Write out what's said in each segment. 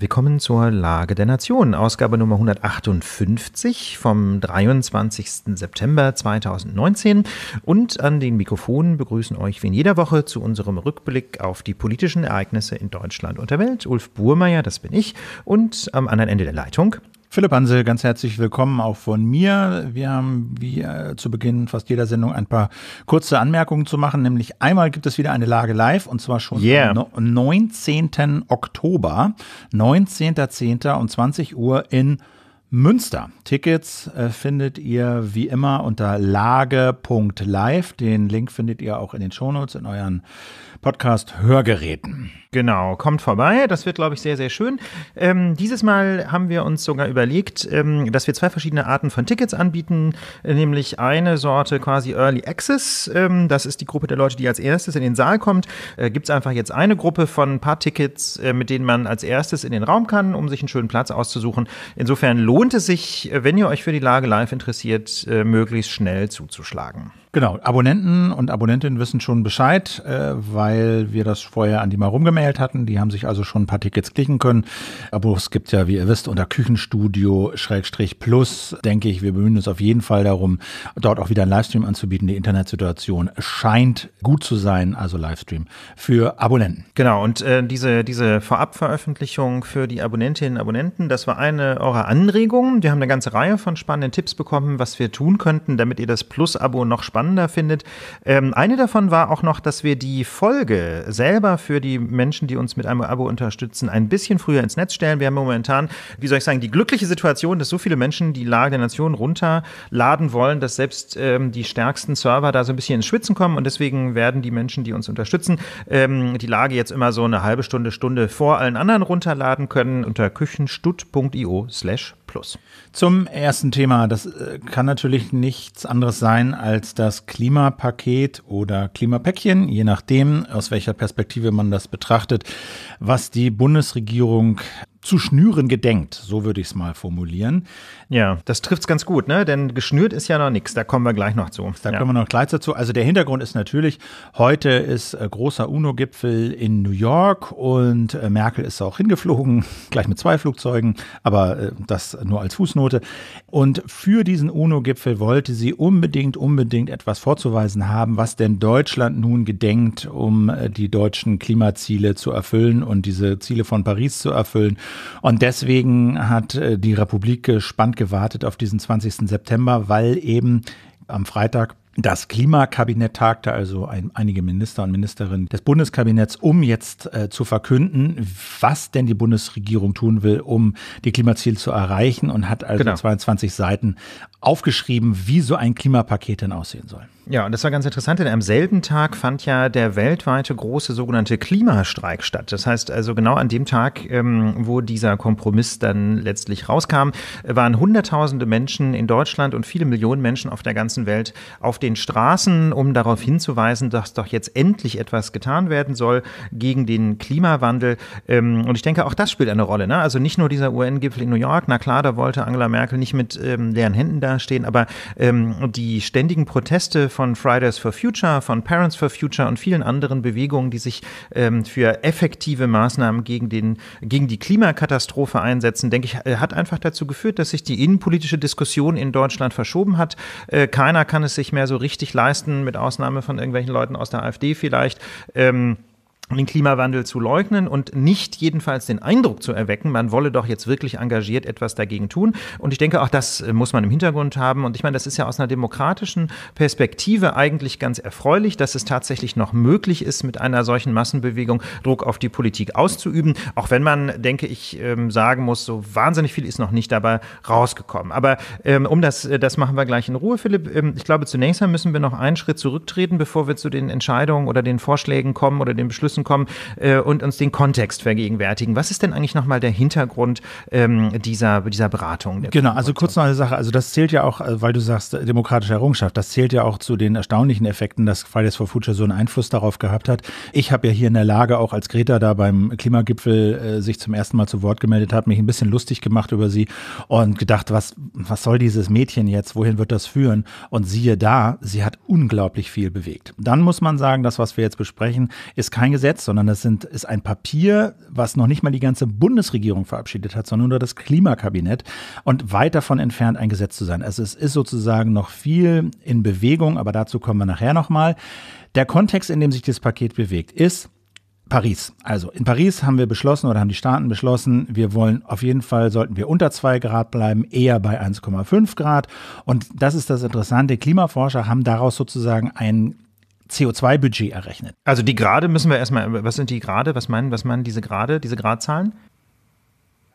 Willkommen zur Lage der Nation, Ausgabe Nummer 158 vom 23. September 2019. Und an den Mikrofonen begrüßen euch wie in jeder Woche zu unserem Rückblick auf die politischen Ereignisse in Deutschland und der Welt. Ulf Burmeier, das bin ich, und am anderen Ende der Leitung Philipp Hansel, ganz herzlich willkommen auch von mir. Wir haben wie äh, zu Beginn fast jeder Sendung ein paar kurze Anmerkungen zu machen, nämlich einmal gibt es wieder eine Lage live und zwar schon yeah. am 19. Oktober, 19.10. um 20 Uhr in Münster. Tickets äh, findet ihr wie immer unter lage.live. Den Link findet ihr auch in den Shownotes in euren Podcast-Hörgeräten. Genau, kommt vorbei. Das wird, glaube ich, sehr, sehr schön. Ähm, dieses Mal haben wir uns sogar überlegt, ähm, dass wir zwei verschiedene Arten von Tickets anbieten, äh, nämlich eine Sorte quasi Early Access. Ähm, das ist die Gruppe der Leute, die als erstes in den Saal kommt. Äh, Gibt es einfach jetzt eine Gruppe von ein paar Tickets, äh, mit denen man als erstes in den Raum kann, um sich einen schönen Platz auszusuchen. Insofern lohnt es sich, äh, wenn ihr euch für die Lage live interessiert, äh, möglichst schnell zuzuschlagen. Genau, Abonnenten und Abonnentinnen wissen schon Bescheid, äh, weil wir das vorher an die mal rumgemailt hatten. Die haben sich also schon ein paar Tickets klicken können. Abos gibt ja, wie ihr wisst, unter Küchenstudio-Plus, denke ich. Wir bemühen uns auf jeden Fall darum, dort auch wieder einen Livestream anzubieten. Die Internetsituation scheint gut zu sein, also Livestream für Abonnenten. Genau, und äh, diese, diese Vorabveröffentlichung für die Abonnentinnen und Abonnenten, das war eine eurer Anregungen. Wir haben eine ganze Reihe von spannenden Tipps bekommen, was wir tun könnten, damit ihr das Plus-Abo noch spannender spannender findet. Ähm, eine davon war auch noch, dass wir die Folge selber für die Menschen, die uns mit einem Abo unterstützen, ein bisschen früher ins Netz stellen. Wir haben momentan, wie soll ich sagen, die glückliche Situation, dass so viele Menschen die Lage der Nation runterladen wollen, dass selbst ähm, die stärksten Server da so ein bisschen ins Schwitzen kommen und deswegen werden die Menschen, die uns unterstützen, ähm, die Lage jetzt immer so eine halbe Stunde, Stunde vor allen anderen runterladen können unter küchenstutt.io slash Plus. Zum ersten Thema. Das äh, kann natürlich nichts anderes sein als das Klimapaket oder Klimapäckchen, je nachdem, aus welcher Perspektive man das betrachtet, was die Bundesregierung zu schnüren gedenkt, so würde ich es mal formulieren. Ja, das trifft es ganz gut, ne? denn geschnürt ist ja noch nichts, da kommen wir gleich noch zu. Da ja. kommen wir noch gleich dazu. Also der Hintergrund ist natürlich, heute ist äh, großer UNO-Gipfel in New York und äh, Merkel ist auch hingeflogen, gleich mit zwei Flugzeugen, aber äh, das nur als Fußnote. Und für diesen UNO-Gipfel wollte sie unbedingt, unbedingt etwas vorzuweisen haben, was denn Deutschland nun gedenkt, um die deutschen Klimaziele zu erfüllen und diese Ziele von Paris zu erfüllen. Und deswegen hat äh, die Republik gespannt gewartet auf diesen 20. September, weil eben am Freitag das Klimakabinett tagte also ein, einige Minister und Ministerinnen des Bundeskabinetts, um jetzt äh, zu verkünden, was denn die Bundesregierung tun will, um die Klimaziele zu erreichen und hat also genau. 22 Seiten aufgeschrieben, wie so ein Klimapaket denn aussehen soll. Ja, und das war ganz interessant, denn am selben Tag fand ja der weltweite große sogenannte Klimastreik statt. Das heißt also genau an dem Tag, ähm, wo dieser Kompromiss dann letztlich rauskam, waren Hunderttausende Menschen in Deutschland und viele Millionen Menschen auf der ganzen Welt auf den den Straßen, um darauf hinzuweisen, dass doch jetzt endlich etwas getan werden soll gegen den Klimawandel. Ähm, und ich denke, auch das spielt eine Rolle. Ne? Also nicht nur dieser UN-Gipfel in New York, na klar, da wollte Angela Merkel nicht mit ähm, leeren Händen dastehen, aber ähm, die ständigen Proteste von Fridays for Future, von Parents for Future und vielen anderen Bewegungen, die sich ähm, für effektive Maßnahmen gegen, den, gegen die Klimakatastrophe einsetzen, denke ich, äh, hat einfach dazu geführt, dass sich die innenpolitische Diskussion in Deutschland verschoben hat. Äh, keiner kann es sich mehr so richtig leisten, mit Ausnahme von irgendwelchen Leuten aus der AfD vielleicht. Ähm, den Klimawandel zu leugnen und nicht jedenfalls den Eindruck zu erwecken, man wolle doch jetzt wirklich engagiert etwas dagegen tun. Und ich denke, auch das äh, muss man im Hintergrund haben. Und ich meine, das ist ja aus einer demokratischen Perspektive eigentlich ganz erfreulich, dass es tatsächlich noch möglich ist, mit einer solchen Massenbewegung Druck auf die Politik auszuüben. Auch wenn man, denke ich, ähm, sagen muss, so wahnsinnig viel ist noch nicht dabei rausgekommen. Aber ähm, um das, äh, das machen wir gleich in Ruhe, Philipp. Ähm, ich glaube, zunächst einmal müssen wir noch einen Schritt zurücktreten, bevor wir zu den Entscheidungen oder den Vorschlägen kommen oder den Beschlüssen müssen kommen äh, und uns den Kontext vergegenwärtigen. Was ist denn eigentlich nochmal der Hintergrund ähm, dieser, dieser Beratung? genau, also kurz noch eine Sache. Also das zählt ja auch, äh, weil du sagst, äh, demokratische Errungenschaft, das zählt ja auch zu den erstaunlichen Effekten, dass Fridays for Future so einen Einfluss darauf gehabt hat. Ich habe ja hier in der Lage, auch als Greta da beim Klimagipfel äh, sich zum ersten Mal zu Wort gemeldet hat, mich ein bisschen lustig gemacht über sie und gedacht, was, was soll dieses Mädchen jetzt, wohin wird das führen? Und siehe da, sie hat unglaublich viel bewegt. Dann muss man sagen, das, was wir jetzt besprechen, ist kein Gesetz Gesetz, sondern das sind, ist ein Papier, was noch nicht mal die ganze Bundesregierung verabschiedet hat, sondern nur das Klimakabinett und weit davon entfernt, ein Gesetz zu sein. Also es ist sozusagen noch viel in Bewegung, aber dazu kommen wir nachher nochmal. Der Kontext, in dem sich das Paket bewegt, ist, Paris. Also in Paris haben wir beschlossen oder haben die Staaten beschlossen, wir wollen auf jeden Fall, sollten wir unter 2 Grad bleiben, eher bei 1,5 Grad. Und das ist das Interessante. Klimaforscher haben daraus sozusagen einen CO2-Budget errechnet. Also die Gerade müssen wir erstmal, was sind die Gerade, Was meinen, was meinen diese Gerade, diese Gradzahlen?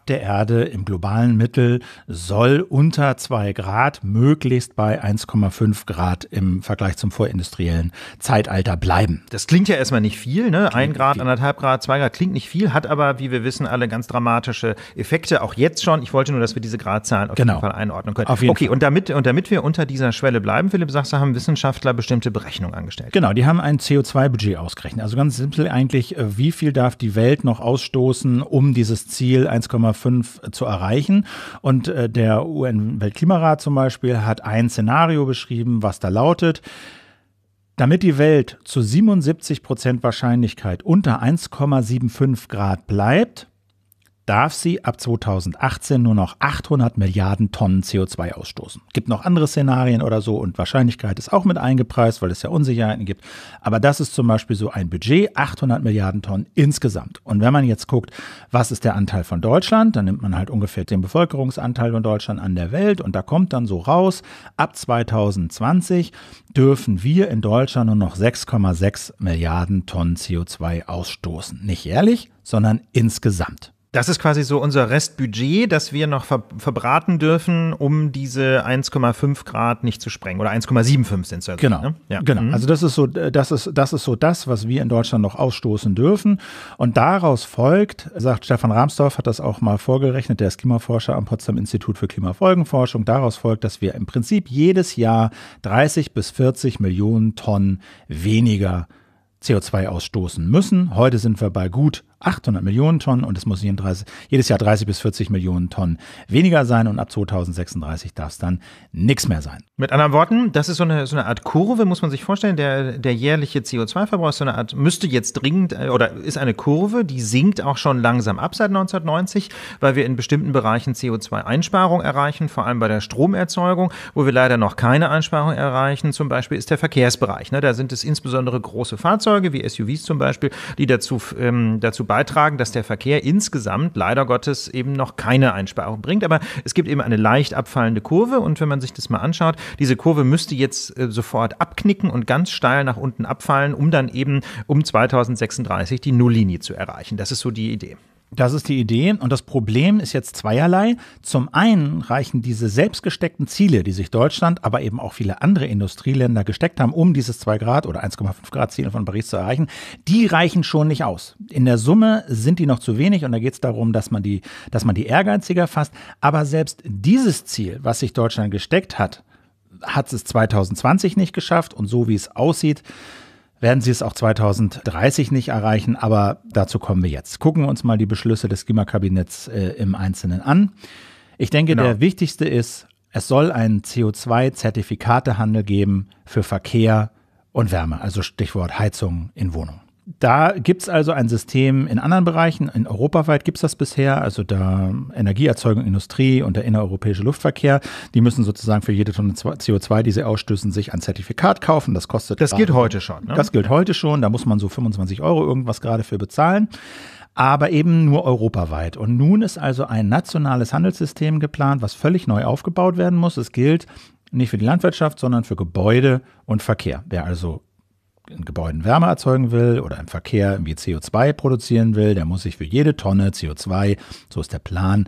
der Erde im globalen Mittel soll unter 2 Grad, möglichst bei 1,5 Grad im Vergleich zum vorindustriellen Zeitalter bleiben. Das klingt ja erstmal nicht viel, ne? Ein Grad, anderthalb Grad, zwei Grad klingt nicht viel, hat aber, wie wir wissen, alle ganz dramatische Effekte, auch jetzt schon. Ich wollte nur, dass wir diese Gradzahlen auf genau. jeden Fall einordnen können. Auf jeden okay, Fall. Und, damit, und damit wir unter dieser Schwelle bleiben, Philipp sagst du, haben Wissenschaftler bestimmte Berechnungen angestellt. Genau, die haben ein CO2-Budget ausgerechnet. Also ganz simpel eigentlich, äh, wie viel darf die Welt noch ausstoßen, um dieses Ziel 1,5 1,5 äh, zu erreichen. Und äh, der UN-Weltklimarat zum Beispiel hat ein Szenario beschrieben, was da lautet. Damit die Welt zu 77 Prozent Wahrscheinlichkeit unter 1,75 Grad bleibt, darf sie ab 2018 nur noch 800 Milliarden Tonnen CO2 ausstoßen. Gibt noch andere Szenarien oder so und Wahrscheinlichkeit ist auch mit eingepreist, weil es ja Unsicherheiten gibt. Aber das ist zum Beispiel so ein Budget, 800 Milliarden Tonnen insgesamt. Und wenn man jetzt guckt, was ist der Anteil von Deutschland, dann nimmt man halt ungefähr den Bevölkerungsanteil von Deutschland an der Welt und da kommt dann so raus, ab 2020 dürfen wir in Deutschland nur noch 6,6 Milliarden Tonnen CO2 ausstoßen. Nicht jährlich, sondern insgesamt. Das ist quasi so unser Restbudget, das wir noch ver verbraten dürfen, um diese 1,5 Grad nicht zu sprengen. Oder 1,75 sind es also. Genau. Ne? Ja. genau. Mhm. Also das ist so, das ist, das ist so das, was wir in Deutschland noch ausstoßen dürfen. Und daraus folgt, sagt Stefan Rahmsdorf, hat das auch mal vorgerechnet, der ist Klimaforscher am Potsdam Institut für Klimafolgenforschung. Daraus folgt, dass wir im Prinzip jedes Jahr 30 bis 40 Millionen Tonnen weniger CO2 ausstoßen müssen. Heute sind wir bei gut 800 Millionen Tonnen und es muss jedes Jahr 30 bis 40 Millionen Tonnen weniger sein und ab 2036 darf es dann nichts mehr sein. Mit anderen Worten, das ist so eine, so eine Art Kurve, muss man sich vorstellen. Der, der jährliche CO2-Verbrauch ist so eine Art, müsste jetzt dringend äh, oder ist eine Kurve, die sinkt auch schon langsam ab seit 1990, weil wir in bestimmten Bereichen CO2-Einsparung erreichen, vor allem bei der Stromerzeugung, wo wir leider noch keine Einsparung erreichen. Zum Beispiel ist der Verkehrsbereich. Ne? Da sind es insbesondere große Fahrzeuge wie SUVs zum Beispiel, die dazu, ähm, dazu beitragen, dass der Verkehr insgesamt leider Gottes eben noch keine Einsparung bringt. Aber es gibt eben eine leicht abfallende Kurve und wenn man sich das mal anschaut, diese Kurve müsste jetzt äh, sofort abknicken und ganz steil nach unten abfallen, um dann eben um 2036 die Nulllinie zu erreichen. Das ist so die Idee. Das ist die Idee. Und das Problem ist jetzt zweierlei. Zum einen reichen diese selbst gesteckten Ziele, die sich Deutschland, aber eben auch viele andere Industrieländer gesteckt haben, um dieses 2 Grad oder 1,5 Grad Ziel von Paris zu erreichen, die reichen schon nicht aus. In der Summe sind die noch zu wenig und da geht es darum, dass man, die, dass man die ehrgeiziger fasst. Aber selbst dieses Ziel, was sich Deutschland gesteckt hat, hat es 2020 nicht geschafft und so wie es aussieht, werden sie es auch 2030 nicht erreichen, aber dazu kommen wir jetzt. Gucken wir uns mal die Beschlüsse des Klimakabinetts äh, im Einzelnen an. Ich denke, genau. der wichtigste ist, es soll einen CO2-Zertifikatehandel geben für Verkehr und Wärme, also Stichwort Heizung in Wohnungen. Da gibt es also ein System in anderen Bereichen, in europaweit gibt es das bisher, also da Energieerzeugung, Industrie und der innereuropäische Luftverkehr, die müssen sozusagen für jede Tonne CO2, die sie ausstößen, sich ein Zertifikat kaufen. Das kostet. Das gilt heute schon. Ne? Das gilt heute schon, da muss man so 25 Euro irgendwas gerade für bezahlen aber eben nur europaweit. Und nun ist also ein nationales Handelssystem geplant, was völlig neu aufgebaut werden muss. Es gilt nicht für die Landwirtschaft, sondern für Gebäude und Verkehr. Wer also in Gebäuden Wärme erzeugen will oder im Verkehr irgendwie CO2 produzieren will, der muss sich für jede Tonne CO2, so ist der Plan,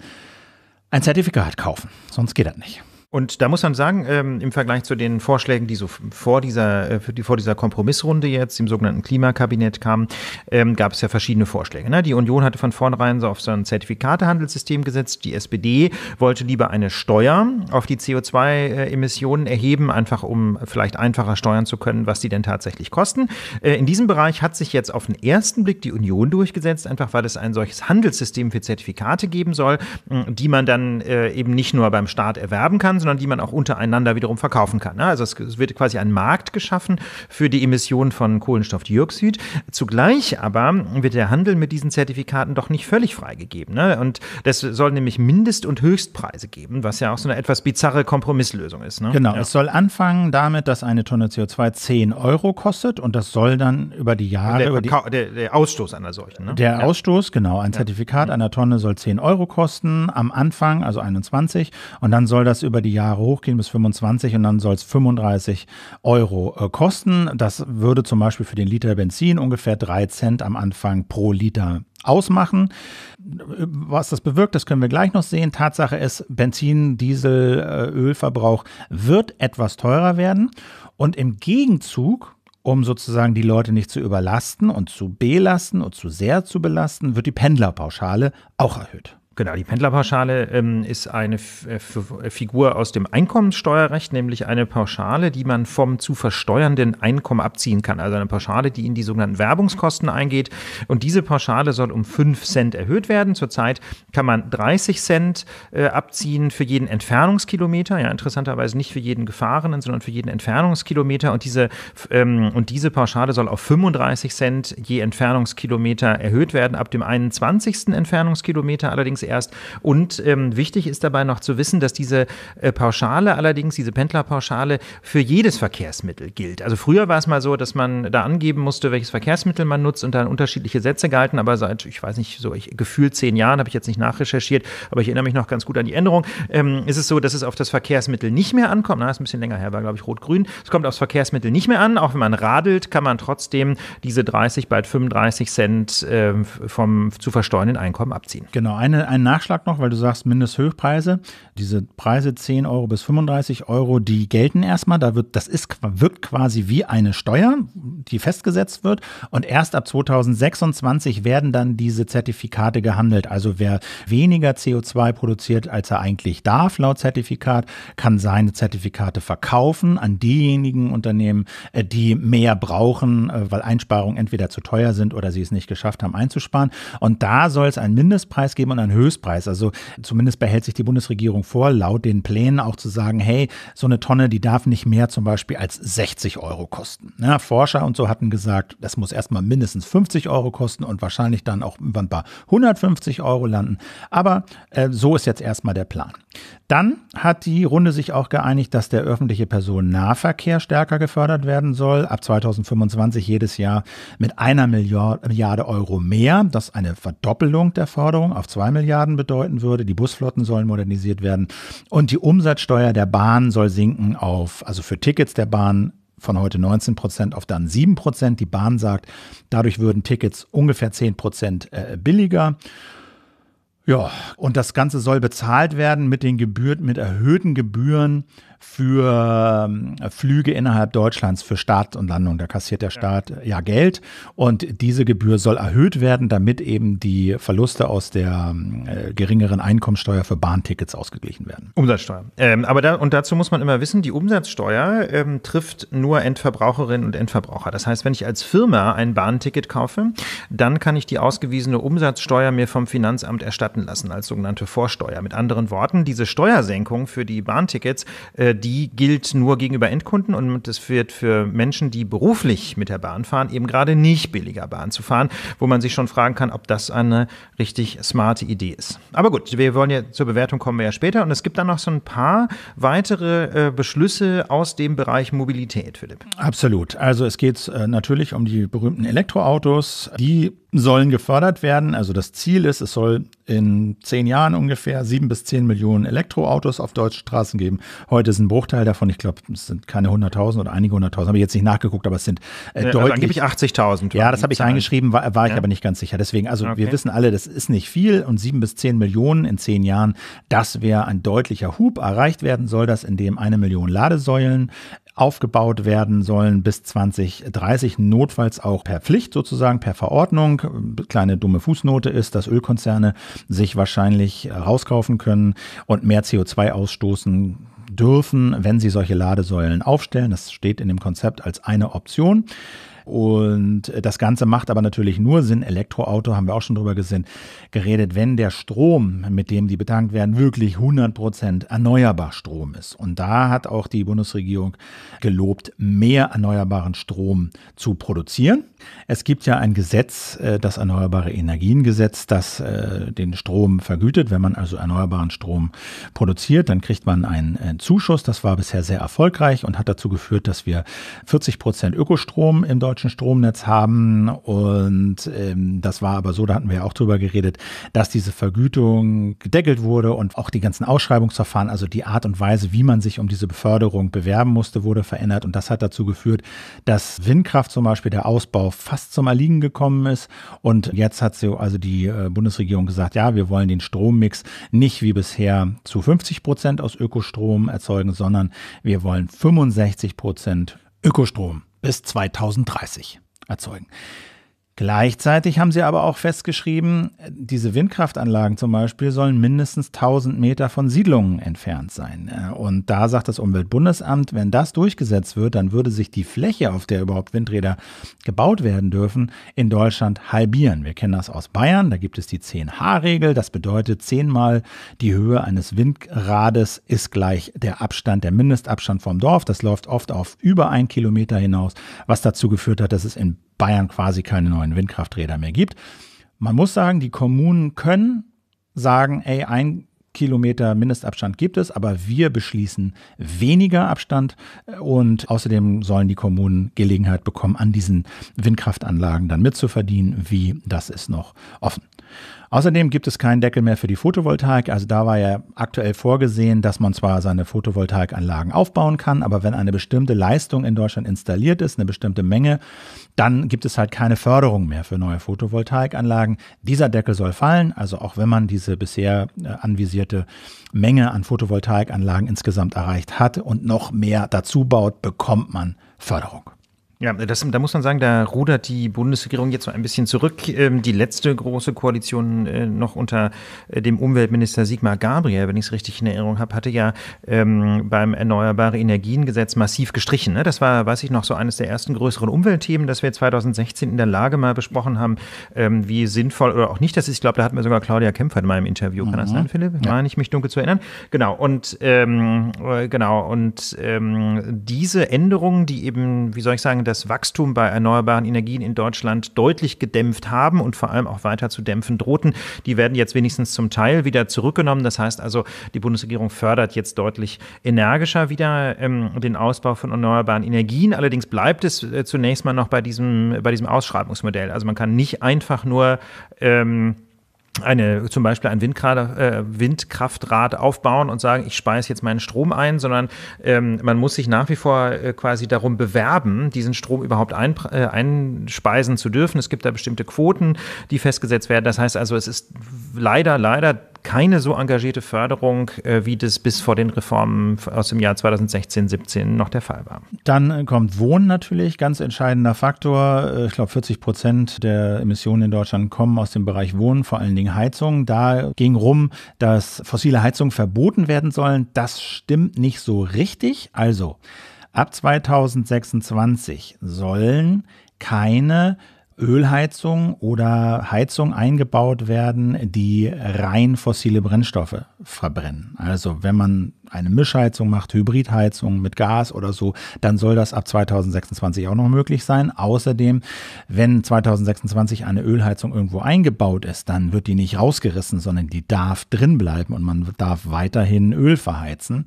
ein Zertifikat kaufen. Sonst geht das nicht. Und da muss man sagen, ähm, im Vergleich zu den Vorschlägen, die so vor dieser, äh, die, vor dieser Kompromissrunde jetzt im sogenannten Klimakabinett kamen, ähm, gab es ja verschiedene Vorschläge. Ne? Die Union hatte von vornherein so auf so ein Zertifikatehandelssystem gesetzt. Die SPD wollte lieber eine Steuer auf die CO2-Emissionen äh, erheben, einfach um vielleicht einfacher steuern zu können, was die denn tatsächlich kosten. Äh, in diesem Bereich hat sich jetzt auf den ersten Blick die Union durchgesetzt, einfach weil es ein solches Handelssystem für Zertifikate geben soll, die man dann äh, eben nicht nur beim Staat erwerben kann, sondern die man auch untereinander wiederum verkaufen kann. Ne? Also es wird quasi ein Markt geschaffen für die Emissionen von Kohlenstoffdioxid. Zugleich aber wird der Handel mit diesen Zertifikaten doch nicht völlig freigegeben. Ne? Und das soll nämlich Mindest- und Höchstpreise geben, was ja auch so eine etwas bizarre Kompromisslösung ist. Ne? Genau, ja. es soll anfangen damit, dass eine Tonne CO2 10 Euro kostet und das soll dann über die Jahre. Der, über die, der, der Ausstoß einer solchen. Ne? Der ja. Ausstoß, genau. Ein ja. Zertifikat mhm. einer Tonne soll 10 Euro kosten am Anfang, also 21, und dann soll das über die Jahre hochgehen bis 25 und dann soll es 35 Euro äh, kosten. Das würde zum Beispiel für den Liter Benzin ungefähr 3 Cent am Anfang pro Liter ausmachen. Was das bewirkt, das können wir gleich noch sehen. Tatsache ist, Benzin, Diesel, äh, Ölverbrauch wird etwas teurer werden. Und im Gegenzug, um sozusagen die Leute nicht zu überlasten und zu belasten und zu sehr zu belasten, wird die Pendlerpauschale auch erhöht. Genau, die Pendlerpauschale ähm, ist eine F äh, F äh, Figur aus dem Einkommensteuerrecht, nämlich eine Pauschale, die man vom zu versteuernden Einkommen abziehen kann. Also eine Pauschale, die in die sogenannten Werbungskosten eingeht. Und diese Pauschale soll um 5 Cent erhöht werden. Zurzeit kann man 30 Cent äh, abziehen für jeden Entfernungskilometer. Ja, interessanterweise nicht für jeden Gefahrenen, sondern für jeden Entfernungskilometer. Und diese, ähm, und diese Pauschale soll auf 35 Cent je Entfernungskilometer erhöht werden. Ab dem 21. Entfernungskilometer allerdings erst. Und ähm, wichtig ist dabei noch zu wissen, dass diese äh, Pauschale allerdings, diese Pendlerpauschale, für jedes Verkehrsmittel gilt. Also früher war es mal so, dass man da angeben musste, welches Verkehrsmittel man nutzt und dann unterschiedliche Sätze galten. aber seit, ich weiß nicht, so ich, gefühlt zehn Jahren, habe ich jetzt nicht nachrecherchiert, aber ich erinnere mich noch ganz gut an die Änderung, ähm, ist es so, dass es auf das Verkehrsmittel nicht mehr ankommt. Na, ist ein bisschen länger her, war glaube ich rot-grün. Es kommt aufs Verkehrsmittel nicht mehr an. Auch wenn man radelt, kann man trotzdem diese 30, bald 35 Cent äh, vom zu versteuernden Einkommen abziehen. Genau, eine, eine einen Nachschlag noch, weil du sagst Mindesthöchpreise. Diese Preise 10 Euro bis 35 Euro, die gelten erstmal. Da wird, das ist, wirkt quasi wie eine Steuer, die festgesetzt wird. Und erst ab 2026 werden dann diese Zertifikate gehandelt. Also wer weniger CO2 produziert, als er eigentlich darf, laut Zertifikat, kann seine Zertifikate verkaufen an diejenigen Unternehmen, äh, die mehr brauchen, äh, weil Einsparungen entweder zu teuer sind oder sie es nicht geschafft haben einzusparen. Und da soll es einen Mindestpreis geben und einen höheren Löspreis. Also zumindest behält sich die Bundesregierung vor, laut den Plänen auch zu sagen, hey, so eine Tonne, die darf nicht mehr zum Beispiel als 60 Euro kosten. Ja, Forscher und so hatten gesagt, das muss erstmal mindestens 50 Euro kosten und wahrscheinlich dann auch irgendwann bei 150 Euro landen. Aber äh, so ist jetzt erstmal der Plan. Dann hat die Runde sich auch geeinigt, dass der öffentliche Personennahverkehr stärker gefördert werden soll. Ab 2025 jedes Jahr mit einer Milliarde Euro mehr, das eine Verdoppelung der Förderung auf zwei Milliarden bedeuten würde. Die Busflotten sollen modernisiert werden und die Umsatzsteuer der Bahn soll sinken auf, also für Tickets der Bahn von heute 19 Prozent auf dann 7 Prozent. Die Bahn sagt, dadurch würden Tickets ungefähr 10 Prozent äh, billiger. Ja, und das Ganze soll bezahlt werden mit den Gebühren, mit erhöhten Gebühren für ähm, Flüge innerhalb Deutschlands für Start und Landung. Da kassiert der Staat äh, ja Geld und diese Gebühr soll erhöht werden, damit eben die Verluste aus der ähm, äh, geringeren Einkommensteuer für Bahntickets ausgeglichen werden. Umsatzsteuer. Ähm, aber da, und dazu muss man immer wissen, die Umsatzsteuer ähm, trifft nur Endverbraucherinnen und Endverbraucher. Das heißt, wenn ich als Firma ein Bahnticket kaufe, dann kann ich die ausgewiesene Umsatzsteuer mir vom Finanzamt erstatten lassen als sogenannte Vorsteuer. Mit anderen Worten, diese Steuersenkung für die Bahntickets äh, äh, die gilt nur gegenüber Endkunden und das wird für Menschen, die beruflich mit der Bahn fahren, eben gerade nicht billiger Bahn zu fahren, wo man sich schon fragen kann, ob das eine richtig smarte Idee ist. Aber gut, wir wollen ja zur Bewertung kommen wir ja später und es gibt dann noch so ein paar weitere äh, Beschlüsse aus dem Bereich Mobilität, Philipp. Absolut. Also es geht äh, natürlich um die berühmten Elektroautos, die sollen gefördert werden. Also das Ziel ist, es soll in zehn Jahren ungefähr sieben bis zehn Millionen Elektroautos auf deutschen Straßen geben. Heute ist ein Bruchteil davon. Ich glaube, es sind keine 100.000 oder einige 100.000. Habe ich jetzt nicht nachgeguckt, aber es sind äh, ja, also deutlich. Also angeblich 80.000. Ja, das habe ich eingeschrieben, war, war ich aber nicht ganz sicher. Deswegen, also okay. wir wissen alle, das ist nicht viel und sieben bis zehn Millionen in zehn Jahren, das wäre ein deutlicher Hub. Erreicht werden soll das, indem eine Million Ladesäulen aufgebaut werden sollen bis 2030, notfalls auch per Pflicht sozusagen, per Verordnung. Kleine dumme Fußnote ist, dass Ölkonzerne sich wahrscheinlich rauskaufen können und mehr CO2 ausstoßen dürfen, wenn sie solche Ladesäulen aufstellen. Das steht in dem Konzept als eine Option. Und äh, das Ganze macht aber natürlich nur Sinn. Elektroauto haben wir auch schon drüber gesehen, geredet, wenn der Strom, mit dem die betankt werden, wirklich 100 Prozent erneuerbar Strom ist. Und da hat auch die Bundesregierung gelobt, mehr erneuerbaren Strom zu produzieren. Es gibt ja ein Gesetz, äh, das Erneuerbare Energiengesetz, das äh, den Strom vergütet. Wenn man also erneuerbaren Strom produziert, dann kriegt man einen Zuschuss. Das war bisher sehr erfolgreich und hat dazu geführt, dass wir 40 Prozent Ökostrom im deutschen deutschen Stromnetz haben. Und ähm, das war aber so, da hatten wir ja auch drüber geredet, dass diese Vergütung gedeckelt wurde und auch die ganzen Ausschreibungsverfahren, also die Art und Weise, wie man sich um diese Beförderung bewerben musste, wurde verändert. Und das hat dazu geführt, dass Windkraft zum Beispiel der Ausbau fast zum Erliegen gekommen ist. Und jetzt hat sie also die äh, Bundesregierung gesagt, ja, wir wollen den Strommix nicht wie bisher zu 50 Prozent aus Ökostrom erzeugen, sondern wir wollen 65 Prozent Ökostrom bis 2030 erzeugen. Gleichzeitig haben sie aber auch festgeschrieben, diese Windkraftanlagen zum Beispiel sollen mindestens 1000 Meter von Siedlungen entfernt sein. Und da sagt das Umweltbundesamt, wenn das durchgesetzt wird, dann würde sich die Fläche, auf der überhaupt Windräder gebaut werden dürfen, in Deutschland halbieren. Wir kennen das aus Bayern, da gibt es die 10H-Regel. Das bedeutet, zehnmal die Höhe eines Windrades ist gleich der Abstand, der Mindestabstand vom Dorf. Das läuft oft auf über ein Kilometer hinaus, was dazu geführt hat, dass es in Bayern quasi keine neuen Windkrafträder mehr gibt. Man muss sagen, die Kommunen können sagen, ey, ein Kilometer Mindestabstand gibt es, aber wir beschließen weniger Abstand und außerdem sollen die Kommunen Gelegenheit bekommen, an diesen Windkraftanlagen dann mitzuverdienen, wie das ist noch offen. Außerdem gibt es keinen Deckel mehr für die Photovoltaik. Also da war ja aktuell vorgesehen, dass man zwar seine Photovoltaikanlagen aufbauen kann, aber wenn eine bestimmte Leistung in Deutschland installiert ist, eine bestimmte Menge, dann gibt es halt keine Förderung mehr für neue Photovoltaikanlagen. Dieser Deckel soll fallen. Also auch wenn man diese bisher äh, anvisierte Menge an Photovoltaikanlagen insgesamt erreicht hat und noch mehr dazu baut, bekommt man Förderung. Ja, das, da muss man sagen, da rudert die Bundesregierung jetzt so ein bisschen zurück. Ähm, die letzte große Koalition äh, noch unter äh, dem Umweltminister Sigmar Gabriel, wenn ich es richtig in Erinnerung habe, hatte ja ähm, beim Erneuerbare Energien Gesetz massiv gestrichen. Ne? Das war, weiß ich noch, so eines der ersten größeren Umweltthemen, das wir 2016 in der Lage mal besprochen haben, ähm, wie sinnvoll oder auch nicht das ist. Ich glaube, da hatten wir sogar Claudia Kämpfer in meinem Interview. Kann mhm. das sein, Philipp? Ja. Meine ich mich dunkel zu erinnern. Genau, und ähm, äh, genau, und ähm, diese Änderungen, die eben, wie soll ich sagen, das das Wachstum bei erneuerbaren Energien in Deutschland deutlich gedämpft haben und vor allem auch weiter zu dämpfen drohten, die werden jetzt wenigstens zum Teil wieder zurückgenommen. Das heißt also, die Bundesregierung fördert jetzt deutlich energischer wieder ähm, den Ausbau von erneuerbaren Energien. Allerdings bleibt es äh, zunächst mal noch bei diesem, bei diesem Ausschreibungsmodell. Also man kann nicht einfach nur ähm, eine, zum Beispiel ein Windkraft, äh, Windkraftrad aufbauen und sagen, ich speise jetzt meinen Strom ein, sondern ähm, man muss sich nach wie vor äh, quasi darum bewerben, diesen Strom überhaupt ein, äh, einspeisen zu dürfen. Es gibt da bestimmte Quoten, die festgesetzt werden. Das heißt also, es ist leider, leider keine so engagierte Förderung, äh, wie das bis vor den Reformen aus dem Jahr 2016, 17 noch der Fall war. Dann äh, kommt Wohnen natürlich, ganz entscheidender Faktor. Äh, ich glaube, 40 Prozent der Emissionen in Deutschland kommen aus dem Bereich Wohnen, vor allen Dingen Heizung. Da ging rum, dass fossile Heizungen verboten werden sollen. Das stimmt nicht so richtig. Also, ab 2026 sollen keine Ölheizung oder Heizung eingebaut werden, die rein fossile Brennstoffe verbrennen. Also wenn man eine Mischheizung macht, Hybridheizung mit Gas oder so, dann soll das ab 2026 auch noch möglich sein. Außerdem, wenn 2026 eine Ölheizung irgendwo eingebaut ist, dann wird die nicht rausgerissen, sondern die darf drin bleiben und man darf weiterhin Öl verheizen.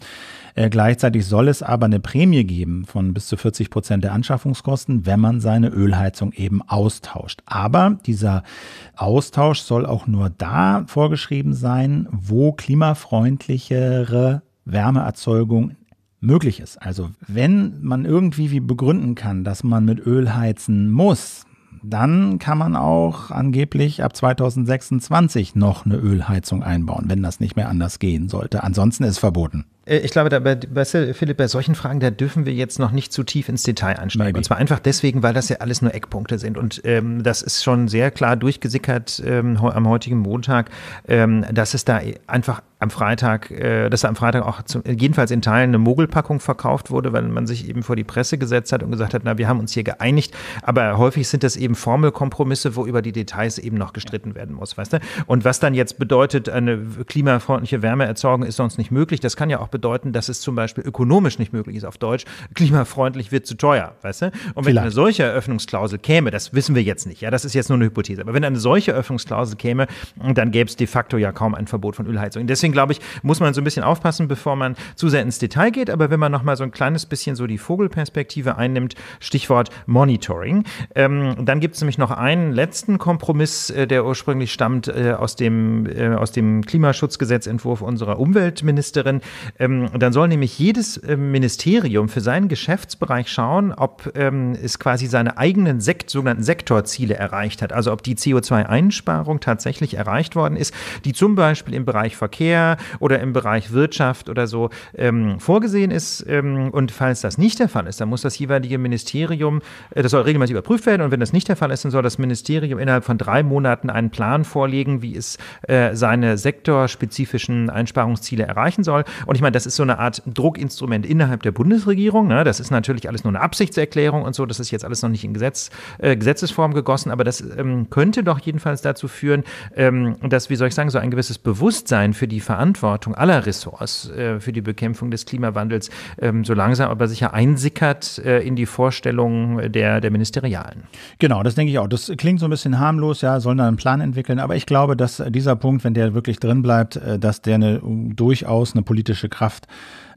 Äh, gleichzeitig soll es aber eine Prämie geben von bis zu 40 Prozent der Anschaffungskosten, wenn man seine Ölheizung eben austauscht. Aber dieser Austausch soll auch nur da vorgeschrieben sein, wo klimafreundlichere Wärmeerzeugung möglich ist. Also wenn man irgendwie wie begründen kann, dass man mit Öl heizen muss, dann kann man auch angeblich ab 2026 noch eine Ölheizung einbauen, wenn das nicht mehr anders gehen sollte. Ansonsten ist verboten. Äh, ich glaube, da bei, bei Philipp, bei solchen Fragen, da dürfen wir jetzt noch nicht zu tief ins Detail einsteigen. Maybe. Und zwar einfach deswegen, weil das ja alles nur Eckpunkte sind. Und ähm, das ist schon sehr klar durchgesickert ähm, am heutigen Montag, ähm, dass es da e, einfach am Freitag, äh, dass da am Freitag auch zum, jedenfalls in Teilen eine Mogelpackung verkauft wurde, weil man sich eben vor die Presse gesetzt hat und gesagt hat, na, wir haben uns hier geeinigt. Aber häufig sind das eben Formelkompromisse, wo über die Details eben noch gestritten werden muss, weißt du? Und was dann jetzt bedeutet, eine klimafreundliche Wärmeerzeugung ist sonst nicht möglich, das kann ja auch bedeuten, dass es zum Beispiel ökonomisch nicht möglich ist auf Deutsch. Klimafreundlich wird zu teuer, weißt du? Und wenn Vielleicht. eine solche Eröffnungsklausel käme, das wissen wir jetzt nicht, ja, das ist jetzt nur eine Hypothese, aber wenn eine solche Eröffnungsklausel käme, dann gäbe es de facto ja kaum ein Verbot von Ölheizung. Deswegen glaube ich, muss man so ein bisschen aufpassen, bevor man zu sehr ins Detail geht, aber wenn man nochmal so ein kleines bisschen so die Vogelperspektive einnimmt, Stichwort Monitoring, ähm, dann gibt es nämlich noch einen letzten Kompromiss, äh, der ursprünglich stammt äh, aus, dem, äh, aus dem Klimaschutzgesetzentwurf unserer Umweltministerin, ähm, ähm, dann soll nämlich jedes ähm, Ministerium für seinen Geschäftsbereich schauen, ob ähm, es quasi seine eigenen Sekt sogenannten Sektorziele erreicht hat. Also ob die CO2-Einsparung tatsächlich erreicht worden ist, die zum Beispiel im Bereich Verkehr oder im Bereich Wirtschaft oder so ähm, vorgesehen ist. Ähm, und falls das nicht der Fall ist, dann muss das jeweilige Ministerium, äh, das soll regelmäßig überprüft werden. Und wenn das nicht der Fall ist, dann soll das Ministerium innerhalb von drei Monaten einen Plan vorlegen, wie es äh, seine sektorspezifischen Einsparungsziele erreichen soll. Und ich meine, das ist so eine Art Druckinstrument innerhalb der Bundesregierung. Ne? Das ist natürlich alles nur eine Absichtserklärung und so. Das ist jetzt alles noch nicht in Gesetz, äh, Gesetzesform gegossen, aber das ähm, könnte doch jedenfalls dazu führen, ähm, dass, wie soll ich sagen, so ein gewisses Bewusstsein für die Verantwortung aller Ressorts äh, für die Bekämpfung des Klimawandels ähm, so langsam aber sicher einsickert äh, in die Vorstellungen der, der Ministerialen. Genau, das denke ich auch. Das klingt so ein bisschen harmlos, ja, sollen da einen Plan entwickeln, aber ich glaube, dass dieser Punkt, wenn der wirklich drin bleibt, äh, dass der eine, äh, durchaus eine politische Kraft Kraft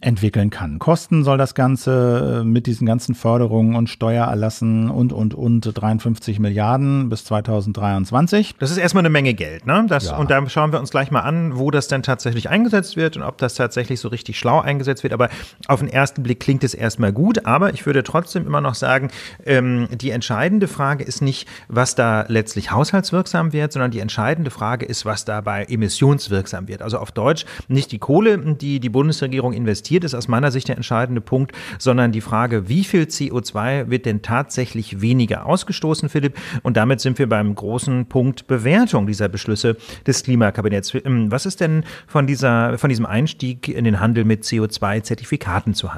entwickeln kann. Kosten soll das Ganze äh, mit diesen ganzen Förderungen und Steuererlassen und, und, und 53 Milliarden bis 2023. Das ist erstmal eine Menge Geld, ne? Das, ja. Und da schauen wir uns gleich mal an, wo das denn tatsächlich eingesetzt wird und ob das tatsächlich so richtig schlau eingesetzt wird. Aber auf den ersten Blick klingt es erstmal gut. Aber ich würde trotzdem immer noch sagen, ähm, die entscheidende Frage ist nicht, was da letztlich haushaltswirksam wird, sondern die entscheidende Frage ist, was dabei emissionswirksam wird. Also auf Deutsch nicht die Kohle, die die Bundesregierung investiert, investiert, ist aus meiner Sicht der entscheidende Punkt, sondern die Frage, wie viel CO2 wird denn tatsächlich weniger ausgestoßen, Philipp? Und damit sind wir beim großen Punkt Bewertung dieser Beschlüsse des Klimakabinetts. Ähm, was ist denn von, dieser, von diesem Einstieg in den Handel mit CO2-Zertifikaten zu,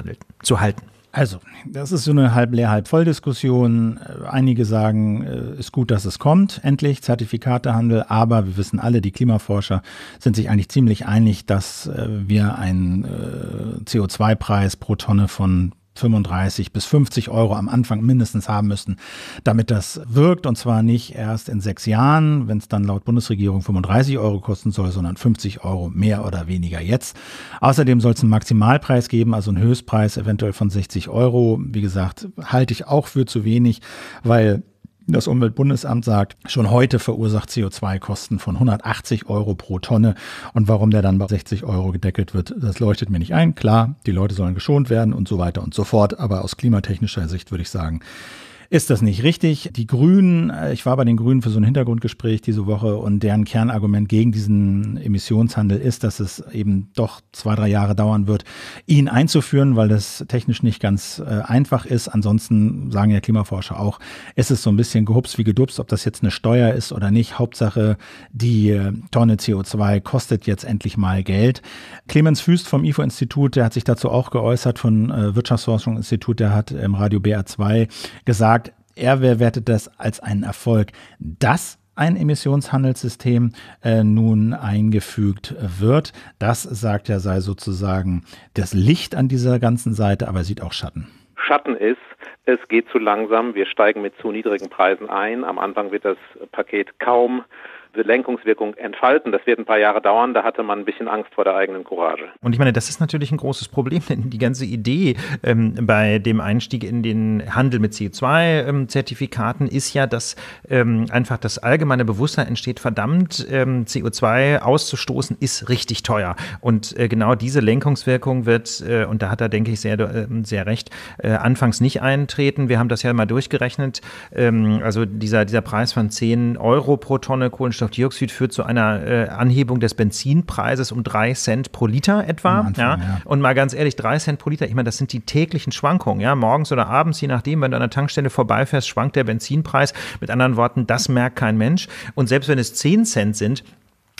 zu halten? Also, das ist so eine halb leer, halb voll Diskussion. Äh, einige sagen, äh, ist gut, dass es kommt, endlich Zertifikatehandel, aber wir wissen alle, die Klimaforscher sind sich eigentlich ziemlich einig, dass äh, wir einen CO2-Preis pro Tonne von 35 bis 50 Euro am Anfang mindestens haben müssen, damit das wirkt. Und zwar nicht erst in sechs Jahren, wenn es dann laut Bundesregierung 35 Euro kosten soll, sondern 50 Euro mehr oder weniger jetzt. Außerdem soll es einen Maximalpreis geben, also einen Höchstpreis eventuell von 60 Euro. Wie gesagt, halte ich auch für zu wenig, weil das Umweltbundesamt sagt, schon heute verursacht CO2 Kosten von 180 Euro pro Tonne. Und warum der dann bei 60 Euro gedeckelt wird, das leuchtet mir nicht ein. Klar, die Leute sollen geschont werden und so weiter und so fort. Aber aus klimatechnischer Sicht würde ich sagen, ist das nicht richtig. Die Grünen, äh, ich war bei den Grünen für so ein Hintergrundgespräch diese Woche und deren Kernargument gegen diesen Emissionshandel ist, dass es eben doch zwei, drei Jahre dauern wird, ihn einzuführen, weil das technisch nicht ganz äh, einfach ist. Ansonsten sagen ja Klimaforscher auch, es ist so ein bisschen gehups wie gedupst, ob das jetzt eine Steuer ist oder nicht. Hauptsache, die äh, Tonne CO2 kostet jetzt endlich mal Geld. Clemens Füst vom IFO-Institut, der hat sich dazu auch geäußert, von äh, Wirtschaftsforschungsinstitut, der hat im Radio BR2 gesagt, er wertet das als einen Erfolg. dass ein Emissionshandelssystem äh, nun eingefügt wird. Das sagt er sei sozusagen das Licht an dieser ganzen Seite, aber sieht auch Schatten. Schatten ist, es geht zu langsam, wir steigen mit zu niedrigen Preisen ein. Am Anfang wird das Paket kaum Lenkungswirkung entfalten. Das wird ein paar Jahre dauern. Da hatte man ein bisschen Angst vor der eigenen Courage. Und ich meine, das ist natürlich ein großes Problem, denn die ganze Idee ähm, bei dem Einstieg in den Handel mit CO2-Zertifikaten ähm, ist ja, dass ähm, einfach das allgemeine Bewusstsein entsteht, verdammt, ähm, CO2 auszustoßen ist richtig teuer. Und äh, genau diese Lenkungswirkung wird, äh, und da hat er, denke ich, sehr, äh, sehr recht, äh, anfangs nicht eintreten. Wir haben das ja mal durchgerechnet. Ähm, also dieser, dieser Preis von 10 Euro pro Tonne Kohlenstoff Stickstoffdioxid führt zu einer äh, Anhebung des Benzinpreises um 3 Cent pro Liter etwa. Anfang, ja? ja? Und mal ganz ehrlich, 3 Cent pro Liter, ich meine, das sind die täglichen Schwankungen, ja, morgens oder abends, je nachdem, wenn du an der Tankstelle vorbeifährst, schwankt der Benzinpreis. Mit anderen Worten, das merkt kein Mensch. Und selbst wenn es 10 Cent sind,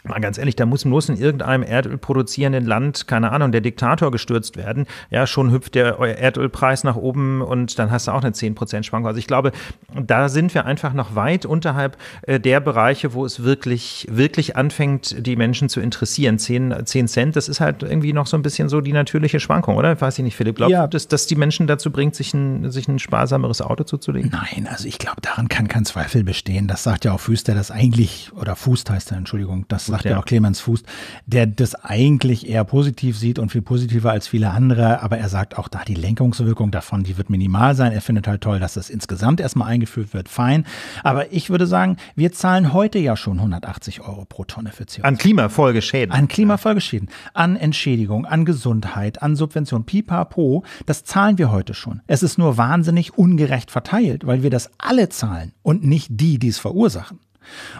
Mal ganz ehrlich, da muss bloß in irgendeinem erdölproduzierenden Land, keine Ahnung, der Diktator gestürzt werden. Ja, schon hüpft der Erdölpreis nach oben und dann hast du auch eine 10%-Schwankung. Also ich glaube, da sind wir einfach noch weit unterhalb äh, der Bereiche, wo es wirklich, wirklich anfängt, die Menschen zu interessieren. 10, 10 Cent, das ist halt irgendwie noch so ein bisschen so die natürliche Schwankung, oder? Weiß ich nicht, Philipp. Glaubst ja. du, dass, das die Menschen dazu bringt, sich ein, sich ein sparsameres Auto zuzulegen? Nein, also ich glaube, daran kann kein Zweifel bestehen. Das sagt ja auch Füster, das eigentlich, oder Fuß heißt er, Entschuldigung, dass sagt ja. ja auch Clemens Fuß, der das eigentlich eher positiv sieht und viel positiver als viele andere. Aber er sagt auch da, die Lenkungswirkung davon, die wird minimal sein. Er findet halt toll, dass das insgesamt erstmal eingeführt wird. Fein. Aber ich würde sagen, wir zahlen heute ja schon 180 Euro pro Tonne für CO2. An Klimafolgeschäden. An Klimafolgeschäden. An Entschädigung, an Gesundheit, an Subvention. Pipapo. Das zahlen wir heute schon. Es ist nur wahnsinnig ungerecht verteilt, weil wir das alle zahlen und nicht die, die es verursachen.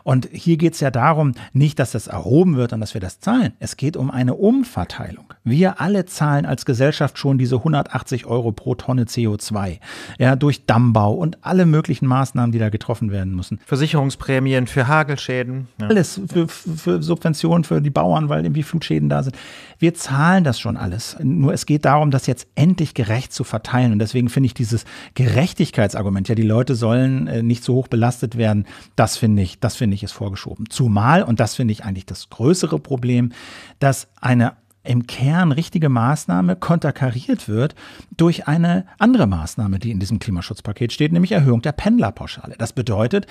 Und hier geht es ja darum, nicht, dass das erhoben wird und dass wir das zahlen. Es geht um eine Umverteilung. Wir alle zahlen als Gesellschaft schon diese 180 Euro pro Tonne CO2. Ja, durch Dammbau und alle möglichen Maßnahmen, die da getroffen werden müssen. Versicherungsprämien für Hagelschäden. Ja. Alles, für, für Subventionen für die Bauern, weil irgendwie Flutschäden da sind. Wir zahlen das schon alles. Nur es geht darum, das jetzt endlich gerecht zu verteilen. Und deswegen finde ich dieses Gerechtigkeitsargument, ja, die Leute sollen äh, nicht so hoch belastet werden, das finde ich, das finde ich ist vorgeschoben. Zumal, und das finde ich eigentlich das größere Problem, dass eine im Kern richtige Maßnahme konterkariert wird durch eine andere Maßnahme, die in diesem Klimaschutzpaket steht, nämlich Erhöhung der Pendlerpauschale. Das bedeutet,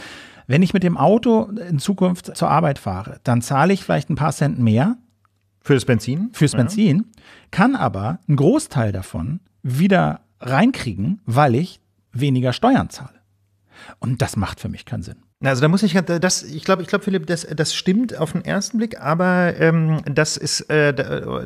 wenn ich mit dem Auto in Zukunft zur Arbeit fahre, dann zahle ich vielleicht ein paar Cent mehr. Fürs Benzin? Fürs Benzin, ja. kann aber einen Großteil davon wieder reinkriegen, weil ich weniger Steuern zahle. Und das macht für mich keinen Sinn. Also da muss ich das, ich glaube, ich glaube, Philipp, das, das stimmt auf den ersten Blick, aber ähm, das ist äh,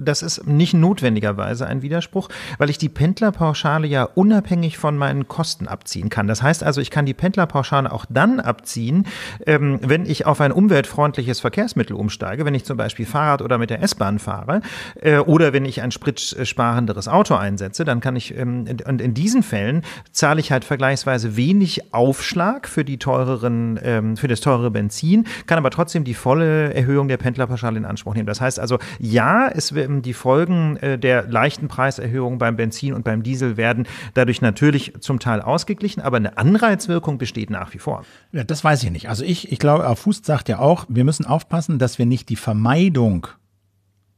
das ist nicht notwendigerweise ein Widerspruch, weil ich die Pendlerpauschale ja unabhängig von meinen Kosten abziehen kann. Das heißt also, ich kann die Pendlerpauschale auch dann abziehen, ähm, wenn ich auf ein umweltfreundliches Verkehrsmittel umsteige, wenn ich zum Beispiel Fahrrad oder mit der S-Bahn fahre äh, oder wenn ich ein spritsparenderes Auto einsetze, dann kann ich ähm, und in diesen Fällen zahle ich halt vergleichsweise wenig Aufschlag für die teureren äh, ähm, für das teure Benzin, kann aber trotzdem die volle Erhöhung der Pendlerpauschale in Anspruch nehmen. Das heißt also, ja, es werden die Folgen äh, der leichten Preiserhöhung beim Benzin und beim Diesel werden dadurch natürlich zum Teil ausgeglichen, aber eine Anreizwirkung besteht nach wie vor. Ja, das weiß ich nicht. Also ich, ich glaube, Fuß sagt ja auch, wir müssen aufpassen, dass wir nicht die Vermeidung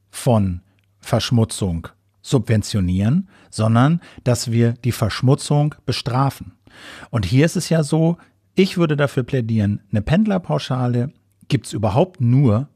von Verschmutzung subventionieren, sondern dass wir die Verschmutzung bestrafen. Und hier ist es ja so, ich würde dafür plädieren, eine Pendlerpauschale gibt es überhaupt nur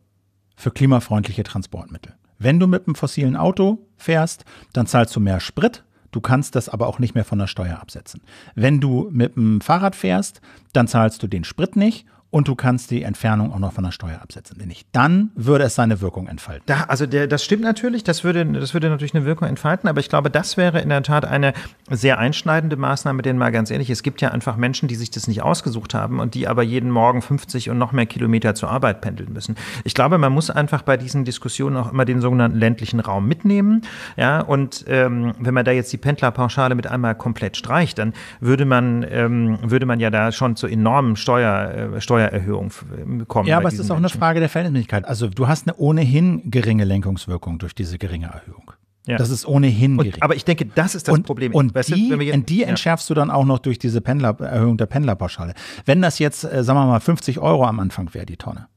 für klimafreundliche Transportmittel. Wenn du mit einem fossilen Auto fährst, dann zahlst du mehr Sprit, Du kannst das aber auch nicht mehr von der Steuer absetzen. Wenn du mit dem Fahrrad fährst, dann zahlst du den Sprit nicht und du kannst die Entfernung auch noch von der Steuer absetzen. Wenn nicht, dann würde es seine Wirkung entfalten. Da, also der, das stimmt natürlich, das würde, das würde natürlich eine Wirkung entfalten, aber ich glaube, das wäre in der Tat eine sehr einschneidende Maßnahme, denn mal ganz ehrlich, es gibt ja einfach Menschen, die sich das nicht ausgesucht haben und die aber jeden Morgen 50 und noch mehr Kilometer zur Arbeit pendeln müssen. Ich glaube, man muss einfach bei diesen Diskussionen auch immer den sogenannten ländlichen Raum mitnehmen. Ja, und ähm, wenn man da jetzt die Pendlerpauschale mit einmal komplett streicht, dann würde man, ähm, würde man ja da schon zu enormen Steuer, äh, Steuer Steuererhöhung bekommen. Ja, aber es ist auch Menschen. eine Frage der Verhältnismäßigkeit. Also du hast eine ohnehin geringe Lenkungswirkung durch diese geringe Erhöhung. Ja. Das ist ohnehin gering. Und, aber ich denke, das ist das und, Problem. Und weißt die, jetzt, und die ja. entschärfst du dann auch noch durch diese Pendler, Erhöhung der Pendlerpauschale. Wenn das jetzt, äh, sagen wir mal, 50 Euro am Anfang wäre, die Tonne.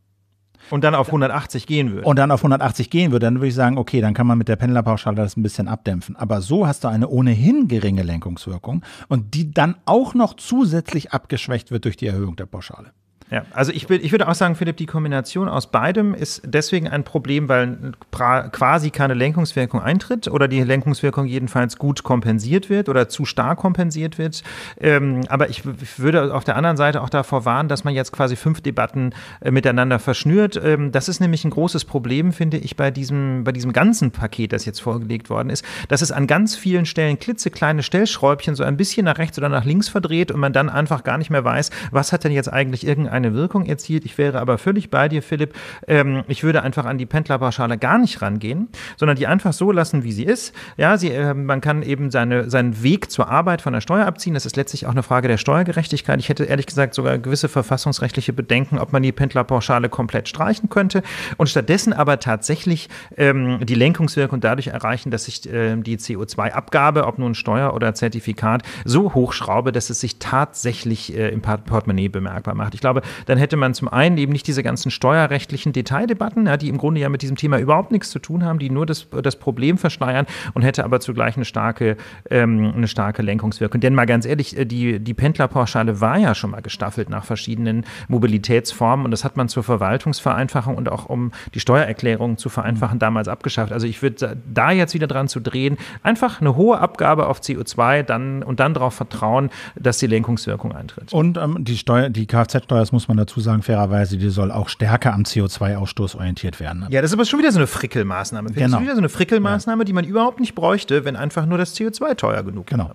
Und dann auf 180 gehen würde. Und dann auf 180 gehen würde, dann würde ich sagen, okay, dann kann man mit der Pendlerpauschale das ein bisschen abdämpfen. Aber so hast du eine ohnehin geringe Lenkungswirkung und die dann auch noch zusätzlich abgeschwächt wird durch die Erhöhung der Pauschale. Ja, also ich, bin, ich würde auch sagen, Philipp, die Kombination aus beidem ist deswegen ein Problem, weil quasi keine Lenkungswirkung eintritt oder die Lenkungswirkung jedenfalls gut kompensiert wird oder zu stark kompensiert wird. Ähm, aber ich, ich, würde auf der anderen Seite auch davor warnen, dass man jetzt quasi fünf Debatten äh, miteinander verschnürt. Ähm, das ist nämlich ein großes Problem, finde ich, bei diesem, bei diesem ganzen Paket, das jetzt vorgelegt worden ist, dass es an ganz vielen Stellen klitzekleine Stellschräubchen so ein bisschen nach rechts oder nach links verdreht und man dann einfach gar nicht mehr weiß, was hat denn jetzt eigentlich irgendein eine Wirkung erzielt. Ich wäre aber völlig bei dir, Philipp. Ähm, ich würde einfach an die Pendlerpauschale gar nicht rangehen, sondern die einfach so lassen, wie sie ist. Ja, sie, äh, man kann eben seine, seinen Weg zur Arbeit von der Steuer abziehen. Das ist letztlich auch eine Frage der Steuergerechtigkeit. Ich hätte ehrlich gesagt sogar gewisse verfassungsrechtliche Bedenken, ob man die Pendlerpauschale komplett streichen könnte und stattdessen aber tatsächlich ähm, die Lenkungswirkung dadurch erreichen, dass ich äh, die CO2-Abgabe, ob nun Steuer oder Zertifikat, so hochschraube, dass es sich tatsächlich äh, im Portemonnaie bemerkbar macht. Ich glaube, dann hätte man zum einen eben nicht diese ganzen steuerrechtlichen Detaildebatten, ja, die im Grunde ja mit diesem Thema überhaupt nichts zu tun haben, die nur das, das Problem verschleiern und hätte aber zugleich eine starke, ähm, eine starke Lenkungswirkung. Denn mal ganz ehrlich, äh, die, die Pendlerpauschale war ja schon mal gestaffelt nach verschiedenen Mobilitätsformen und das hat man zur Verwaltungsvereinfachung und auch um die Steuererklärungen zu vereinfachen damals abgeschafft. Also ich würde da jetzt wieder dran zu drehen, einfach eine hohe Abgabe auf CO2 dann, und dann darauf vertrauen, dass die Lenkungswirkung eintritt. Und ähm, die, die Kfz-Steuer ist muss man dazu sagen, fairerweise, die soll auch stärker am CO2-Ausstoß orientiert werden. Ja, das ist aber schon wieder so eine Frickelmaßnahme. Genau. Das ist genau. wieder so eine Frickelmaßnahme, ja. die man überhaupt nicht bräuchte, wenn einfach nur das CO2 teuer genug genau. wäre.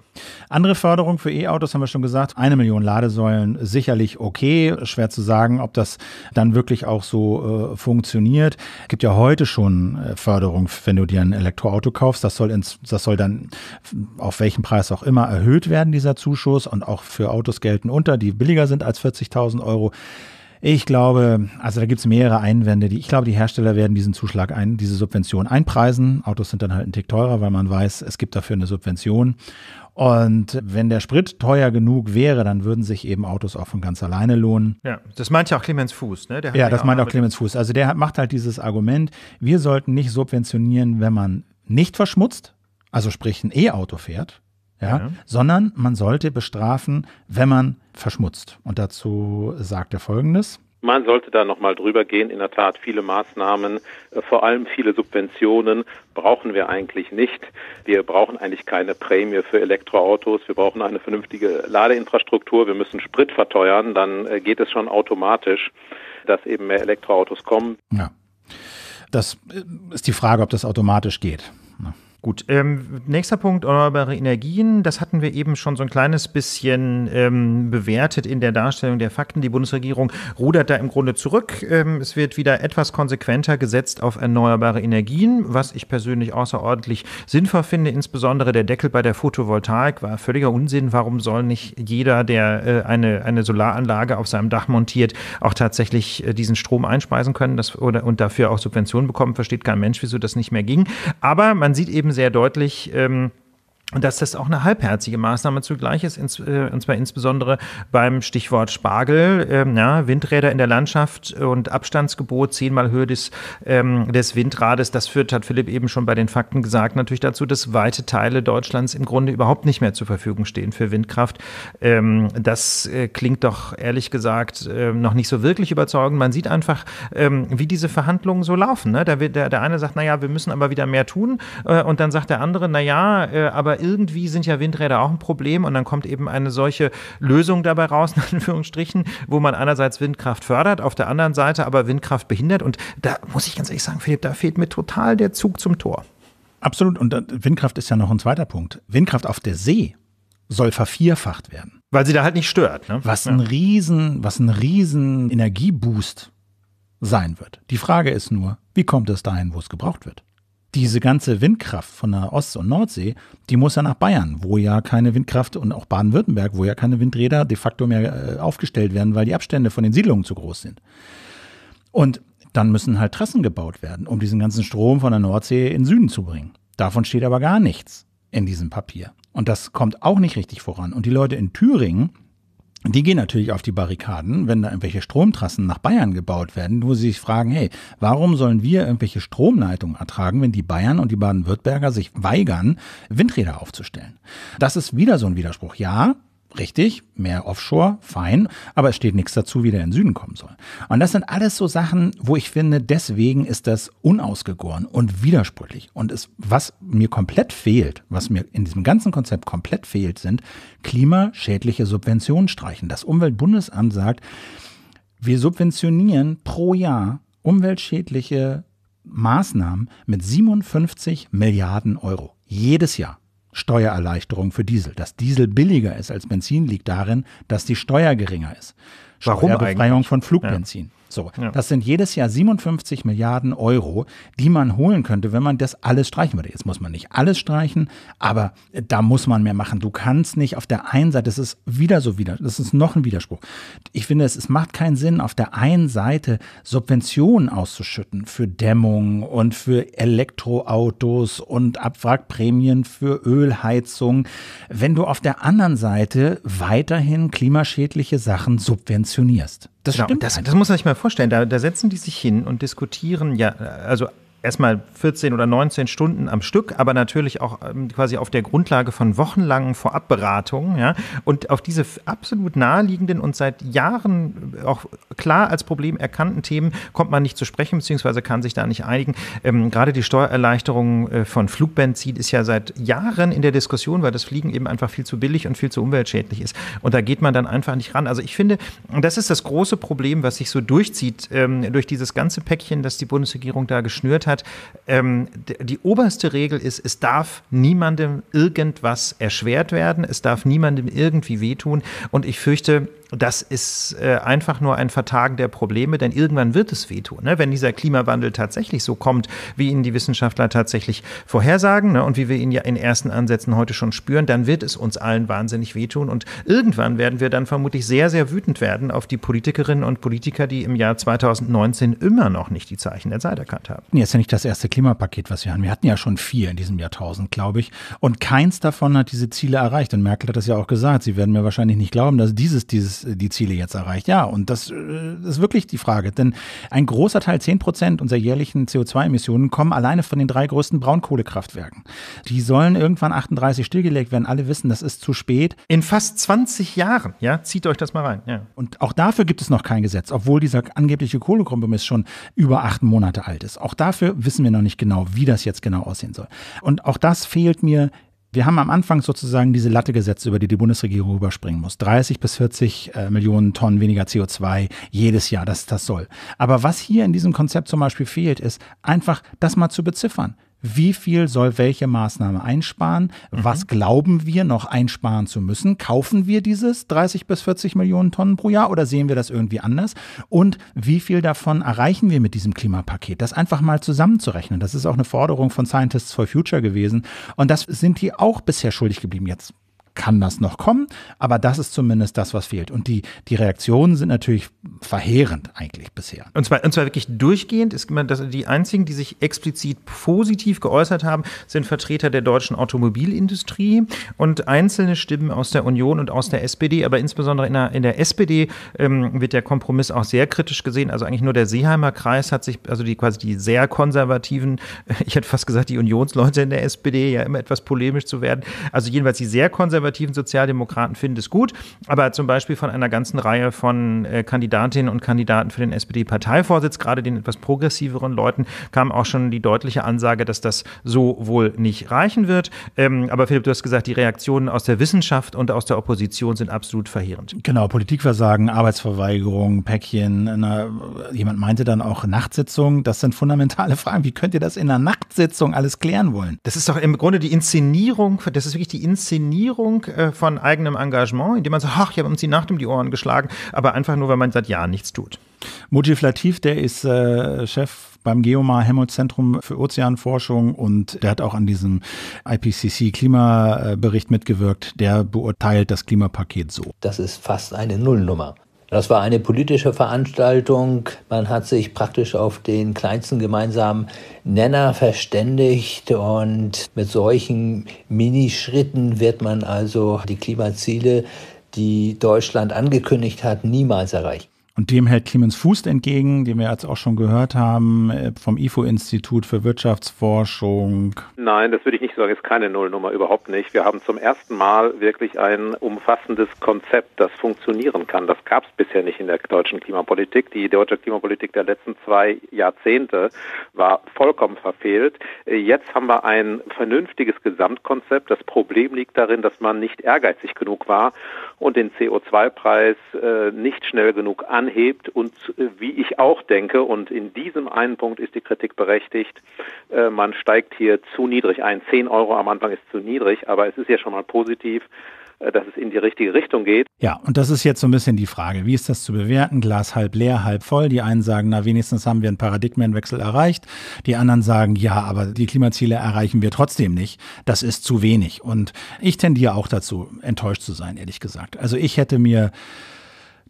Andere Förderung für E-Autos haben wir schon gesagt, eine Million Ladesäulen sicherlich okay. Schwer zu sagen, ob das dann wirklich auch so äh, funktioniert. Es gibt ja heute schon äh, Förderung, wenn du dir ein Elektroauto kaufst. Das soll, ins, das soll dann auf welchen Preis auch immer erhöht werden, dieser Zuschuss. Und auch für Autos gelten unter, die billiger sind als 40.000 Euro, ich glaube, also da gibt es mehrere Einwände. Die, ich glaube, die Hersteller werden diesen Zuschlag ein, diese Subvention einpreisen. Autos sind dann halt ein Tick teurer, weil man weiß, es gibt dafür eine Subvention. Und wenn der Sprit teuer genug wäre, dann würden sich eben Autos auch von ganz alleine lohnen. Ja, das meint ja auch Clemens Fuß, ne? ja, das auch meint auch Clemens Fuß. Also der hat, macht halt dieses Argument, wir sollten nicht subventionieren, wenn man nicht verschmutzt, also sprich ein E-Auto fährt, ja? ja? Sondern man sollte bestrafen, wenn man verschmutzt. Und dazu sagt er Folgendes. Man sollte da nochmal drüber gehen. In der Tat, viele Maßnahmen, äh, vor allem viele Subventionen brauchen wir eigentlich nicht. Wir brauchen eigentlich keine Prämie für Elektroautos. Wir brauchen eine vernünftige Ladeinfrastruktur. Wir müssen Sprit verteuern. Dann äh, geht es schon automatisch, dass eben mehr Elektroautos kommen. Ja. Das äh, ist die Frage, ob das automatisch geht. Gut, ähm, nächster Punkt, erneuerbare Energien. Das hatten wir eben schon so ein kleines bisschen ähm, bewertet in der Darstellung der Fakten. Die Bundesregierung rudert da im Grunde zurück. Ähm, es wird wieder etwas konsequenter gesetzt auf erneuerbare Energien, was ich persönlich außerordentlich sinnvoll finde. Insbesondere der Deckel bei der Photovoltaik war völliger Unsinn. Warum soll nicht jeder, der äh, eine, eine Solaranlage auf seinem Dach montiert, auch tatsächlich äh, diesen Strom einspeisen können das, oder, und dafür auch Subventionen bekommen? Versteht kein Mensch, wieso das nicht mehr ging. Aber man sieht eben, eben sehr deutlich, ähm, und dass das auch eine halbherzige Maßnahme zugleich ist, äh, und zwar insbesondere beim Stichwort Spargel, ähm, ja, Windräder in der Landschaft und Abstandsgebot, zehnmal Höhe des, ähm, des Windrades, das führt, hat Philipp eben schon bei den Fakten gesagt, natürlich dazu, dass weite Teile Deutschlands im Grunde überhaupt nicht mehr zur Verfügung stehen für Windkraft. Ähm, das äh, klingt doch ehrlich gesagt äh, noch nicht so wirklich überzeugend. Man sieht einfach, ähm, wie diese Verhandlungen so laufen. Ne? Da der, der eine sagt, naja, wir müssen aber wieder mehr tun äh, und dann sagt der andere, naja, äh, aber irgendwie sind ja Windräder auch ein Problem und dann kommt eben eine solche Lösung dabei raus, in Anführungsstrichen, wo man einerseits Windkraft fördert, auf der anderen Seite aber Windkraft behindert. Und da muss ich ganz ehrlich sagen, Philipp, da fehlt mir total der Zug zum Tor. Absolut. Und Windkraft ist ja noch ein zweiter Punkt. Windkraft auf der See soll vervierfacht werden. Weil sie da halt nicht stört. Ne? Was ein Riesen, was ein Riesen Energieboost sein wird. Die Frage ist nur, wie kommt es dahin, wo es gebraucht wird? diese ganze Windkraft von der Ost- und Nordsee, die muss ja nach Bayern, wo ja keine Windkraft und auch Baden-Württemberg, wo ja keine Windräder de facto mehr äh, aufgestellt werden, weil die Abstände von den Siedlungen zu groß sind. Und dann müssen halt Trassen gebaut werden, um diesen ganzen Strom von der Nordsee in den Süden zu bringen. Davon steht aber gar nichts in diesem Papier. Und das kommt auch nicht richtig voran. Und die Leute in Thüringen, die gehen natürlich auf die Barrikaden, wenn da irgendwelche Stromtrassen nach Bayern gebaut werden, wo sie sich fragen, hey, warum sollen wir irgendwelche Stromleitungen ertragen, wenn die Bayern und die Baden-Württemberger sich weigern, Windräder aufzustellen? Das ist wieder so ein Widerspruch. Ja, Richtig, mehr Offshore, fein, aber es steht nichts dazu, wie der in den Süden kommen soll. Und das sind alles so Sachen, wo ich finde, deswegen ist das unausgegoren und widersprüchlich. Und es, was mir komplett fehlt, was mir in diesem ganzen Konzept komplett fehlt, sind klimaschädliche Subventionen streichen. Das Umweltbundesamt sagt, wir subventionieren pro Jahr umweltschädliche Maßnahmen mit 57 Milliarden Euro. Jedes Jahr. Steuererleichterung für Diesel. Dass Diesel billiger ist als Benzin, liegt darin, dass die Steuer geringer ist. Warum Steuerbefreiung eigentlich? von Flugbenzin. Ja. So, ja. das sind jedes Jahr 57 Milliarden Euro, die man holen könnte, wenn man das alles streichen würde. Jetzt muss man nicht alles streichen, aber äh, da muss man mehr machen. Du kannst nicht auf der einen Seite, das ist wieder so wieder, das ist noch ein Widerspruch. Ich finde, es, es macht keinen Sinn, auf der einen Seite Subventionen auszuschütten für Dämmung und für Elektroautos und Abwrackprämien für Ölheizung, wenn du auf der anderen Seite weiterhin klimaschädliche Sachen subventionierst. Das genau, stimmt. Das, das muss man sich mal vorstellen. Da, da setzen die sich hin und diskutieren ja, also erstmal 14 oder 19 Stunden am Stück, aber natürlich auch ähm, quasi auf der Grundlage von wochenlangen Vorabberatungen. Ja? Und auf diese absolut naheliegenden und seit Jahren äh, auch klar als Problem erkannten Themen kommt man nicht zu sprechen, beziehungsweise kann sich da nicht einigen. Ähm, gerade die Steuererleichterung äh, von Flugbenzin ist ja seit Jahren in der Diskussion, weil das Fliegen eben einfach viel zu billig und viel zu umweltschädlich ist. Und da geht man dann einfach nicht ran. Also ich finde, das ist das große Problem, was sich so durchzieht ähm, durch dieses ganze Päckchen, das die Bundesregierung da geschnürt hat hat, ähm, die oberste Regel ist, es darf niemandem irgendwas erschwert werden, es darf niemandem irgendwie wehtun. Und ich fürchte, und das ist äh, einfach nur ein Vertagen der Probleme, denn irgendwann wird es wehtun. Ne? Wenn dieser Klimawandel tatsächlich so kommt, wie ihn die Wissenschaftler tatsächlich vorhersagen ne? und wie wir ihn ja in ersten Ansätzen heute schon spüren, dann wird es uns allen wahnsinnig wehtun. Und irgendwann werden wir dann vermutlich sehr, sehr wütend werden auf die Politikerinnen und Politiker, die im Jahr 2019 immer noch nicht die Zeichen der Zeit erkannt haben. Jetzt ja nicht das erste Klimapaket, was wir haben. Wir hatten ja schon vier in diesem Jahrtausend, glaube ich. Und keins davon hat diese Ziele erreicht. Und Merkel hat das ja auch gesagt. Sie werden mir wahrscheinlich nicht glauben, dass dieses, dieses die Ziele jetzt erreicht? Ja, und äh, das ist wirklich die Frage, denn ein großer Teil, 10 Prozent unserer jährlichen CO2-Emissionen kommen alleine von den drei größten Braunkohlekraftwerken. Die sollen irgendwann 38 stillgelegt werden. Alle wissen, das ist zu spät. In fast 20 Jahren, ja, zieht euch das mal rein. Ja. Und auch dafür gibt es noch kein Gesetz, obwohl dieser angebliche Kohlekompromiss schon über acht Monate alt ist. Auch dafür wissen wir noch nicht genau, wie das jetzt genau aussehen soll. Und auch das fehlt mir wir haben am Anfang sozusagen diese Latte gesetzt, über die die Bundesregierung überspringen muss. 30 bis 40 äh, Millionen Tonnen weniger CO2 jedes Jahr, das, das soll. Aber was hier in diesem Konzept zum Beispiel fehlt, ist einfach das mal zu beziffern wie viel soll welche Maßnahme einsparen, mhm. was glauben wir noch einsparen zu müssen, kaufen wir dieses 30 bis 40 Millionen Tonnen pro Jahr oder sehen wir das irgendwie anders und wie viel davon erreichen wir mit diesem Klimapaket, das einfach mal zusammenzurechnen. Das ist auch eine Forderung von Scientists for Future gewesen und das sind die auch bisher schuldig geblieben. Jetzt kann das noch kommen, aber das ist zumindest das, was fehlt. Und die, die Reaktionen sind natürlich verheerend eigentlich bisher. Und zwar, und zwar wirklich durchgehend. Ist, die einzigen, die sich explizit positiv geäußert haben, sind Vertreter der deutschen Automobilindustrie und einzelne Stimmen aus der Union und aus der SPD. Aber insbesondere in der, in der SPD ähm, wird der Kompromiss auch sehr kritisch gesehen. Also eigentlich nur der Seeheimer Kreis hat sich, also die quasi die sehr konservativen, ich hätte fast gesagt, die Unionsleute in der SPD ja immer etwas polemisch zu werden. Also jedenfalls die sehr konservativen konservativen Sozialdemokraten finden es gut, aber zum Beispiel von einer ganzen Reihe von äh, Kandidatinnen und Kandidaten für den SPD-Parteivorsitz, gerade den etwas progressiveren Leuten, kam auch schon die deutliche Ansage, dass das so wohl nicht reichen wird. Ähm, aber Philipp, du hast gesagt, die Reaktionen aus der Wissenschaft und aus der Opposition sind absolut verheerend. Genau, Politikversagen, Arbeitsverweigerung, Päckchen. Na, jemand meinte dann auch Nachtsitzung. Das sind fundamentale Fragen. Wie könnt ihr das in einer Nachtsitzung alles klären wollen? Das ist doch im Grunde die Inszenierung, das ist wirklich die Inszenierung Belohnung äh, von eigenem Engagement, indem man sagt, ach, ich habe uns die Nacht um die Ohren geschlagen, aber einfach nur, weil man seit Jahren nichts tut. Mojif Latif, der ist äh, Chef beim Geomar Helmholtz Zentrum für Ozeanforschung und der hat auch an diesem IPCC Klimabericht mitgewirkt. Der beurteilt das Klimapaket so. Das ist fast eine Nullnummer. Das war eine politische Veranstaltung. Man hat sich praktisch auf den kleinsten gemeinsamen Nenner verständigt und mit solchen Minischritten wird man also die Klimaziele, die Deutschland angekündigt hat, niemals erreichen. Und dem hält Clemens Fuß entgegen, den wir jetzt auch schon gehört haben, äh, vom IFO-Institut für Wirtschaftsforschung. Nein, das würde ich nicht sagen, ist keine Nullnummer, überhaupt nicht. Wir haben zum ersten Mal wirklich ein umfassendes Konzept, das funktionieren kann. Das gab es bisher nicht in der deutschen Klimapolitik. Die deutsche Klimapolitik der letzten zwei Jahrzehnte war vollkommen verfehlt. Äh, jetzt haben wir ein vernünftiges Gesamtkonzept. Das Problem liegt darin, dass man nicht ehrgeizig genug war und den CO2-Preis äh, nicht schnell genug anhielt hebt und äh, wie ich auch denke, und in diesem einen Punkt ist die Kritik berechtigt, äh, man steigt hier zu niedrig ein. 10 Euro am Anfang ist zu niedrig, aber es ist ja schon mal positiv äh, dass es in die richtige Richtung geht. Ja, und das ist jetzt so ein bisschen die Frage, wie ist das zu bewerten? Glas halb leer, halb voll. Die einen sagen, na wenigstens haben wir einen Paradigmenwechsel erreicht. Die anderen sagen, ja, aber die Klimaziele erreichen wir trotzdem nicht. Das ist zu wenig. Und ich tendiere auch dazu, enttäuscht zu sein, ehrlich gesagt. Also ich hätte mir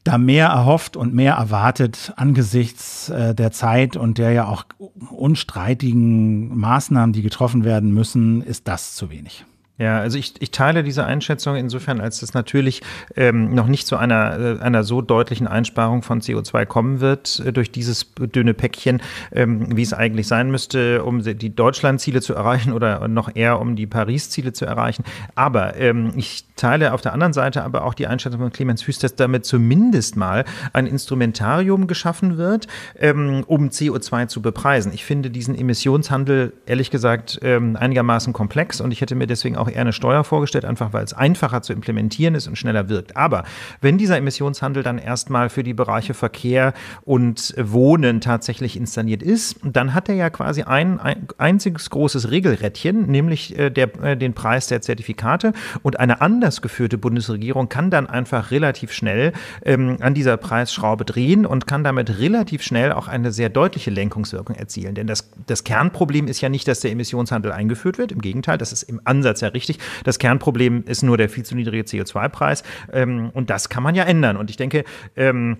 da mehr erhofft und mehr erwartet angesichts äh, der Zeit und der ja auch unstreitigen Maßnahmen, die getroffen werden müssen, ist das zu wenig. Ja, also ich, ich teile diese Einschätzung insofern, als es natürlich ähm, noch nicht zu einer, äh, einer so deutlichen Einsparung von CO2 kommen wird äh, durch dieses dünne Päckchen, ähm, wie es eigentlich sein müsste, um die Deutschlandziele zu erreichen oder noch eher um die Paris-Ziele zu erreichen. Aber ähm, ich teile auf der anderen Seite aber auch die Einschätzung von Clemens Hüß, dass damit zumindest mal ein Instrumentarium geschaffen wird, ähm, um CO2 zu bepreisen. Ich finde diesen Emissionshandel ehrlich gesagt ähm, einigermaßen komplex und ich hätte mir deswegen auch eher eine Steuer vorgestellt, einfach weil es einfacher zu implementieren ist und schneller wirkt. Aber wenn dieser Emissionshandel dann erstmal für die Bereiche Verkehr und Wohnen tatsächlich installiert ist, dann hat er ja quasi ein, ein einziges großes Regelrädchen, nämlich äh, der, äh, den Preis der Zertifikate und eine andere anders geführte Bundesregierung kann dann einfach relativ schnell ähm, an dieser Preisschraube drehen und kann damit relativ schnell auch eine sehr deutliche Lenkungswirkung erzielen. Denn das, das Kernproblem ist ja nicht, dass der Emissionshandel eingeführt wird. Im Gegenteil, das ist im Ansatz ja richtig. Das Kernproblem ist nur der viel zu niedrige CO2-Preis. Ähm, und das kann man ja ändern. Und ich denke, ähm,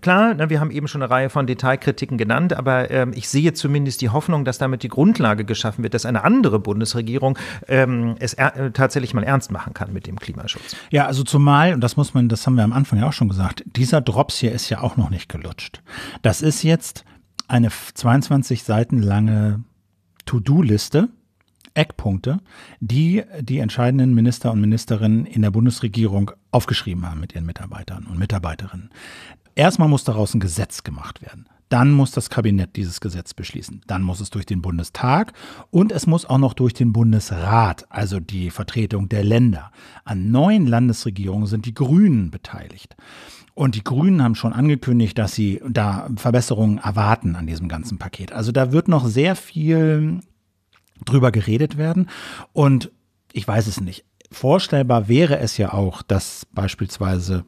Klar, ne, wir haben eben schon eine Reihe von Detailkritiken genannt, aber ähm, ich sehe zumindest die Hoffnung, dass damit die Grundlage geschaffen wird, dass eine andere Bundesregierung ähm, es er, äh, tatsächlich mal ernst machen kann mit dem Klimaschutz. Ja, also zumal, und das muss man, das haben wir am Anfang ja auch schon gesagt, dieser Drops hier ist ja auch noch nicht gelutscht. Das ist jetzt eine 22 Seiten lange To-Do-Liste, Eckpunkte, die die entscheidenden Minister und Ministerinnen in der Bundesregierung aufgeschrieben haben mit ihren Mitarbeitern und Mitarbeiterinnen. Erstmal muss daraus ein Gesetz gemacht werden. Dann muss das Kabinett dieses Gesetz beschließen. Dann muss es durch den Bundestag und es muss auch noch durch den Bundesrat, also die Vertretung der Länder. An neuen Landesregierungen sind die Grünen beteiligt. Und die Grünen haben schon angekündigt, dass sie da Verbesserungen erwarten an diesem ganzen Paket. Also da wird noch sehr viel drüber geredet werden. Und ich weiß es nicht. Vorstellbar wäre es ja auch, dass beispielsweise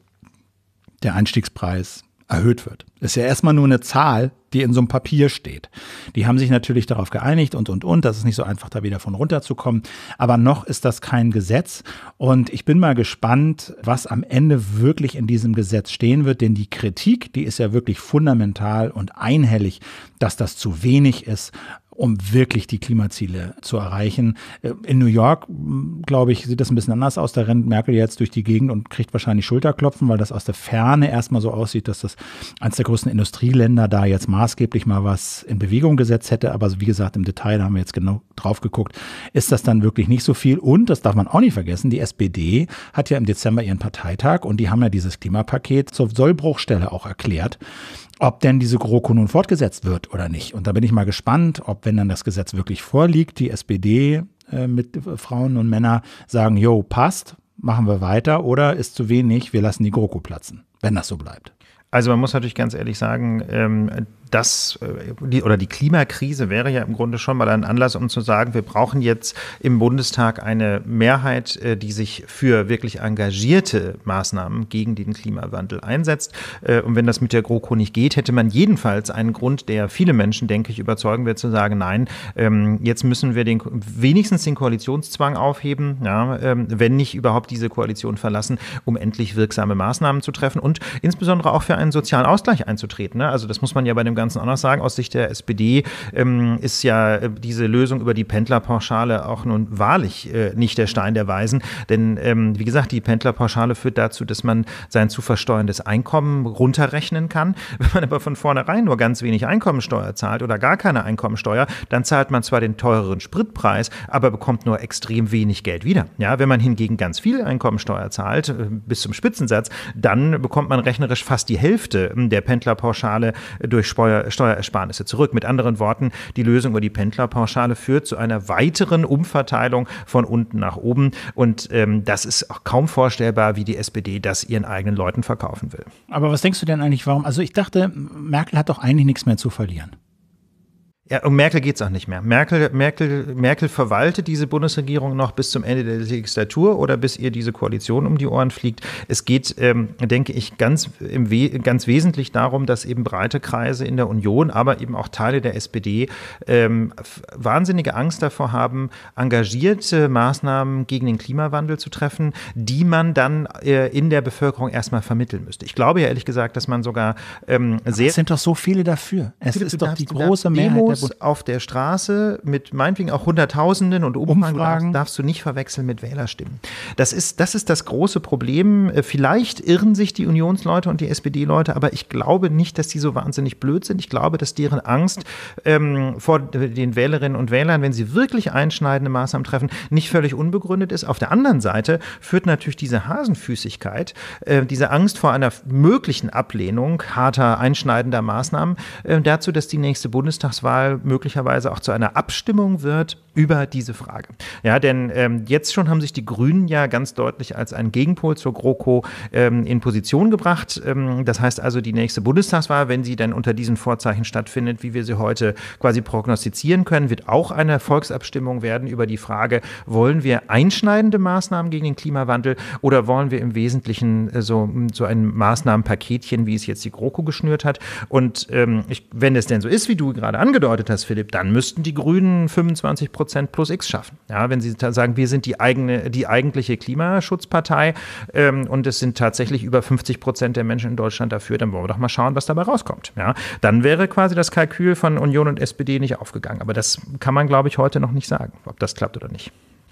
der Einstiegspreis erhöht wird. Ist ja erstmal nur eine Zahl, die in so einem Papier steht. Die haben sich natürlich darauf geeinigt und, und, und. Das ist nicht so einfach, da wieder von runterzukommen. Aber noch ist das kein Gesetz. Und ich bin mal gespannt, was am Ende wirklich in diesem Gesetz stehen wird. Denn die Kritik, die ist ja wirklich fundamental und einhellig, dass das zu wenig ist um wirklich die Klimaziele zu erreichen. Äh, in New York, mm, glaube ich, sieht das ein bisschen anders aus. Da rennt Merkel jetzt durch die Gegend und kriegt wahrscheinlich Schulterklopfen, weil das aus der Ferne erstmal so aussieht, dass das eines der größten Industrieländer da jetzt maßgeblich mal was in Bewegung gesetzt hätte. Aber wie gesagt, im Detail, da haben wir jetzt genau drauf geguckt, ist das dann wirklich nicht so viel. Und das darf man auch nicht vergessen, die SPD hat ja im Dezember ihren Parteitag und die haben ja dieses Klimapaket zur Sollbruchstelle auch erklärt ob denn diese GroKo nun fortgesetzt wird oder nicht. Und da bin ich mal gespannt, ob, wenn dann das Gesetz wirklich vorliegt, die SPD äh, mit Frauen und Männern sagen, jo, passt, machen wir weiter oder ist zu wenig, wir lassen die GroKo platzen, wenn das so bleibt. Also man muss natürlich ganz ehrlich sagen, ähm, das äh, die, oder die Klimakrise wäre ja im Grunde schon mal ein Anlass, um zu sagen, wir brauchen jetzt im Bundestag eine Mehrheit, äh, die sich für wirklich engagierte Maßnahmen gegen den Klimawandel einsetzt. Äh, und wenn das mit der GroKo nicht geht, hätte man jedenfalls einen Grund, der viele Menschen, denke ich, überzeugen wird, zu sagen, nein, ähm, jetzt müssen wir den, wenigstens den Koalitionszwang aufheben, ja, ähm, wenn nicht überhaupt diese Koalition verlassen, um endlich wirksame Maßnahmen zu treffen und insbesondere auch für einen sozialen Ausgleich einzutreten. Ne? Also das muss man ja bei dem ganz anders sagen. Aus Sicht der SPD ähm, ist ja äh, diese Lösung über die Pendlerpauschale auch nun wahrlich äh, nicht der Stein der Weisen. Denn ähm, wie gesagt, die Pendlerpauschale führt dazu, dass man sein zu versteuerndes Einkommen runterrechnen kann. Wenn man aber von vornherein nur ganz wenig Einkommensteuer zahlt oder gar keine Einkommensteuer, dann zahlt man zwar den teureren Spritpreis, aber bekommt nur extrem wenig Geld wieder. Ja, wenn man hingegen ganz viel Einkommensteuer zahlt, äh, bis zum Spitzensatz, dann bekommt man rechnerisch fast die Hälfte ähm, der Pendlerpauschale äh, durch Steuer Steuer, Steuerersparnisse zurück. Mit anderen Worten, die Lösung über die Pendlerpauschale führt zu einer weiteren Umverteilung von unten nach oben. Und ähm, das ist auch kaum vorstellbar, wie die SPD das ihren eigenen Leuten verkaufen will. Aber was denkst du denn eigentlich, warum? Also ich dachte, Merkel hat doch eigentlich nichts mehr zu verlieren. Ja, um Merkel geht es auch nicht mehr. Merkel, Merkel, Merkel verwaltet diese Bundesregierung noch bis zum Ende der Legislatur oder bis ihr diese Koalition um die Ohren fliegt. Es geht, ähm, denke ich, ganz, im We ganz wesentlich darum, dass eben breite Kreise in der Union, aber eben auch Teile der SPD ähm, wahnsinnige Angst davor haben, engagierte Maßnahmen gegen den Klimawandel zu treffen, die man dann äh, in der Bevölkerung erstmal vermitteln müsste. Ich glaube ja ehrlich gesagt, dass man sogar ähm, sehr. Es sind doch so viele dafür. Es ist doch die große Mehrheit. Demos Ergebnis auf der Straße mit meinetwegen auch Hunderttausenden und Umfragen, Umfragen. darfst du nicht verwechseln mit Wählerstimmen. Das ist, das ist das große Problem. Äh, vielleicht irren sich die Unionsleute und die SPD-Leute, aber ich glaube nicht, dass die so wahnsinnig blöd sind. Ich glaube, dass deren Angst ähm, vor den Wählerinnen und Wählern, wenn sie wirklich einschneidende Maßnahmen treffen, nicht völlig unbegründet ist. Auf der anderen Seite führt natürlich diese Hasenfüßigkeit, äh, diese Angst vor einer möglichen Ablehnung harter, einschneidender Maßnahmen äh, dazu, dass die nächste Bundestagswahl mal möglicherweise auch zu einer Abstimmung wird über diese Frage. Ja, denn ähm, jetzt schon haben sich die Grünen ja ganz deutlich als einen Gegenpol zur GroKo ähm, in Position gebracht. Ähm, das heißt also, die nächste Bundestagswahl, wenn sie dann unter diesen Vorzeichen stattfindet, wie wir sie heute quasi prognostizieren können, wird auch eine Volksabstimmung werden über die Frage, wollen wir einschneidende Maßnahmen gegen den Klimawandel oder wollen wir im Wesentlichen äh, so, hm, so ein Maßnahmenpaketchen, wie es jetzt die GroKo geschnürt hat. Und ähm, ich, wenn es denn so ist, wie du gerade angedeutet angedeutet hast, Philipp, dann müssten die Grünen 25 Prozent plus X schaffen. Ja, wenn sie sagen, wir sind die, eigene, die eigentliche Klimaschutzpartei ähm, und es sind tatsächlich über 50 Prozent der Menschen in Deutschland dafür, dann wollen wir doch mal schauen, was dabei rauskommt. Ja, dann wäre quasi das Kalkül von Union und SPD nicht aufgegangen. Aber das kann man, glaube ich, heute noch nicht sagen, ob das klappt oder nicht.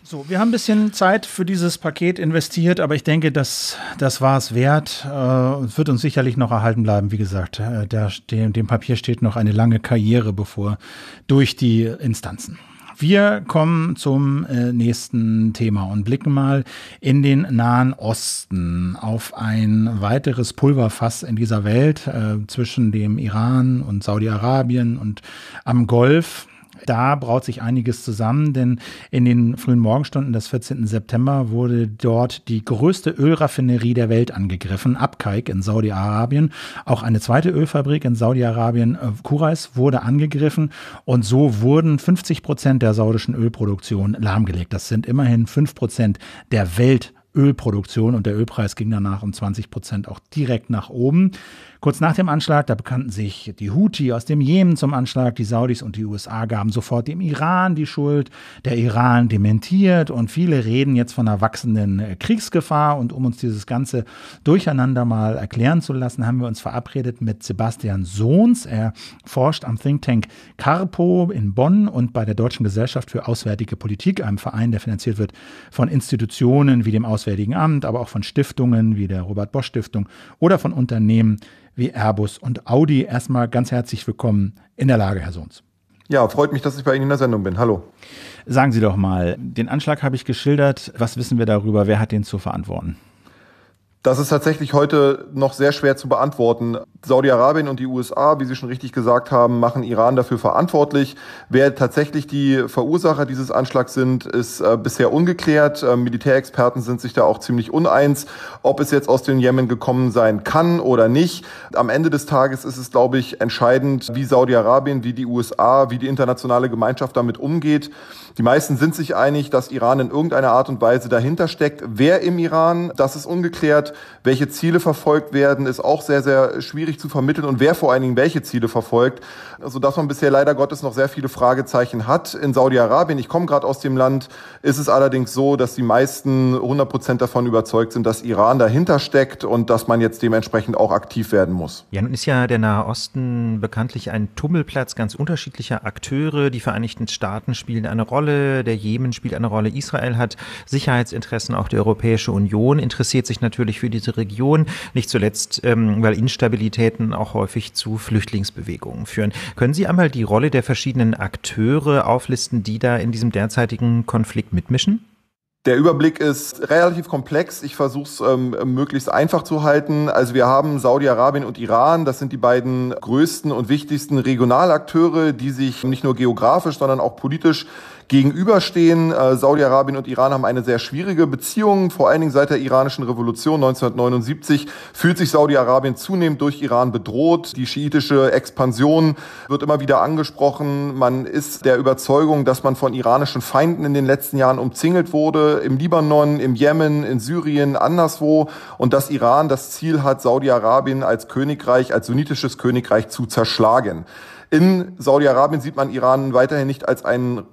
So, wir haben ein bisschen Zeit für dieses Paket investiert, aber ich denke, das, das war es wert äh, wird uns sicherlich noch erhalten bleiben. Wie gesagt, äh, der, dem, dem Papier steht noch eine lange Karriere bevor durch die Instanzen. Wir kommen zum äh, nächsten Thema und blicken mal in den Nahen Osten auf ein weiteres Pulverfass in dieser Welt äh, zwischen dem Iran und Saudi-Arabien und am Golf da braut sich einiges zusammen, denn in den frühen Morgenstunden des 14. September wurde dort die größte Ölraffinerie der Welt angegriffen, Abkaik in Saudi-Arabien. Auch eine zweite Ölfabrik in Saudi-Arabien, äh, Kurais, wurde angegriffen und so wurden 50 Prozent der saudischen Ölproduktion lahmgelegt. Das sind immerhin 5 Prozent der Welt Ölproduktion und der Ölpreis ging danach um 20 Prozent auch direkt nach oben. Kurz nach dem Anschlag, da bekannten sich die Houthi aus dem Jemen zum Anschlag, die Saudis und die USA gaben sofort dem Iran die Schuld, der Iran dementiert und viele reden jetzt von einer wachsenden äh, Kriegsgefahr und um uns dieses ganze Durcheinander mal erklären zu lassen, haben wir uns verabredet mit Sebastian Sohns. Er forscht am Think Tank Carpo in Bonn und bei der Deutschen Gesellschaft für Auswärtige Politik, einem Verein, der finanziert wird von Institutionen wie dem Auswärtigen Amt, aber auch von Stiftungen wie der Robert Bosch Stiftung oder von Unternehmen wie Airbus und Audi. Erstmal ganz herzlich willkommen in der Lage, Herr Sohns. Ja, freut mich, dass ich bei Ihnen in der Sendung bin. Hallo. Sagen Sie doch mal, den Anschlag habe ich geschildert. Was wissen wir darüber? Wer hat den zu verantworten? Das ist tatsächlich heute noch sehr schwer zu beantworten. Saudi-Arabien und die USA, wie Sie schon richtig gesagt haben, machen Iran dafür verantwortlich. Wer tatsächlich die Verursacher dieses Anschlags sind, ist äh, bisher ungeklärt. Äh, Militärexperten sind sich da auch ziemlich uneins, ob es jetzt aus dem Jemen gekommen sein kann oder nicht. Am Ende des Tages ist es, glaube ich, entscheidend, wie Saudi-Arabien, wie die USA, wie die internationale Gemeinschaft damit umgeht. Die meisten sind sich einig, dass Iran in irgendeiner Art und Weise dahinter steckt. Wer im Iran, das ist ungeklärt welche Ziele verfolgt werden, ist auch sehr, sehr schwierig zu vermitteln und wer vor allen Dingen welche Ziele verfolgt, sodass also, man bisher leider Gottes noch sehr viele Fragezeichen hat. In Saudi-Arabien, ich komme gerade aus dem Land, ist es allerdings so, dass die meisten 100 Prozent davon überzeugt sind, dass Iran dahinter steckt und dass man jetzt dementsprechend auch aktiv werden muss. Ja, nun ist ja der Nahe Osten bekanntlich ein Tummelplatz ganz unterschiedlicher Akteure. Die Vereinigten Staaten spielen eine Rolle, der Jemen spielt eine Rolle, Israel hat Sicherheitsinteressen, auch die Europäische Union interessiert sich natürlich für diese Region, nicht zuletzt, ähm, weil Instabilitäten auch häufig zu Flüchtlingsbewegungen führen. Können Sie einmal die Rolle der verschiedenen Akteure auflisten, die da in diesem derzeitigen Konflikt mitmischen? Der Überblick ist relativ komplex. Ich versuche es ähm, möglichst einfach zu halten. Also wir haben Saudi-Arabien und Iran. Das sind die beiden größten und wichtigsten Regionalakteure, die sich nicht nur geografisch, sondern auch politisch gegenüberstehen. Äh, Saudi-Arabien und Iran haben eine sehr schwierige Beziehung. Vor allen Dingen seit der iranischen Revolution 1979 fühlt sich Saudi-Arabien zunehmend durch Iran bedroht. Die schiitische Expansion wird immer wieder angesprochen. Man ist der Überzeugung, dass man von iranischen Feinden in den letzten Jahren umzingelt wurde. Im Libanon, im Jemen, in Syrien, anderswo. Und dass Iran das Ziel hat, Saudi-Arabien als Königreich, als sunnitisches Königreich zu zerschlagen. In Saudi-Arabien sieht man Iran weiterhin nicht als einen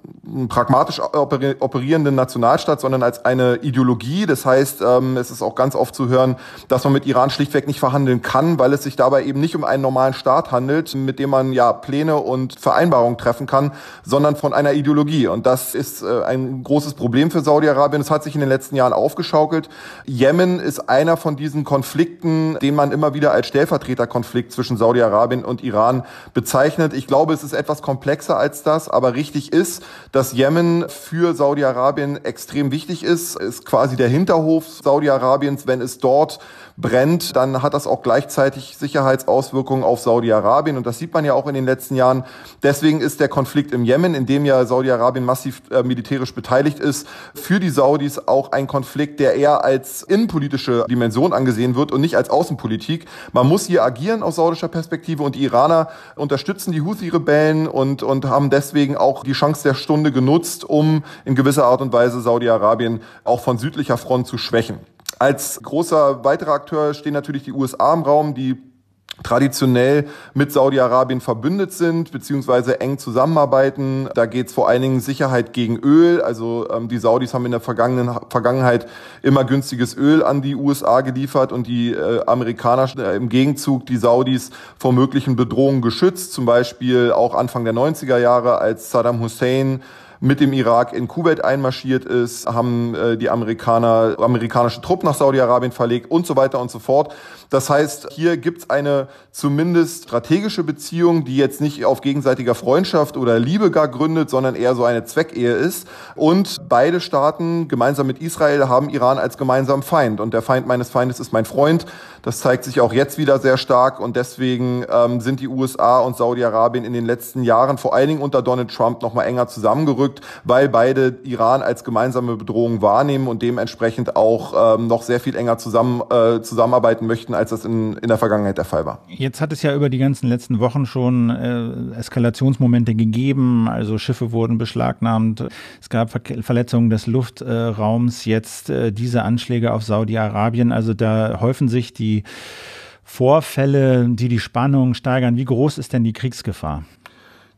pragmatisch operierenden Nationalstaat, sondern als eine Ideologie. Das heißt, ähm, es ist auch ganz oft zu hören, dass man mit Iran schlichtweg nicht verhandeln kann, weil es sich dabei eben nicht um einen normalen Staat handelt, mit dem man ja Pläne und Vereinbarungen treffen kann, sondern von einer Ideologie. Und das ist äh, ein großes Problem für Saudi-Arabien. Es hat sich in den letzten Jahren aufgeschaukelt. Jemen ist einer von diesen Konflikten, den man immer wieder als Stellvertreterkonflikt zwischen Saudi-Arabien und Iran bezeichnet berechnet. Ich glaube, es ist etwas komplexer als das, aber richtig ist, dass Jemen für Saudi-Arabien extrem wichtig ist. Ist quasi der Hinterhof Saudi-Arabiens, wenn es dort brennt, dann hat das auch gleichzeitig Sicherheitsauswirkungen auf Saudi-Arabien. Und das sieht man ja auch in den letzten Jahren. Deswegen ist der Konflikt im Jemen, in dem ja Saudi-Arabien massiv äh, militärisch beteiligt ist, für die Saudis auch ein Konflikt, der eher als innenpolitische Dimension angesehen wird und nicht als Außenpolitik. Man muss hier agieren aus saudischer Perspektive und die Iraner unterstützen die Houthi-Rebellen und, und haben deswegen auch die Chance der Stunde genutzt, um in gewisser Art und Weise Saudi-Arabien auch von südlicher Front zu schwächen. Als großer weiterer Akteur stehen natürlich die USA im Raum, die traditionell mit Saudi-Arabien verbündet sind, beziehungsweise eng zusammenarbeiten. Da geht es vor allen Dingen Sicherheit gegen Öl. Also ähm, die Saudis haben in der vergangenen, Vergangenheit immer günstiges Öl an die USA geliefert und die äh, Amerikaner äh, im Gegenzug die Saudis vor möglichen Bedrohungen geschützt. Zum Beispiel auch Anfang der 90er Jahre, als Saddam Hussein mit dem Irak in Kuwait einmarschiert ist, haben äh, die Amerikaner amerikanische Truppen nach Saudi-Arabien verlegt und so weiter und so fort. Das heißt, hier gibt's eine zumindest strategische Beziehung, die jetzt nicht auf gegenseitiger Freundschaft oder Liebe gar gründet, sondern eher so eine Zweckehe ist. Und beide Staaten gemeinsam mit Israel haben Iran als gemeinsamen Feind. Und der Feind meines Feindes ist mein Freund. Das zeigt sich auch jetzt wieder sehr stark und deswegen ähm, sind die USA und Saudi-Arabien in den letzten Jahren, vor allen Dingen unter Donald Trump, noch mal enger zusammengerückt, weil beide Iran als gemeinsame Bedrohung wahrnehmen und dementsprechend auch ähm, noch sehr viel enger zusammen, äh, zusammenarbeiten möchten, als das in, in der Vergangenheit der Fall war. Jetzt hat es ja über die ganzen letzten Wochen schon äh, Eskalationsmomente gegeben, also Schiffe wurden beschlagnahmt, es gab Ver Verletzungen des Luftraums, äh, jetzt diese Anschläge auf Saudi-Arabien, also da häufen sich die Vorfälle, die die Spannung steigern? Wie groß ist denn die Kriegsgefahr?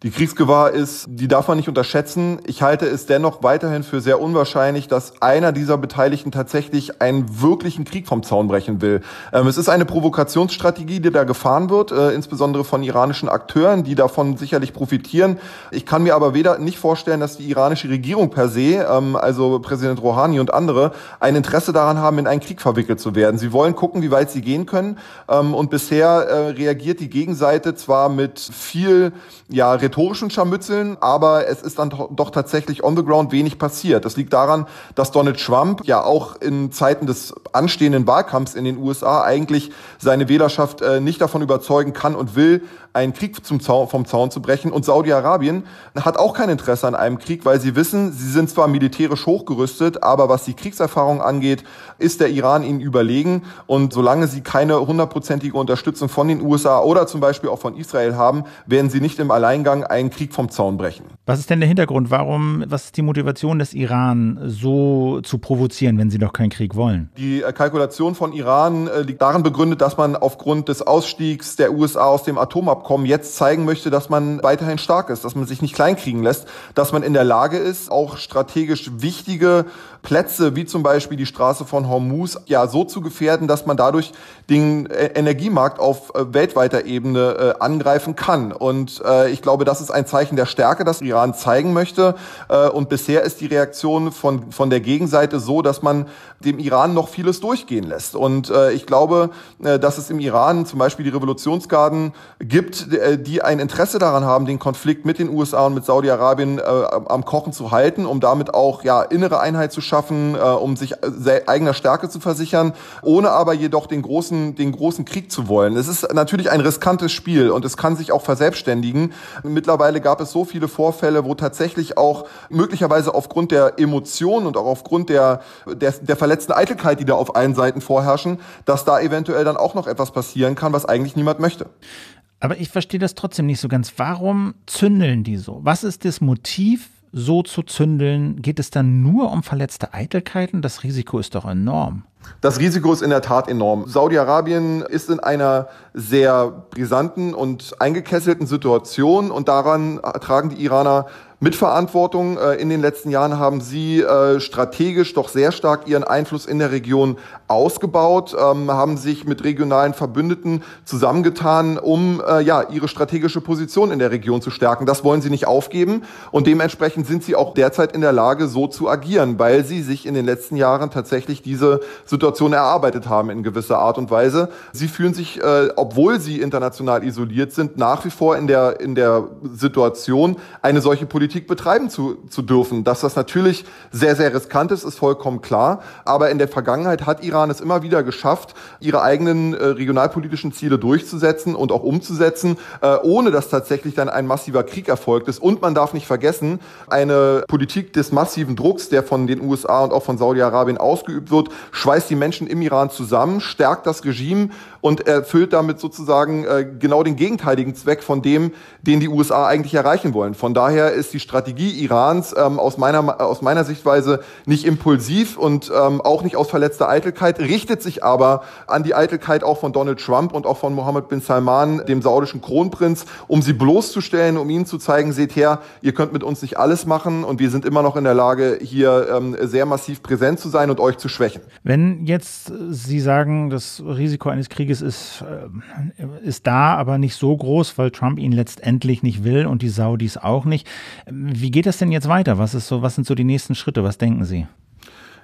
Die Kriegsgewahr ist, die darf man nicht unterschätzen. Ich halte es dennoch weiterhin für sehr unwahrscheinlich, dass einer dieser Beteiligten tatsächlich einen wirklichen Krieg vom Zaun brechen will. Ähm, es ist eine Provokationsstrategie, die da gefahren wird, äh, insbesondere von iranischen Akteuren, die davon sicherlich profitieren. Ich kann mir aber weder nicht vorstellen, dass die iranische Regierung per se, ähm, also Präsident Rouhani und andere, ein Interesse daran haben, in einen Krieg verwickelt zu werden. Sie wollen gucken, wie weit sie gehen können. Ähm, und bisher äh, reagiert die Gegenseite zwar mit viel, ja, rhetorischen Scharmützeln, aber es ist dann doch tatsächlich on the ground wenig passiert. Das liegt daran, dass Donald Trump ja auch in Zeiten des anstehenden Wahlkampfs in den USA eigentlich seine Wählerschaft äh, nicht davon überzeugen kann und will, einen Krieg zum Zaun, vom Zaun zu brechen. Und Saudi-Arabien hat auch kein Interesse an einem Krieg, weil sie wissen, sie sind zwar militärisch hochgerüstet, aber was die Kriegserfahrung angeht, ist der Iran ihnen überlegen. Und solange sie keine hundertprozentige Unterstützung von den USA oder zum Beispiel auch von Israel haben, werden sie nicht im Alleingang einen Krieg vom Zaun brechen. Was ist denn der Hintergrund? Warum, was ist die Motivation des Iran, so zu provozieren, wenn sie doch keinen Krieg wollen? Die äh, Kalkulation von Iran äh, liegt darin begründet, dass man aufgrund des Ausstiegs der USA aus dem Atomabkommen Abkommen jetzt zeigen möchte, dass man weiterhin stark ist, dass man sich nicht kleinkriegen lässt, dass man in der Lage ist, auch strategisch wichtige Plätze wie zum Beispiel die Straße von Hormuz ja so zu gefährden, dass man dadurch den äh, Energiemarkt auf äh, weltweiter Ebene äh, angreifen kann. Und äh, ich glaube, das ist ein Zeichen der Stärke, das Iran zeigen möchte. Äh, und bisher ist die Reaktion von, von der Gegenseite so, dass man dem Iran noch vieles durchgehen lässt. Und äh, ich glaube, äh, dass es im Iran zum Beispiel die Revolutionsgarden gibt, äh, die ein Interesse daran haben, den Konflikt mit den USA und mit Saudi-Arabien äh, am Kochen zu halten, um damit auch ja innere Einheit zu schaffen, äh, um sich eigener Stärke zu versichern, ohne aber jedoch den großen großen, den großen Krieg zu wollen. Es ist natürlich ein riskantes Spiel und es kann sich auch verselbstständigen. Mittlerweile gab es so viele Vorfälle, wo tatsächlich auch möglicherweise aufgrund der Emotionen und auch aufgrund der, der, der verletzten Eitelkeit, die da auf allen Seiten vorherrschen, dass da eventuell dann auch noch etwas passieren kann, was eigentlich niemand möchte. Aber ich verstehe das trotzdem nicht so ganz. Warum zündeln die so? Was ist das Motiv? so zu zündeln? Geht es dann nur um verletzte Eitelkeiten? Das Risiko ist doch enorm. Das Risiko ist in der Tat enorm. Saudi-Arabien ist in einer sehr brisanten und eingekesselten Situation und daran tragen die Iraner Mitverantwortung. Äh, in den letzten Jahren haben sie äh, strategisch doch sehr stark ihren Einfluss in der Region ausgebaut, ähm, haben sich mit regionalen Verbündeten zusammengetan, um äh, ja ihre strategische Position in der Region zu stärken. Das wollen sie nicht aufgeben und dementsprechend sind sie auch derzeit in der Lage, so zu agieren, weil sie sich in den letzten Jahren tatsächlich diese Situation erarbeitet haben in gewisser Art und Weise. Sie fühlen sich, äh, obwohl sie international isoliert sind, nach wie vor in der in der Situation, eine solche Politik betreiben zu, zu dürfen. Dass das natürlich sehr sehr riskant ist, ist vollkommen klar. Aber in der Vergangenheit hat Iran Teheran es immer wieder geschafft, ihre eigenen äh, regionalpolitischen Ziele durchzusetzen und auch umzusetzen, äh, ohne dass tatsächlich dann ein massiver Krieg erfolgt ist. Und man darf nicht vergessen, eine Politik des massiven Drucks, der von den USA und auch von Saudi-Arabien ausgeübt wird, schweißt die Menschen im Iran zusammen, stärkt das Regime und erfüllt damit sozusagen äh, genau den gegenteiligen Zweck von dem, den die USA eigentlich erreichen wollen. Von daher ist die Strategie Irans ähm, aus, meiner, aus meiner Sichtweise nicht impulsiv und ähm, auch nicht aus verletzter Eitelkeit, Eitelkeit richtet sich aber an die Eitelkeit auch von Donald Trump und auch von Mohammed bin Salman, dem saudischen Kronprinz, um sie bloßzustellen, um ihnen zu zeigen, seht her, ihr könnt mit uns nicht alles machen und wir sind immer noch in der Lage, hier ähm, sehr massiv präsent zu sein und euch zu schwächen. Wenn jetzt äh, Sie sagen, das Risiko eines Krieges ist, äh, ist da, aber nicht so groß, weil Trump ihn letztendlich nicht will und die Saudis auch nicht. Wie geht das denn jetzt weiter? Was ist so, was sind so die nächsten Schritte? Was denken Sie?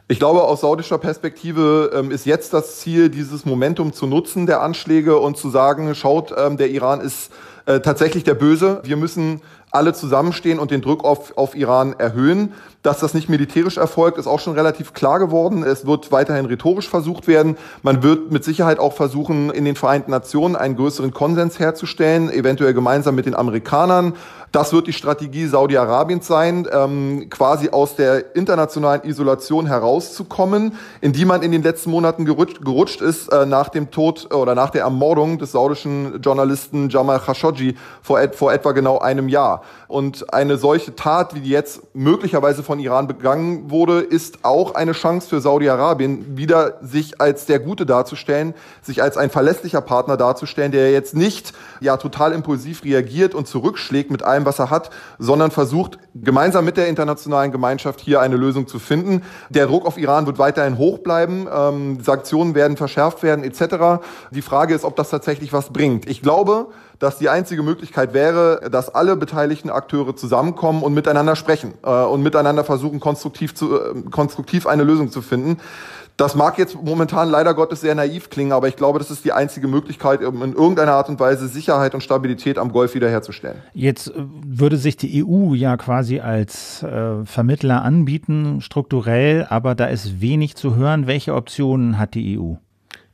Ich glaube, aus saudischer Perspektive ähm, ist jetzt das Ziel, dieses Momentum zu nutzen der Anschläge und zu sagen, schaut, ähm, der Iran ist äh, tatsächlich der Böse. Wir müssen alle zusammenstehen und den Druck auf, auf Iran erhöhen. Dass das nicht militärisch erfolgt, ist auch schon relativ klar geworden. Es wird weiterhin rhetorisch versucht werden. Man wird mit Sicherheit auch versuchen, in den Vereinten Nationen einen größeren Konsens herzustellen, eventuell gemeinsam mit den Amerikanern. Das wird die Strategie Saudi-Arabiens sein, ähm, quasi aus der internationalen Isolation herauszukommen, in die man in den letzten Monaten gerutscht, gerutscht ist, äh, nach dem Tod äh, oder nach der Ermordung des saudischen Journalisten Jamal Khashoggi vor, et, vor etwa genau einem Jahr. Und eine solche Tat, wie die jetzt möglicherweise von von Iran begangen wurde, ist auch eine Chance für Saudi-Arabien, wieder sich als der Gute darzustellen, sich als ein verlässlicher Partner darzustellen, der jetzt nicht ja total impulsiv reagiert und zurückschlägt mit allem, was er hat, sondern versucht, gemeinsam mit der internationalen Gemeinschaft hier eine Lösung zu finden. Der Druck auf Iran wird weiterhin hoch bleiben, ähm, Sanktionen werden verschärft werden etc. Die Frage ist, ob das tatsächlich was bringt. Ich glaube, dass die einzige Möglichkeit wäre, dass alle beteiligten Akteure zusammenkommen und miteinander sprechen äh, und miteinander versuchen, konstruktiv, zu, äh, konstruktiv eine Lösung zu finden. Das mag jetzt momentan leider Gottes sehr naiv klingen, aber ich glaube, das ist die einzige Möglichkeit, in irgendeiner Art und Weise Sicherheit und Stabilität am Golf wiederherzustellen. Jetzt äh, würde sich die EU ja quasi als äh, Vermittler anbieten, strukturell, aber da ist wenig zu hören. Welche Optionen hat die EU?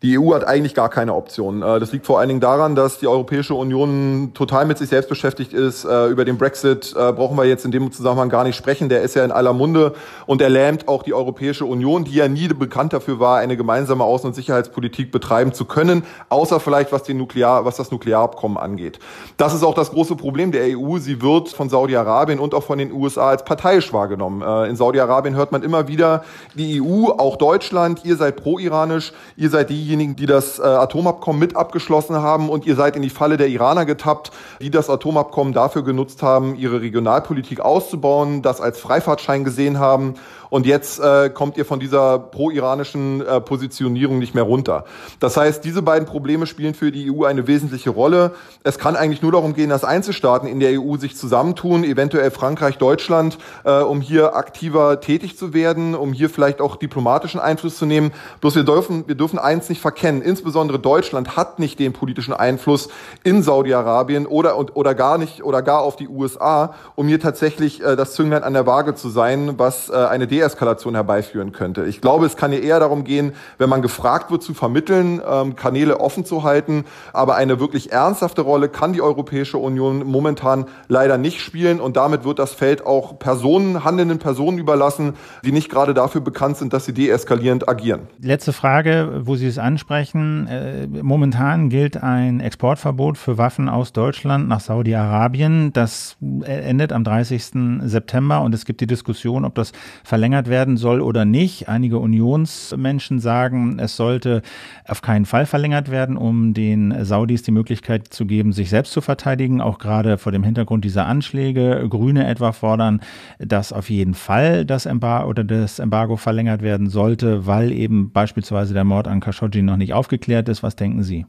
Die EU hat eigentlich gar keine Option. Äh, das liegt vor allen Dingen daran, dass die Europäische Union total mit sich selbst beschäftigt ist. Äh, über den Brexit äh, brauchen wir jetzt in dem Zusammenhang gar nicht sprechen. Der ist ja in aller Munde und er lähmt auch die Europäische Union, die ja nie bekannt dafür war, eine gemeinsame Außen- und Sicherheitspolitik betreiben zu können, außer vielleicht was, den Nuklear, was das Nuklearabkommen angeht. Das ist auch das große Problem der EU. Sie wird von Saudi-Arabien und auch von den USA als parteiisch wahrgenommen. In Saudi-Arabien hört man immer wieder, die EU, auch Deutschland, ihr seid pro-iranisch, ihr seid die diejenigen, die das äh, Atomabkommen mit abgeschlossen haben und ihr seid in die Falle der Iraner getappt, die das Atomabkommen dafür genutzt haben, ihre Regionalpolitik auszubauen, das als Freifahrtschein gesehen haben und jetzt äh, kommt ihr von dieser pro-iranischen äh, Positionierung nicht mehr runter. Das heißt, diese beiden Probleme spielen für die EU eine wesentliche Rolle. Es kann eigentlich nur darum gehen, dass Einzelstaaten in der EU sich zusammentun, eventuell Frankreich, Deutschland, äh, um hier aktiver tätig zu werden, um hier vielleicht auch diplomatischen Einfluss zu nehmen. Bloß wir dürfen, wir dürfen eins nicht verkennen. Insbesondere Deutschland hat nicht den politischen Einfluss in Saudi-Arabien oder, und, oder gar nicht, oder gar auf die USA, um hier tatsächlich äh, das Zünglein an der Waage zu sein, was äh, eine De Deeskalation herbeiführen könnte. Ich glaube, es kann ja eher darum gehen, wenn man gefragt wird zu vermitteln, ähm, Kanäle offen zu halten. Aber eine wirklich ernsthafte Rolle kann die Europäische Union momentan leider nicht spielen. Und damit wird das Feld auch Personen, handelnden Personen überlassen, die nicht gerade dafür bekannt sind, dass sie deeskalierend agieren. Letzte Frage, wo Sie es ansprechen. Äh, momentan gilt ein Exportverbot für Waffen aus Deutschland nach Saudi-Arabien. Das äh, endet am 30. September und es gibt die Diskussion, ob das verlängert verlängert werden soll oder nicht. Einige Unionsmenschen sagen, es sollte auf keinen Fall verlängert werden, um den Saudis die Möglichkeit zu geben, sich selbst zu verteidigen, auch gerade vor dem Hintergrund dieser Anschläge. Grüne etwa fordern, dass auf jeden Fall das Embargo oder das Embargo verlängert werden sollte, weil eben beispielsweise der Mord an Khashoggi noch nicht aufgeklärt ist. Was denken Sie?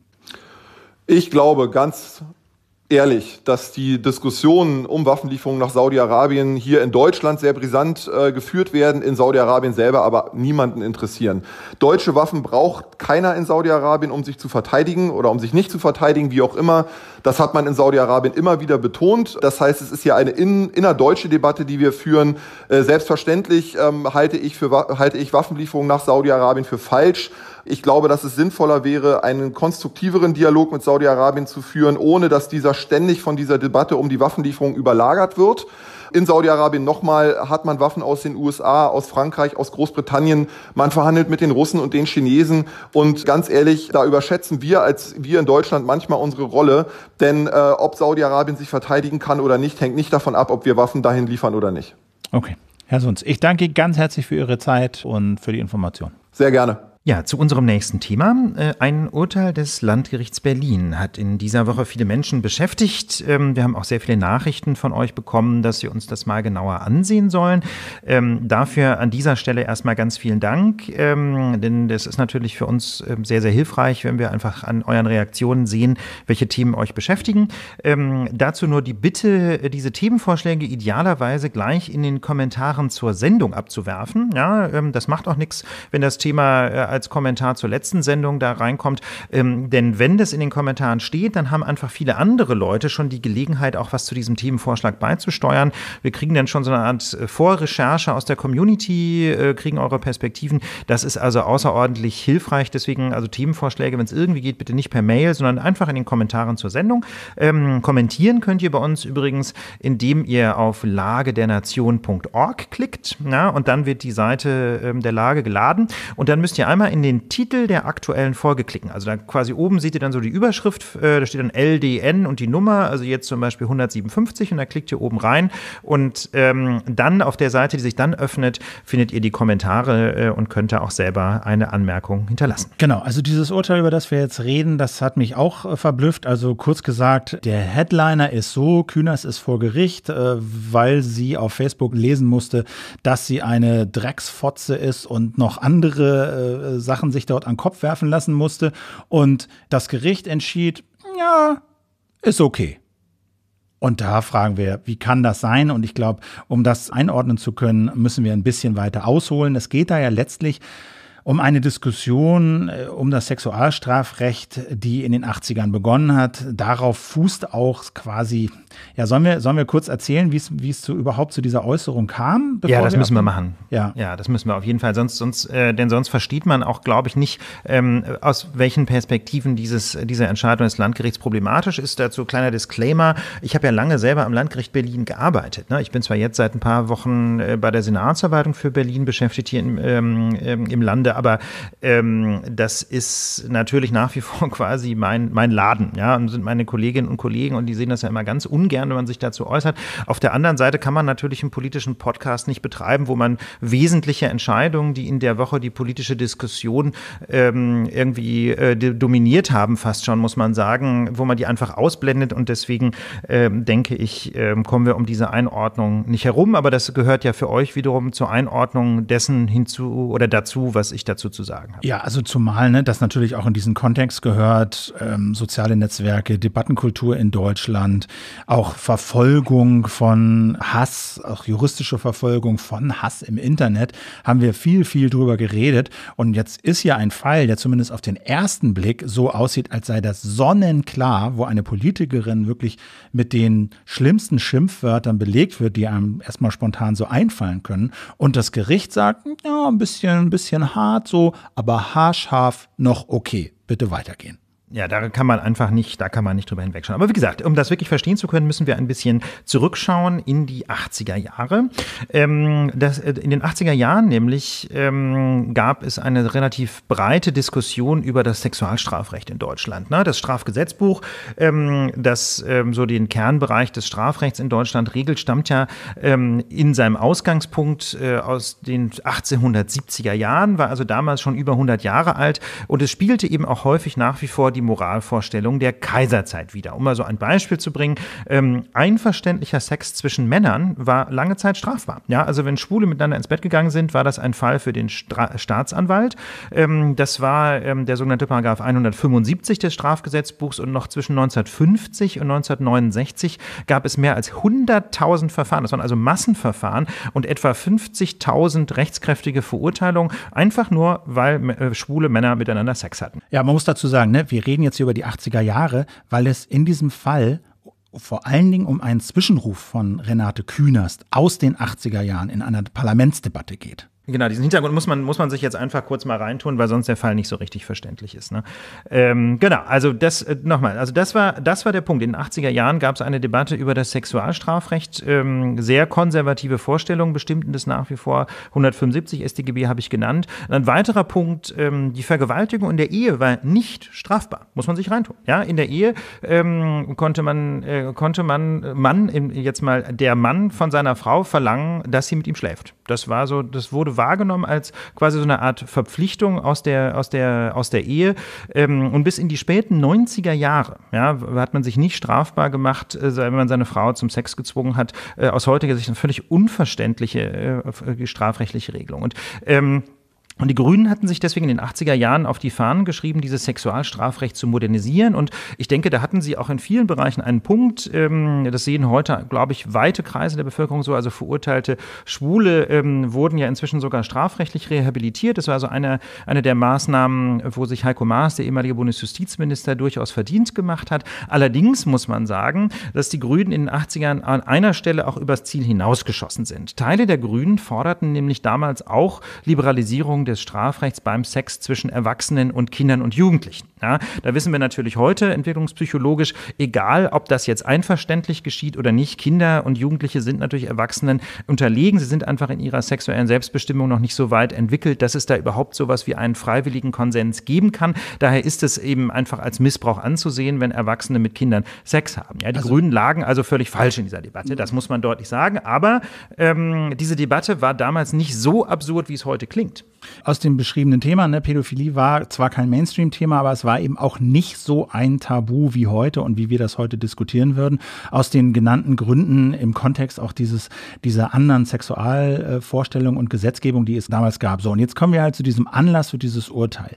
Ich glaube ganz ehrlich, dass die Diskussionen um Waffenlieferungen nach Saudi-Arabien hier in Deutschland sehr brisant äh, geführt werden, in Saudi-Arabien selber aber niemanden interessieren. Deutsche Waffen braucht keiner in Saudi-Arabien, um sich zu verteidigen oder um sich nicht zu verteidigen, wie auch immer. Das hat man in Saudi-Arabien immer wieder betont. Das heißt, es ist hier eine in, innerdeutsche Debatte, die wir führen. Äh, selbstverständlich ähm, halte, ich für, halte ich Waffenlieferungen nach Saudi-Arabien für falsch. Ich glaube, dass es sinnvoller wäre, einen konstruktiveren Dialog mit Saudi-Arabien zu führen, ohne dass dieser ständig von dieser Debatte um die Waffenlieferung überlagert wird. In Saudi-Arabien nochmal hat man Waffen aus den USA, aus Frankreich, aus Großbritannien. Man verhandelt mit den Russen und den Chinesen. Und ganz ehrlich, da überschätzen wir als wir in Deutschland manchmal unsere Rolle. Denn äh, ob Saudi-Arabien sich verteidigen kann oder nicht, hängt nicht davon ab, ob wir Waffen dahin liefern oder nicht. Okay. Herr Sunz, ich danke ganz herzlich für Ihre Zeit und für die Information. Sehr gerne. Ja, zu unserem nächsten Thema. Äh, ein Urteil des Landgerichts Berlin hat in dieser Woche viele Menschen beschäftigt. Ähm, wir haben auch sehr viele Nachrichten von euch bekommen, dass wir uns das mal genauer ansehen sollen. Ähm, dafür an dieser Stelle erstmal ganz vielen Dank, ähm, denn das ist natürlich für uns sehr, sehr hilfreich, wenn wir einfach an euren Reaktionen sehen, welche Themen euch beschäftigen. Dazu nur die Bitte, äh, diese Themenvorschläge idealerweise gleich in den Kommentaren zur Sendung abzuwerfen. Ja, das macht auch nichts, wenn das Thema äh, als Kommentar zur letzten Sendung da reinkommt. Ähm, denn wenn das in den Kommentaren steht, dann haben einfach viele andere Leute schon die Gelegenheit, auch was zu diesem Themenvorschlag beizusteuern. Wir kriegen dann schon so eine Art äh, Vorrecherche aus der Community, äh, kriegen eure Perspektiven. Das ist also außerordentlich hilfreich. Deswegen also Themenvorschläge, wenn es irgendwie geht, bitte nicht per Mail, sondern einfach in den Kommentaren zur Sendung. Ähm, kommentieren könnt ihr bei uns übrigens, indem ihr auf lagedernation.org klickt. Na, und dann wird die Seite ähm, der Lage geladen. Und dann müsst ihr einmal einmal in den Titel der aktuellen Folge klicken. Also da quasi oben seht ihr dann so die Überschrift, äh, da steht dann LDN und die Nummer, also jetzt zum Beispiel 157 und da klickt ihr oben rein und ähm, dann auf der Seite, die sich dann öffnet, findet ihr die Kommentare äh, und könnt da auch selber eine Anmerkung hinterlassen. Genau, also dieses Urteil, über das wir jetzt reden, das hat mich auch äh, verblüfft. Also kurz gesagt, der Headliner ist so, Kühners ist vor Gericht, äh, weil sie auf Facebook lesen musste, dass sie eine Drecksfotze ist und noch andere äh, Sachen sich dort an den Kopf werfen lassen musste. Und das Gericht entschied, ja, ist okay. Und da fragen wir, wie kann das sein? Und ich glaube, um das einordnen zu können, müssen wir ein bisschen weiter ausholen. Es geht da ja letztlich um eine Diskussion äh, um das Sexualstrafrecht, die in den 80ern begonnen hat. Darauf fußt auch quasi ja, sollen wir, sollen wir kurz erzählen, wie es zu, überhaupt zu dieser Äußerung kam? ja, das wir müssen wir machen. Ja. ja, das müssen wir auf jeden Fall. Sonst, sonst, äh, denn sonst versteht man auch, glaube ich, nicht, ähm, aus welchen Perspektiven dieses, diese Entscheidung des Landgerichts problematisch ist. Dazu kleiner Disclaimer. Ich habe ja lange selber am Landgericht Berlin gearbeitet. Ne? Ich bin zwar jetzt seit ein paar Wochen äh, bei der Senatsverwaltung für Berlin beschäftigt hier im, ähm, ähm im Lande, aber ähm, das ist natürlich nach wie vor quasi mein, mein Laden. Ja, und sind meine Kolleginnen und Kollegen und die sehen das ja immer ganz un ungern, wenn man sich dazu äußert. Auf der anderen Seite kann man natürlich einen politischen Podcast nicht betreiben, wo man wesentliche Entscheidungen, die in der Woche die politische Diskussion ähm, irgendwie äh, dominiert haben, fast schon, muss man sagen, wo man die einfach ausblendet. Und deswegen ähm, denke ich, ähm, kommen wir um diese Einordnung nicht herum. Aber das gehört ja für euch wiederum zur Einordnung dessen hinzu oder dazu, was ich dazu zu sagen habe. Ja, also zumal ne, das natürlich auch in diesen Kontext gehört, ähm, soziale Netzwerke, Debattenkultur in Deutschland, auch Verfolgung von Hass, auch juristische Verfolgung von Hass im Internet, haben wir viel, viel drüber geredet. Und jetzt ist ja ein Fall, der zumindest auf den ersten Blick so aussieht, als sei das sonnenklar, wo eine Politikerin wirklich mit den schlimmsten Schimpfwörtern belegt wird, die einem erstmal spontan so einfallen können. Und das Gericht sagt, ja, ein bisschen, ein bisschen hart so, aber haarscharf noch okay. Bitte weitergehen. Ja, da kann man einfach nicht, da kann man nicht drüber hinwegschauen. Aber wie gesagt, um das wirklich verstehen zu können, müssen wir ein bisschen zurückschauen in die 80er Jahre. Ähm, das, äh, in den 80er Jahren nämlich ähm, gab es eine relativ breite Diskussion über das Sexualstrafrecht in Deutschland. Ne? Das Strafgesetzbuch, ähm, das ähm, so den Kernbereich des Strafrechts in Deutschland regelt, stammt ja ähm, in seinem Ausgangspunkt äh, aus den 1870er Jahren, war also damals schon über 100 Jahre alt und es spielte eben auch häufig nach wie vor die die Moralvorstellungen der Kaiserzeit wieder. Um mal so ein Beispiel zu bringen, ähm, einverständlicher Sex zwischen Männern war lange Zeit strafbar. Ja, also wenn Schwule miteinander ins Bett gegangen sind, war das ein Fall für den Stra Staatsanwalt. Ähm, das war ähm, der sogenannte Paragraph 175 des Strafgesetzbuchs und noch zwischen 1950 und 1969 gab es mehr als 100.000 Verfahren. Das waren also Massenverfahren und etwa 50.000 rechtskräftige Verurteilungen, einfach nur, weil äh, schwule Männer miteinander Sex hatten. Ja, man muss dazu sagen, ne, wir reden reden jetzt hier über die 80er Jahre, weil es in diesem Fall vor allen Dingen um einen Zwischenruf von Renate Künast aus den 80er Jahren in einer Parlamentsdebatte geht. Genau, diesen Hintergrund muss man, muss man sich jetzt einfach kurz mal reintun, weil sonst der Fall nicht so richtig verständlich ist. Ne? Ähm, genau, also das äh, nochmal, also das war, das war der Punkt. In den 80er Jahren gab es eine Debatte über das Sexualstrafrecht, ähm, sehr konservative Vorstellungen, bestimmten das nach wie vor 175 StGB habe ich genannt. Und ein weiterer Punkt, ähm, die Vergewaltigung in der Ehe war nicht strafbar, muss man sich reintun. Ja, in der Ehe ähm, konnte man, äh, konnte man Mann, jetzt mal der Mann von seiner Frau verlangen, dass sie mit ihm schläft. Das war so, das wurde wurde wahrgenommen als quasi so eine Art Verpflichtung aus der, aus der, aus der Ehe. Ähm, und bis in die späten 90er Jahre ja, hat man sich nicht strafbar gemacht, äh, wenn man seine Frau zum Sex gezwungen hat. Äh, aus heutiger Sicht eine völlig unverständliche äh, strafrechtliche Regelung. Und ähm, und die Grünen hatten sich deswegen in den 80er Jahren auf die Fahnen geschrieben, dieses Sexualstrafrecht zu modernisieren. Und ich denke, da hatten sie auch in vielen Bereichen einen Punkt. Ähm, das sehen heute, glaube ich, weite Kreise der Bevölkerung so. Also verurteilte Schwule ähm, wurden ja inzwischen sogar strafrechtlich rehabilitiert. Das war also eine, eine der Maßnahmen, wo sich Heiko Maas, der ehemalige Bundesjustizminister, durchaus verdient gemacht hat. Allerdings muss man sagen, dass die Grünen in den 80ern an einer Stelle auch übers Ziel hinausgeschossen sind. Teile der Grünen forderten nämlich damals auch Liberalisierung Anwendung des Strafrechts beim Sex zwischen Erwachsenen und Kindern und Jugendlichen. Ja, da wissen wir natürlich heute entwicklungspsychologisch, egal ob das jetzt einverständlich geschieht oder nicht, Kinder und Jugendliche sind natürlich Erwachsenen unterlegen. Sie sind einfach in ihrer sexuellen Selbstbestimmung noch nicht so weit entwickelt, dass es da überhaupt so was wie einen freiwilligen Konsens geben kann. Daher ist es eben einfach als Missbrauch anzusehen, wenn Erwachsene mit Kindern Sex haben. Ja, die also, Grünen lagen also völlig falsch in dieser Debatte. Das muss man deutlich sagen. Aber ähm, diese Debatte war damals nicht so absurd, wie es heute klingt. Aus dem beschriebenen Thema, ne, Pädophilie war zwar kein Mainstream-Thema, aber es war war eben auch nicht so ein Tabu wie heute und wie wir das heute diskutieren würden. Aus den genannten Gründen im Kontext auch dieses, dieser anderen Sexualvorstellung und Gesetzgebung, die es damals gab. So, und jetzt kommen wir halt zu diesem Anlass für dieses Urteil.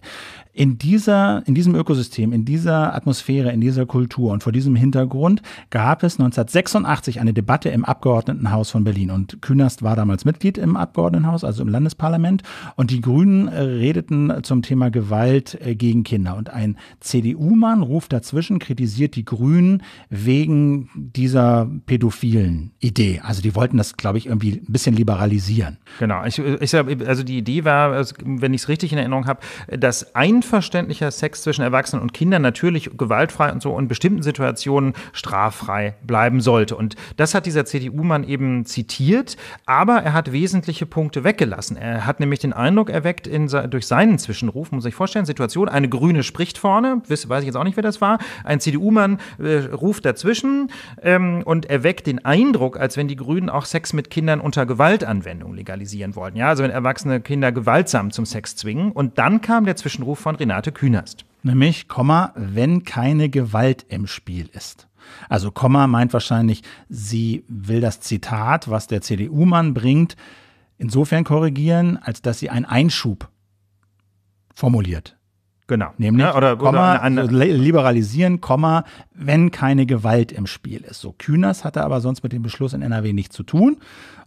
In, dieser, in diesem Ökosystem, in dieser Atmosphäre, in dieser Kultur und vor diesem Hintergrund gab es 1986 eine Debatte im Abgeordnetenhaus von Berlin. Und Künast war damals Mitglied im Abgeordnetenhaus, also im Landesparlament. Und die Grünen redeten zum Thema Gewalt äh, gegen Kinder. Und ein CDU-Mann ruft dazwischen, kritisiert die Grünen wegen dieser pädophilen Idee. Also die wollten das, glaube ich, irgendwie ein bisschen liberalisieren. Genau. Ich, ich, also die Idee war, also, wenn ich es richtig in Erinnerung habe, dass ein unverständlicher Sex zwischen Erwachsenen und Kindern natürlich gewaltfrei und so in bestimmten Situationen straffrei bleiben sollte. Und das hat dieser CDU-Mann eben zitiert, aber er hat wesentliche Punkte weggelassen. Er hat nämlich den Eindruck erweckt in, durch seinen Zwischenruf, muss ich vorstellen, Situation, eine Grüne spricht vorne, weiß ich jetzt auch nicht, wer das war, ein CDU-Mann äh, ruft dazwischen ähm, und erweckt den Eindruck, als wenn die Grünen auch Sex mit Kindern unter Gewaltanwendung legalisieren wollten. Ja, also wenn erwachsene Kinder gewaltsam zum Sex zwingen. Und dann kam der Zwischenruf von von Renate Künast. Nämlich, Komma, wenn keine Gewalt im Spiel ist. Also Komma meint wahrscheinlich, sie will das Zitat, was der CDU-Mann bringt, insofern korrigieren, als dass sie einen Einschub formuliert. Genau. Nämlich ja, oder, Komma, oder eine, eine, also liberalisieren, Komma, wenn keine Gewalt im Spiel ist. So Kühners hatte aber sonst mit dem Beschluss in NRW nichts zu tun.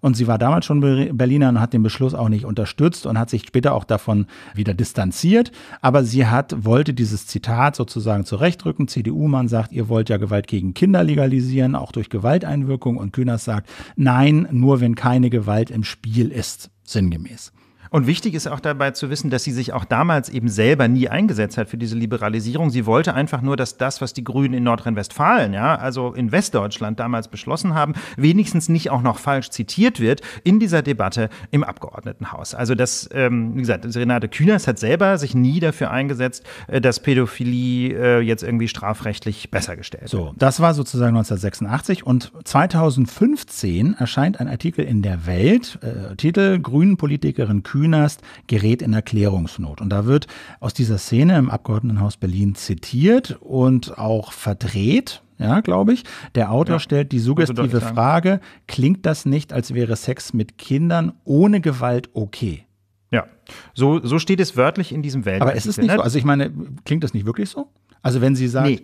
Und sie war damals schon Berliner und hat den Beschluss auch nicht unterstützt und hat sich später auch davon wieder distanziert. Aber sie hat, wollte dieses Zitat sozusagen zurechtrücken. CDU-Mann sagt, ihr wollt ja Gewalt gegen Kinder legalisieren, auch durch Gewalteinwirkung. Und Kühners sagt, nein, nur wenn keine Gewalt im Spiel ist, sinngemäß. Und wichtig ist auch dabei zu wissen, dass sie sich auch damals eben selber nie eingesetzt hat für diese Liberalisierung. Sie wollte einfach nur, dass das, was die Grünen in Nordrhein-Westfalen, ja, also in Westdeutschland damals beschlossen haben, wenigstens nicht auch noch falsch zitiert wird in dieser Debatte im Abgeordnetenhaus. Also das, ähm, wie gesagt, Renate Kühners hat selber sich nie dafür eingesetzt, äh, dass Pädophilie äh, jetzt irgendwie strafrechtlich besser gestellt wird. So, das war sozusagen 1986 und 2015 erscheint ein Artikel in der Welt, äh, Titel Grünen Politikerin Künast Künast gerät in Erklärungsnot. Und da wird aus dieser Szene im Abgeordnetenhaus Berlin zitiert und auch verdreht, ja, glaube ich. Der Autor ja, stellt die suggestive Frage, klingt das nicht, als wäre Sex mit Kindern ohne Gewalt okay? Ja, so, so steht es wörtlich in diesem Weltbild. Aber ist es nicht ne? so? Also ich meine, klingt das nicht wirklich so? Also wenn sie sagt, nee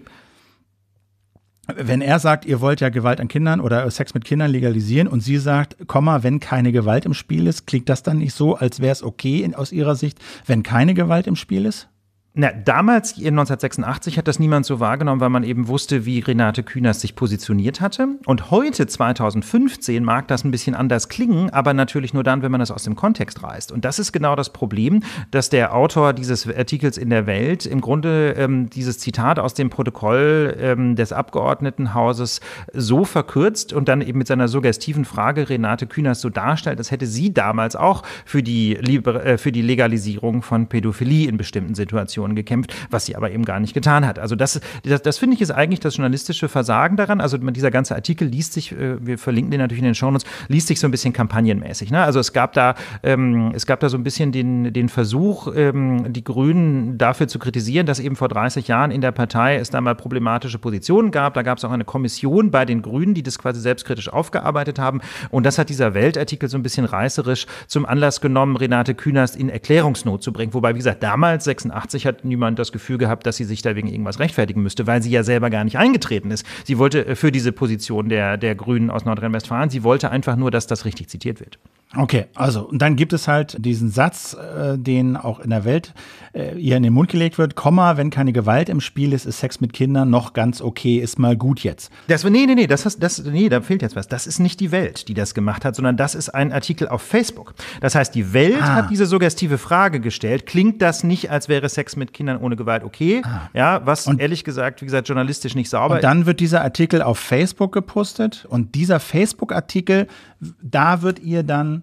wenn er sagt, ihr wollt ja Gewalt an Kindern oder Sex mit Kindern legalisieren und sie sagt, Komma, wenn keine Gewalt im Spiel ist, klingt das dann nicht so, als wäre es okay in, aus ihrer Sicht, wenn keine Gewalt im Spiel ist? Na, damals, in 1986, hat das niemand so wahrgenommen, weil man eben wusste, wie Renate Künast sich positioniert hatte. Und heute, 2015, mag das ein bisschen anders klingen, aber natürlich nur dann, wenn man das aus dem Kontext reißt. Und das ist genau das Problem, dass der Autor dieses Artikels in der Welt im Grunde ähm, dieses Zitat aus dem Protokoll ähm, des Abgeordnetenhauses so verkürzt und dann eben mit seiner suggestiven Frage Renate Künast so darstellt, als hätte sie damals auch für die, Liber äh, für die Legalisierung von Pädophilie in bestimmten Situationen Korruption gekämpft, was sie aber eben gar nicht getan hat. Also das, das, das finde ich ist eigentlich das journalistische Versagen daran. Also dieser ganze Artikel liest sich, äh, wir verlinken den natürlich in den Shownotes, liest sich so ein bisschen kampagnenmäßig. Ne? Also es gab da, ähm, es gab da so ein bisschen den, den Versuch, ähm, die Grünen dafür zu kritisieren, dass eben vor 30 Jahren in der Partei es da mal problematische Positionen gab. Da gab es auch eine Kommission bei den Grünen, die das quasi selbstkritisch aufgearbeitet haben. Und das hat dieser Weltartikel so ein bisschen reißerisch zum Anlass genommen, Renate Künast in Erklärungsnot zu bringen. Wobei, wie gesagt, damals, 86, hat hat niemand das Gefühl gehabt, dass sie sich da wegen irgendwas rechtfertigen müsste, weil sie ja selber gar nicht eingetreten ist. Sie wollte äh, für diese Position der, der Grünen aus Nordrhein-Westfalen, sie wollte einfach nur, dass das richtig zitiert wird. Okay, also und dann gibt es halt diesen Satz, äh, den auch in der Welt äh, ihr in den Mund gelegt wird, Komma, wenn keine Gewalt im Spiel ist, ist Sex mit Kindern noch ganz okay, ist mal gut jetzt. Das, nee, nee, nee, das, hast, das, nee, da fehlt jetzt was. Das ist nicht die Welt, die das gemacht hat, sondern das ist ein Artikel auf Facebook. Das heißt, die Welt ah. hat diese suggestive Frage gestellt, klingt das nicht, als wäre Sex mit Kindern ohne Gewalt okay? Ah. Ja, was und, ehrlich gesagt, wie gesagt, journalistisch nicht sauber ist. Und dann wird dieser Artikel auf Facebook gepostet und dieser Facebook-Artikel, da wird ihr dann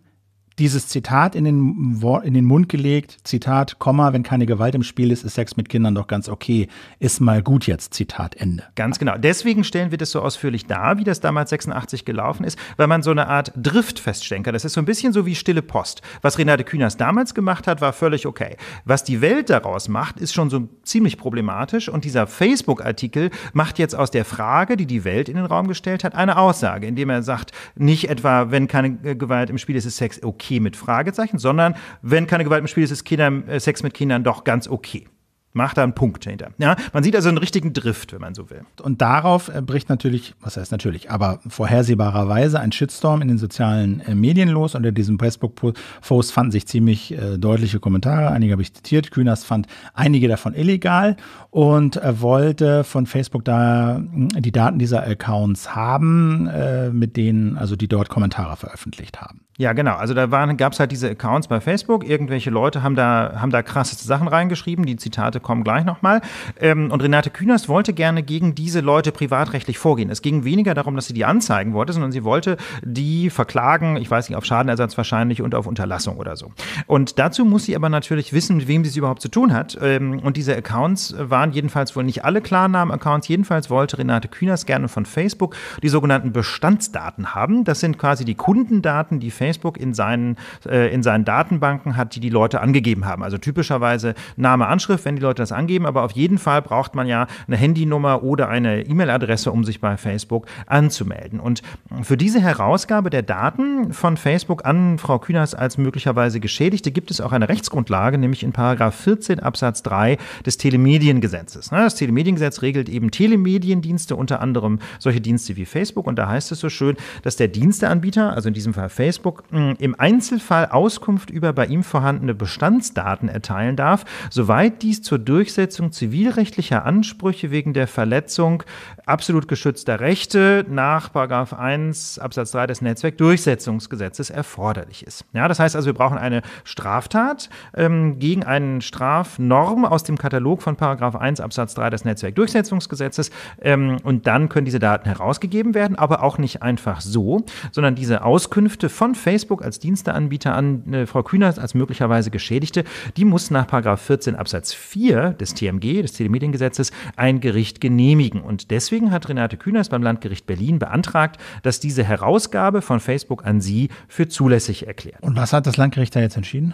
dieses Zitat in den, in den Mund gelegt, Zitat, Komma, wenn keine Gewalt im Spiel ist, ist Sex mit Kindern doch ganz okay, ist mal gut jetzt, Zitat Ende. Ganz genau. Deswegen stellen wir das so ausführlich dar, wie das damals 86 gelaufen ist, weil man so eine Art Drift feststellen kann. Das ist so ein bisschen so wie stille Post. Was Renate Künast damals gemacht hat, war völlig okay. Was die Welt daraus macht, ist schon so ziemlich problematisch und dieser Facebook-Artikel macht jetzt aus der Frage, die die Welt in den Raum gestellt hat, eine Aussage, indem er sagt, nicht etwa, wenn keine Gewalt im Spiel ist, ist Sex okay, okay mit Fragezeichen, sondern wenn keine Gewalt im Spiel ist, ist Kindern, äh, Sex mit Kindern doch ganz okay. Macht da einen Punkt hinter. Ja, man sieht also einen richtigen Drift, wenn man so will. Und darauf äh, bricht natürlich, was heißt natürlich, aber vorhersehbarerweise ein Shitstorm in den sozialen äh, Medien los. Unter diesem Facebook-Post fanden sich ziemlich äh, deutliche Kommentare. Einige habe ich zitiert. Kühners fand einige davon illegal und wollte von Facebook da die Daten dieser Accounts haben, äh, mit denen, also die dort Kommentare veröffentlicht haben. Ja, genau. Also da gab es halt diese Accounts bei Facebook. Irgendwelche Leute haben da, haben da krasse Sachen reingeschrieben. Die Zitate kommen gleich nochmal. Ähm, und Renate Künast wollte gerne gegen diese Leute privatrechtlich vorgehen. Es ging weniger darum, dass sie die anzeigen wollte, sondern sie wollte die verklagen, ich weiß nicht, auf Schadenersatz wahrscheinlich und auf Unterlassung oder so. Und dazu muss sie aber natürlich wissen, mit wem sie es überhaupt zu tun hat. Ähm, und diese Accounts waren jedenfalls wohl nicht alle Klarnamen-Accounts. Jedenfalls wollte Renate Künast gerne von Facebook die sogenannten Bestandsdaten haben. Das sind quasi die Kundendaten, die Facebook Facebook in seinen, äh, in seinen Datenbanken hat, die die Leute angegeben haben. Also typischerweise Name, Anschrift, wenn die Leute das angeben, aber auf jeden Fall braucht man ja eine Handynummer oder eine E-Mail-Adresse, um sich bei Facebook anzumelden. Und für diese Herausgabe der Daten von Facebook an Frau Kühners als möglicherweise Geschädigte gibt es auch eine Rechtsgrundlage, nämlich in Paragraph 14 Absatz 3 des Telemediengesetzes. Das Telemediengesetz regelt eben Telemediendienste, unter anderem solche Dienste wie Facebook. Und da heißt es so schön, dass der Diensteanbieter, also in diesem Fall Facebook, Facebook hm, im Einzelfall Auskunft über bei ihm vorhandene Bestandsdaten erteilen darf, soweit dies zur Durchsetzung zivilrechtlicher Ansprüche wegen der Verletzung absolut geschützter Rechte nach 1 Absatz 3 des Netzwerkdurchsetzungsgesetzes erforderlich ist. Ja, das heißt also, wir brauchen eine Straftat ähm, gegen eine Strafnorm aus dem Katalog von 1 Absatz 3 des Netzwerkdurchsetzungsgesetzes ähm, und dann können diese Daten herausgegeben werden, aber auch nicht einfach so, sondern diese Auskünfte von Facebook als Diensteanbieter an äh, Frau Kühner als möglicherweise Geschädigte. Die muss nach 14 Absatz 4 des TMG, des Telemediengesetzes, ein Gericht genehmigen. Und deswegen hat Renate Kühners beim Landgericht Berlin beantragt, dass diese Herausgabe von Facebook an sie für zulässig erklärt. Und was hat das Landgericht da jetzt entschieden?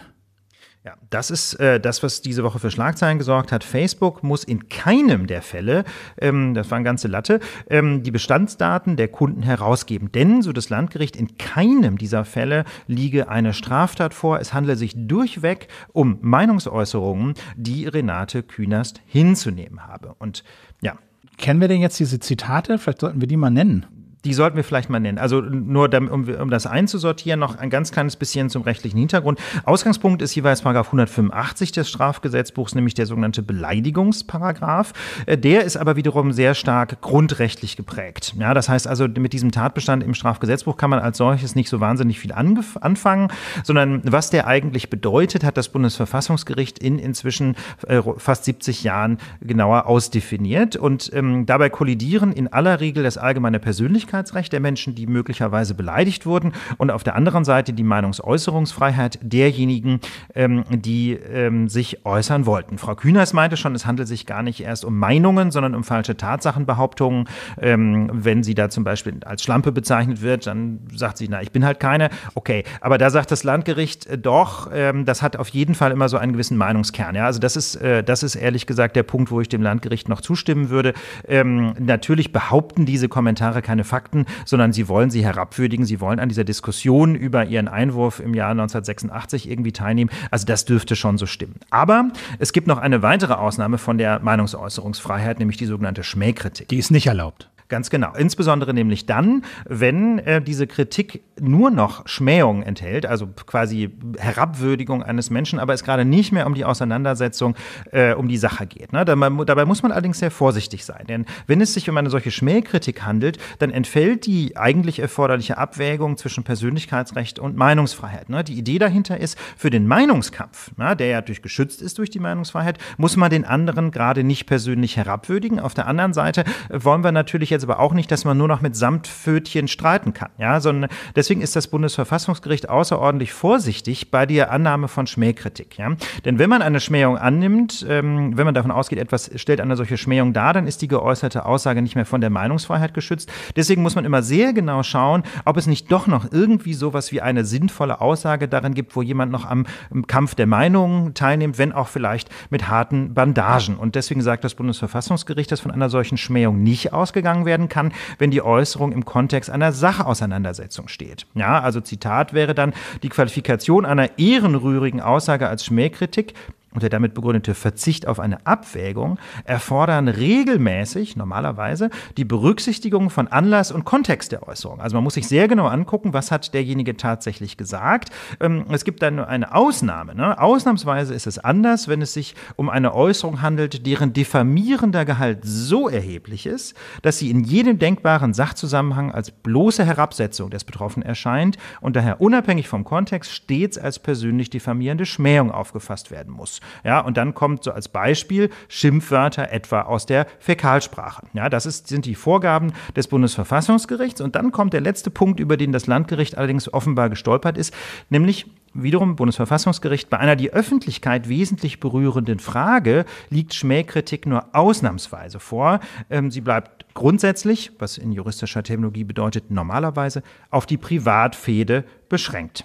Ja, das ist äh, das, was diese Woche für Schlagzeilen gesorgt hat. Facebook muss in keinem der Fälle, ähm, das war eine ganze Latte, ähm, die Bestandsdaten der Kunden herausgeben. Denn, so das Landgericht, in keinem dieser Fälle liege eine Straftat vor. Es handle sich durchweg um Meinungsäußerungen, die Renate Künast hinzunehmen habe. Und ja. Kennen wir denn jetzt diese Zitate? Vielleicht sollten wir die mal nennen die sollten wir vielleicht mal nennen. Also nur, um, um, das einzusortieren, noch ein ganz kleines bisschen zum rechtlichen Hintergrund. Ausgangspunkt ist jeweils Paragraph 185 des Strafgesetzbuchs, nämlich der sogenannte Beleidigungsparagraph. Äh, der ist aber wiederum sehr stark grundrechtlich geprägt. Ja, das heißt also, mit diesem Tatbestand im Strafgesetzbuch kann man als solches nicht so wahnsinnig viel anfangen, sondern was der eigentlich bedeutet, hat das Bundesverfassungsgericht in inzwischen äh, fast 70 Jahren genauer ausdefiniert. Und ähm, dabei kollidieren in aller Regel das allgemeine Persönlichkeit Persönlichkeitsrecht der Menschen, die möglicherweise beleidigt wurden, und auf der anderen Seite die Meinungsäußerungsfreiheit derjenigen, ähm, die ähm, sich äußern wollten. Frau Kühners meinte schon, es handelt sich gar nicht erst um Meinungen, sondern um falsche Tatsachenbehauptungen. Ähm, wenn sie da zum Beispiel als Schlampe bezeichnet wird, dann sagt sie, na, ich bin halt keine. Okay, aber da sagt das Landgericht äh, doch, ähm, das hat auf jeden Fall immer so einen gewissen Meinungskern. Ja? Also das ist, äh, das ist ehrlich gesagt der Punkt, wo ich dem Landgericht noch zustimmen würde. Ähm, natürlich behaupten diese Kommentare keine Fakten. Fakten, sondern sie wollen sie herabwürdigen, sie wollen an dieser Diskussion über ihren Einwurf im Jahr 1986 irgendwie teilnehmen. Also das dürfte schon so stimmen. Aber es gibt noch eine weitere Ausnahme von der Meinungsäußerungsfreiheit, nämlich die sogenannte Schmähkritik. Die ist nicht erlaubt. Ganz genau. Insbesondere nämlich dann, wenn äh, diese Kritik nur noch Schmähung enthält, also quasi Herabwürdigung eines Menschen, aber es gerade nicht mehr um die Auseinandersetzung, äh, um die Sache geht. Ne? Dabei, dabei, muss man allerdings sehr vorsichtig sein, denn wenn es sich um eine solche Schmähkritik handelt, dann entfällt die eigentlich erforderliche Abwägung zwischen Persönlichkeitsrecht und Meinungsfreiheit. Ne? Die Idee dahinter ist, für den Meinungskampf, na, der ja durch geschützt ist durch die Meinungsfreiheit, muss man den anderen gerade nicht persönlich herabwürdigen. Auf der anderen Seite wollen wir natürlich jetzt jetzt aber auch nicht, dass man nur noch mit Samtpfötchen streiten kann. Ja? Sondern deswegen ist das Bundesverfassungsgericht außerordentlich vorsichtig bei der Annahme von Schmähkritik. Ja? Denn wenn man eine Schmähung annimmt, ähm, wenn man davon ausgeht, etwas stellt eine solche Schmähung dar, dann ist die geäußerte Aussage nicht mehr von der Meinungsfreiheit geschützt. Deswegen muss man immer sehr genau schauen, ob es nicht doch noch irgendwie sowas wie eine sinnvolle Aussage darin gibt, wo jemand noch am Kampf der Meinungen teilnimmt, wenn auch vielleicht mit harten Bandagen. Und deswegen sagt das Bundesverfassungsgericht, dass von einer solchen Schmähung nicht ausgegangen wird werden kann, wenn die Äußerung im Kontext einer Sachauseinandersetzung steht. Ja, also Zitat wäre dann, die Qualifikation einer ehrenrührigen Aussage als Schmähkritik und der damit begründete Verzicht auf eine Abwägung erfordern regelmäßig, normalerweise, die Berücksichtigung von Anlass und Kontext der Äußerung. Also man muss sich sehr genau angucken, was hat derjenige tatsächlich gesagt. Ähm, es gibt dann eine Ausnahme. Ne? Ausnahmsweise ist es anders, wenn es sich um eine Äußerung handelt, deren diffamierender Gehalt so erheblich ist, dass sie in jedem denkbaren Sachzusammenhang als bloße Herabsetzung des Betroffenen erscheint und daher unabhängig vom Kontext stets als persönlich diffamierende Schmähung aufgefasst werden muss. Ja, und dann kommt so als Beispiel Schimpfwörter etwa aus der Fäkalsprache. Ja, das ist, sind die Vorgaben des Bundesverfassungsgerichts. Und dann kommt der letzte Punkt, über den das Landgericht allerdings offenbar gestolpert ist, nämlich wiederum Bundesverfassungsgericht, bei einer die Öffentlichkeit wesentlich berührenden Frage liegt Schmähkritik nur ausnahmsweise vor. Ähm, sie bleibt grundsätzlich, was in juristischer Terminologie bedeutet, normalerweise auf die Privatfehde beschränkt.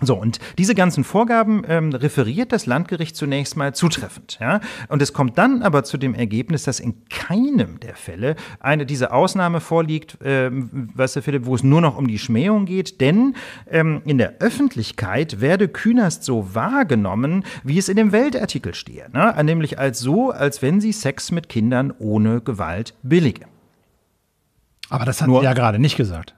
So, und diese ganzen Vorgaben ähm, referiert das Landgericht zunächst mal zutreffend. Ja? Und es kommt dann aber zu dem Ergebnis, dass in keinem der Fälle eine diese Ausnahme vorliegt, ähm, weißt du, Philipp, wo es nur noch um die Schmähung geht. Denn ähm, in der Öffentlichkeit werde Künast so wahrgenommen, wie es in dem Weltartikel stehe. Ne? Nämlich als so, als wenn sie Sex mit Kindern ohne Gewalt billige. Aber das hat Nur, sie ja gerade nicht gesagt.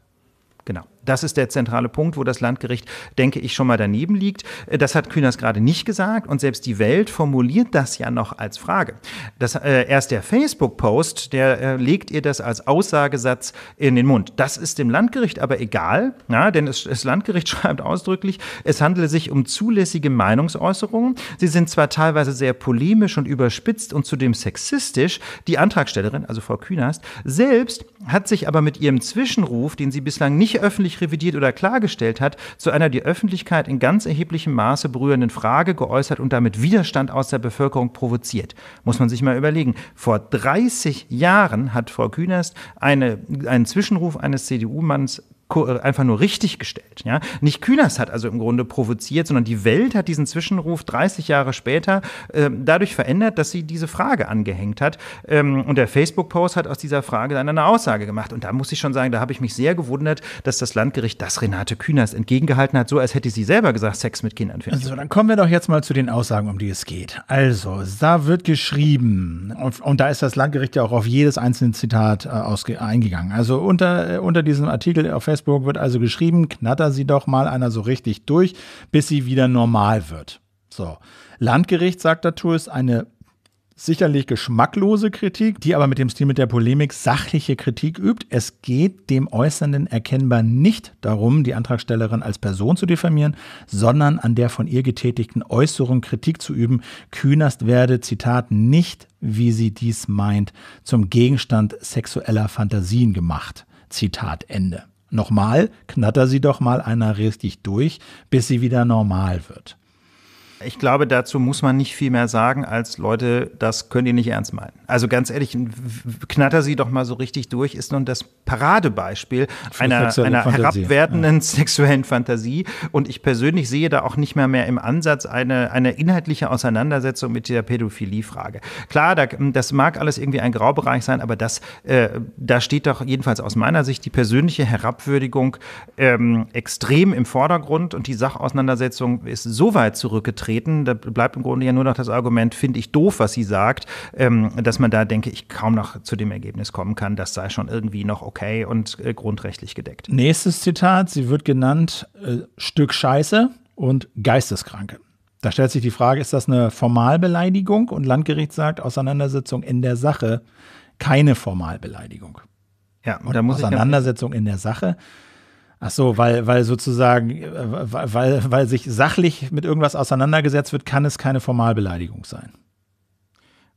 Das ist der zentrale Punkt, wo das Landgericht, denke ich, schon mal daneben liegt. Das hat Kühners gerade nicht gesagt und selbst die Welt formuliert das ja noch als Frage. Das, äh, erst der Facebook-Post, der äh, legt ihr das als Aussagesatz in den Mund. Das ist dem Landgericht aber egal, ja, denn es, das Landgericht schreibt ausdrücklich, es handele sich um zulässige Meinungsäußerungen. Sie sind zwar teilweise sehr polemisch und überspitzt und zudem sexistisch. Die Antragstellerin, also Frau Kühnerst, selbst hat sich aber mit ihrem Zwischenruf, den sie bislang nicht öffentlich revidiert oder klargestellt hat, zu einer die Öffentlichkeit in ganz erheblichem Maße berührenden Frage geäußert und damit Widerstand aus der Bevölkerung provoziert. Muss man sich mal überlegen. Vor 30 Jahren hat Frau Künast eine, einen Zwischenruf eines CDU-Manns äh, einfach nur richtig gestellt. Ja? Nicht Künas hat also im Grunde provoziert, sondern die Welt hat diesen Zwischenruf 30 Jahre später äh, dadurch verändert, dass sie diese Frage angehängt hat. Ähm, und der Facebook-Post hat aus dieser Frage dann eine Aussage gemacht. Und da muss ich schon sagen, da habe ich mich sehr gewundert, dass das Landgericht das Renate Künas entgegengehalten hat, so als hätte sie selber gesagt, Sex mit Kindern. Findet. so, dann kommen wir doch jetzt mal zu den Aussagen, um die es geht. Also, da wird geschrieben, und, und da ist das Landgericht ja auch auf jedes einzelne Zitat äh, eingegangen. Also unter, äh, unter diesem Artikel auf Facebook Weißburg wird also geschrieben, knatter sie doch mal einer so richtig durch, bis sie wieder normal wird. So. Landgericht sagt dazu ist eine sicherlich geschmacklose Kritik, die aber mit dem Stil mit der Polemik sachliche Kritik übt. Es geht dem Äußernden erkennbar nicht darum, die Antragstellerin als Person zu diffamieren, sondern an der von ihr getätigten Äußerung Kritik zu üben. Kühnerst werde, Zitat, nicht, wie sie dies meint, zum Gegenstand sexueller Fantasien gemacht. Zitat Ende. Nochmal, knatter sie doch mal einer richtig durch, bis sie wieder normal wird. Ich glaube, dazu muss man nicht viel mehr sagen, als Leute, das könnt ihr nicht ernst meinen. Also ganz ehrlich, knatter sie doch mal so richtig durch, ist nun das Paradebeispiel einer, einer herabwertenden ja. sexuellen Fantasie. Und ich persönlich sehe da auch nicht mehr mehr im Ansatz eine, eine inhaltliche Auseinandersetzung mit der Pädophilie-Frage. Klar, da, das mag alles irgendwie ein Graubereich sein, aber das, äh, da steht doch jedenfalls aus meiner Sicht die persönliche Herabwürdigung ähm, extrem im Vordergrund und die Sachauseinandersetzung ist so weit zurückgetreten, vertreten. Da bleibt im Grunde ja nur noch das Argument, finde ich doof, was sie sagt, ähm, dass man da, denke ich, kaum noch zu dem Ergebnis kommen kann, das sei schon irgendwie noch okay und äh, grundrechtlich gedeckt. Nächstes Zitat, sie wird genannt äh, Stück Scheiße und Geisteskranke. Da stellt sich die Frage, ist das eine Formalbeleidigung? Und Landgericht sagt, Auseinandersetzung in der Sache, keine Formalbeleidigung. Ja, und da muss Auseinandersetzung in der Sache Ach so, weil, weil sozusagen, äh, weil, weil sich sachlich mit irgendwas auseinandergesetzt wird, kann es keine Formalbeleidigung sein.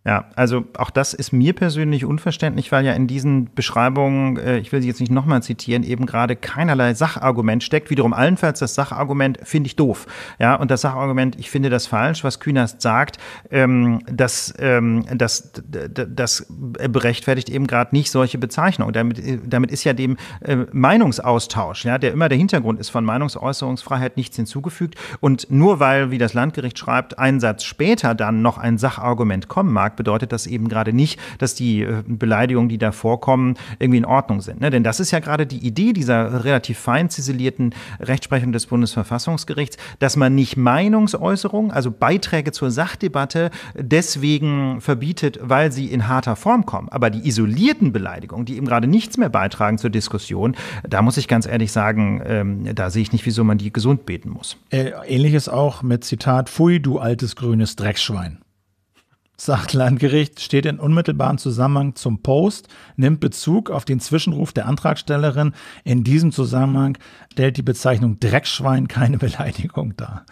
Ja, also auch das ist mir persönlich unverständlich, weil ja in diesen Beschreibungen, äh, ich will sie jetzt nicht nochmal zitieren, eben gerade keinerlei Sachargument steckt. Wiederum allenfalls das Sachargument finde ich doof. Ja, und das Sachargument, ich finde das falsch, was Künast sagt, ähm, das, ähm, das, das berechtfertigt eben gerade nicht solche Bezeichnungen. Damit, äh, damit ist ja dem äh, Meinungsaustausch, ja, der immer der Hintergrund ist von Meinungsäußerungsfreiheit, nichts hinzugefügt. Und nur weil, wie das Landgericht schreibt, ein Satz später dann noch ein Sachargument kommen mag, sagt, bedeutet das eben gerade nicht, dass die äh, Beleidigungen, die da vorkommen, irgendwie in Ordnung sind. Ne? Denn das ist ja gerade die Idee dieser relativ fein ziselierten Rechtsprechung des Bundesverfassungsgerichts, dass man nicht Meinungsäußerungen, also Beiträge zur Sachdebatte deswegen verbietet, weil sie in harter Form kommen. Aber die isolierten Beleidigungen, die eben gerade nichts mehr beitragen zur Diskussion, da muss ich ganz ehrlich sagen, ähm, da sehe ich nicht, wieso man die gesund beten muss. Äh, ähnliches auch mit Zitat, Pfui, du altes grünes Dreckschwein sagt Landgericht, steht in unmittelbarem Zusammenhang zum Post, nimmt Bezug auf den Zwischenruf der Antragstellerin. In diesem Zusammenhang stellt die Bezeichnung Dreckschwein keine Beleidigung dar.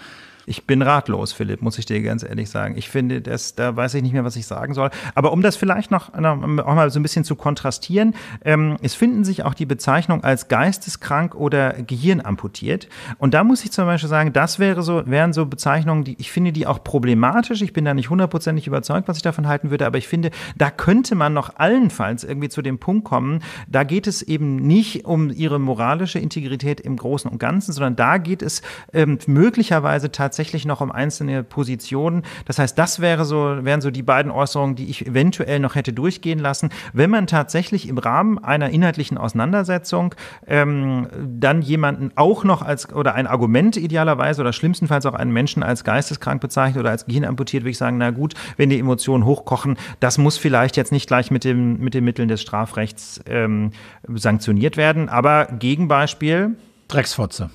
Ich bin ratlos, Philipp, muss ich dir ganz ehrlich sagen. Ich finde, das, da weiß ich nicht mehr, was ich sagen soll. Aber um das vielleicht noch, noch auch mal so ein bisschen zu kontrastieren, ähm, es finden sich auch die Bezeichnungen als geisteskrank oder gehirnamputiert. Und da muss ich zum Beispiel sagen, das wäre so, wären so Bezeichnungen, die ich finde, die auch problematisch. Ich bin da nicht hundertprozentig überzeugt, was ich davon halten würde, aber ich finde, da könnte man noch allenfalls irgendwie zu dem Punkt kommen, da geht es eben nicht um ihre moralische Integrität im Großen und Ganzen, sondern da geht es ähm, möglicherweise tatsächlich tatsächlich noch um einzelne Positionen. Das heißt, das wäre so, wären so die beiden Äußerungen, die ich eventuell noch hätte durchgehen lassen, wenn man tatsächlich im Rahmen einer inhaltlichen Auseinandersetzung ähm, dann jemanden auch noch als oder ein Argument idealerweise oder schlimmstenfalls auch einen Menschen als geisteskrank bezeichnet oder als gehirnamputiert, würde ich sagen, na gut, wenn die Emotionen hochkochen, das muss vielleicht jetzt nicht gleich mit, dem, mit den Mitteln des Strafrechts ähm, sanktioniert werden. Aber Gegenbeispiel. Drecksfotze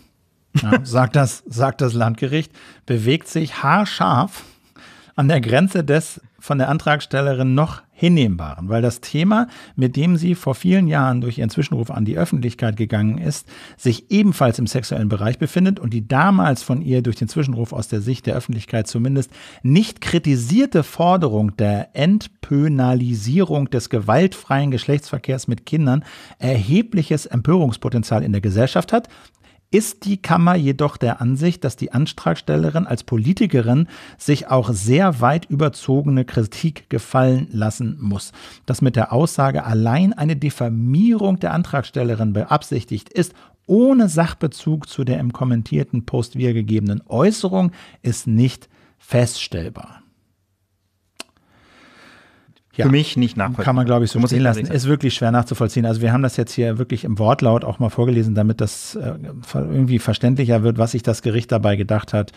ja, sagt, das, sagt das Landgericht, bewegt sich haarscharf an der Grenze des von der Antragstellerin noch hinnehmbaren, weil das Thema, mit dem sie vor vielen Jahren durch ihren Zwischenruf an die Öffentlichkeit gegangen ist, sich ebenfalls im sexuellen Bereich befindet und die damals von ihr durch den Zwischenruf aus der Sicht der Öffentlichkeit zumindest nicht kritisierte Forderung der Entpönalisierung des gewaltfreien Geschlechtsverkehrs mit Kindern erhebliches Empörungspotenzial in der Gesellschaft hat, ist die Kammer jedoch der Ansicht, dass die Antragstellerin als Politikerin sich auch sehr weit überzogene Kritik gefallen lassen muss. Dass mit der Aussage allein eine Diffamierung der Antragstellerin beabsichtigt ist, ohne Sachbezug zu der im kommentierten Post wiedergegebenen Äußerung, ist nicht feststellbar ja, für mich nicht nachvollziehen. Kann man, glaube ich, so stehen lassen. Ist wirklich schwer nachzuvollziehen. Also wir haben das jetzt hier wirklich im Wortlaut auch mal vorgelesen, damit das äh, irgendwie verständlicher wird, was sich das Gericht dabei gedacht hat.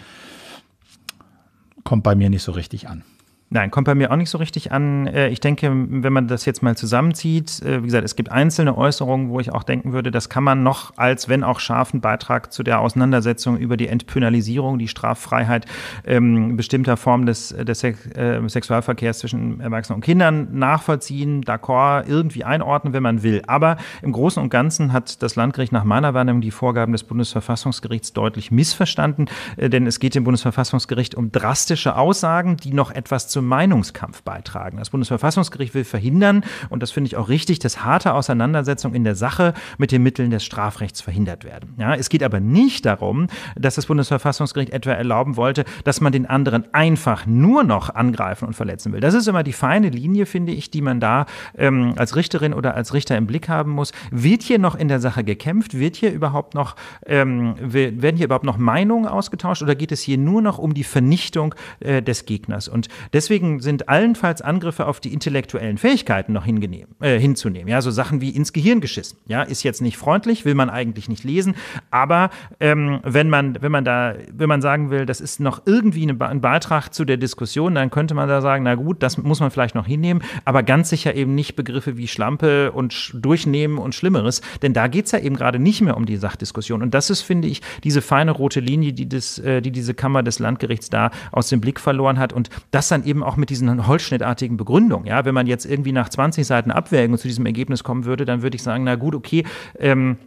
Kommt bei mir nicht so richtig an. Nein, kommt bei mir auch nicht so richtig an. Äh, ich denke, wenn man das jetzt mal zusammenzieht, äh, wie gesagt, es gibt einzelne Äußerungen, wo ich auch denken würde, das kann man noch als, wenn auch scharfen Beitrag zu der Auseinandersetzung über die Entpönalisierung, die Straffreiheit ähm, bestimmter Formen des, des Sex, äh, Sexualverkehrs zwischen Erwachsenen und Kindern nachvollziehen, d'accord, irgendwie einordnen, wenn man will. Aber im Großen und Ganzen hat das Landgericht nach meiner Wahrnehmung die Vorgaben des Bundesverfassungsgerichts deutlich missverstanden, äh, denn es geht dem Bundesverfassungsgericht um drastische Aussagen, die noch etwas zu zum Meinungskampf beitragen. Das Bundesverfassungsgericht will verhindern, und das finde ich auch richtig, dass harte Auseinandersetzungen in der Sache mit den Mitteln des Strafrechts verhindert werden. Ja, es geht aber nicht darum, dass das Bundesverfassungsgericht etwa erlauben wollte, dass man den anderen einfach nur noch angreifen und verletzen will. Das ist immer die feine Linie, finde ich, die man da ähm, als Richterin oder als Richter im Blick haben muss. Wird hier noch in der Sache gekämpft? Wird hier überhaupt noch, ähm, werden hier überhaupt noch Meinungen ausgetauscht oder geht es hier nur noch um die Vernichtung äh, des Gegners? Und deswegen deswegen sind allenfalls Angriffe auf die intellektuellen Fähigkeiten noch äh, hinzunehmen. Ja, so Sachen wie ins Gehirn geschissen. Ja, ist jetzt nicht freundlich, will man eigentlich nicht lesen. Aber ähm, wenn man, wenn man da, wenn man sagen will, das ist noch irgendwie eine, ein Beitrag zu der Diskussion, dann könnte man da sagen, na gut, das muss man vielleicht noch hinnehmen, aber ganz sicher eben nicht Begriffe wie Schlampe und Sch Durchnehmen und Schlimmeres. Denn da geht es ja eben gerade nicht mehr um die Sachdiskussion. Und das ist, finde ich, diese feine rote Linie, die, das, äh, die diese Kammer des Landgerichts da aus dem Blick verloren hat. Und das dann eben eben auch mit diesen holzschnittartigen Begründungen. Ja, wenn man jetzt irgendwie nach 20 Seiten Abwägung zu diesem Ergebnis kommen würde, dann würde ich sagen, na gut, okay, ähm,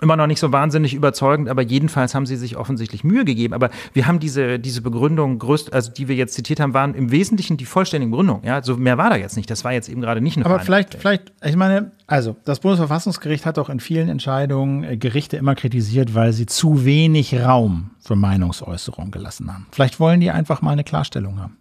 immer noch nicht so wahnsinnig überzeugend, aber jedenfalls haben sie sich offensichtlich Mühe gegeben. Aber wir haben diese, diese Begründung größt, also die wir jetzt zitiert haben, waren im Wesentlichen die vollständigen Begründungen. Ja, so mehr war da jetzt nicht. Das war jetzt eben gerade nicht eine Aber vielleicht, vielleicht, ich meine, also das Bundesverfassungsgericht hat auch in vielen Entscheidungen äh, Gerichte immer kritisiert, weil sie zu wenig Raum für Meinungsäußerung gelassen haben. Vielleicht wollen die einfach mal eine Klarstellung haben.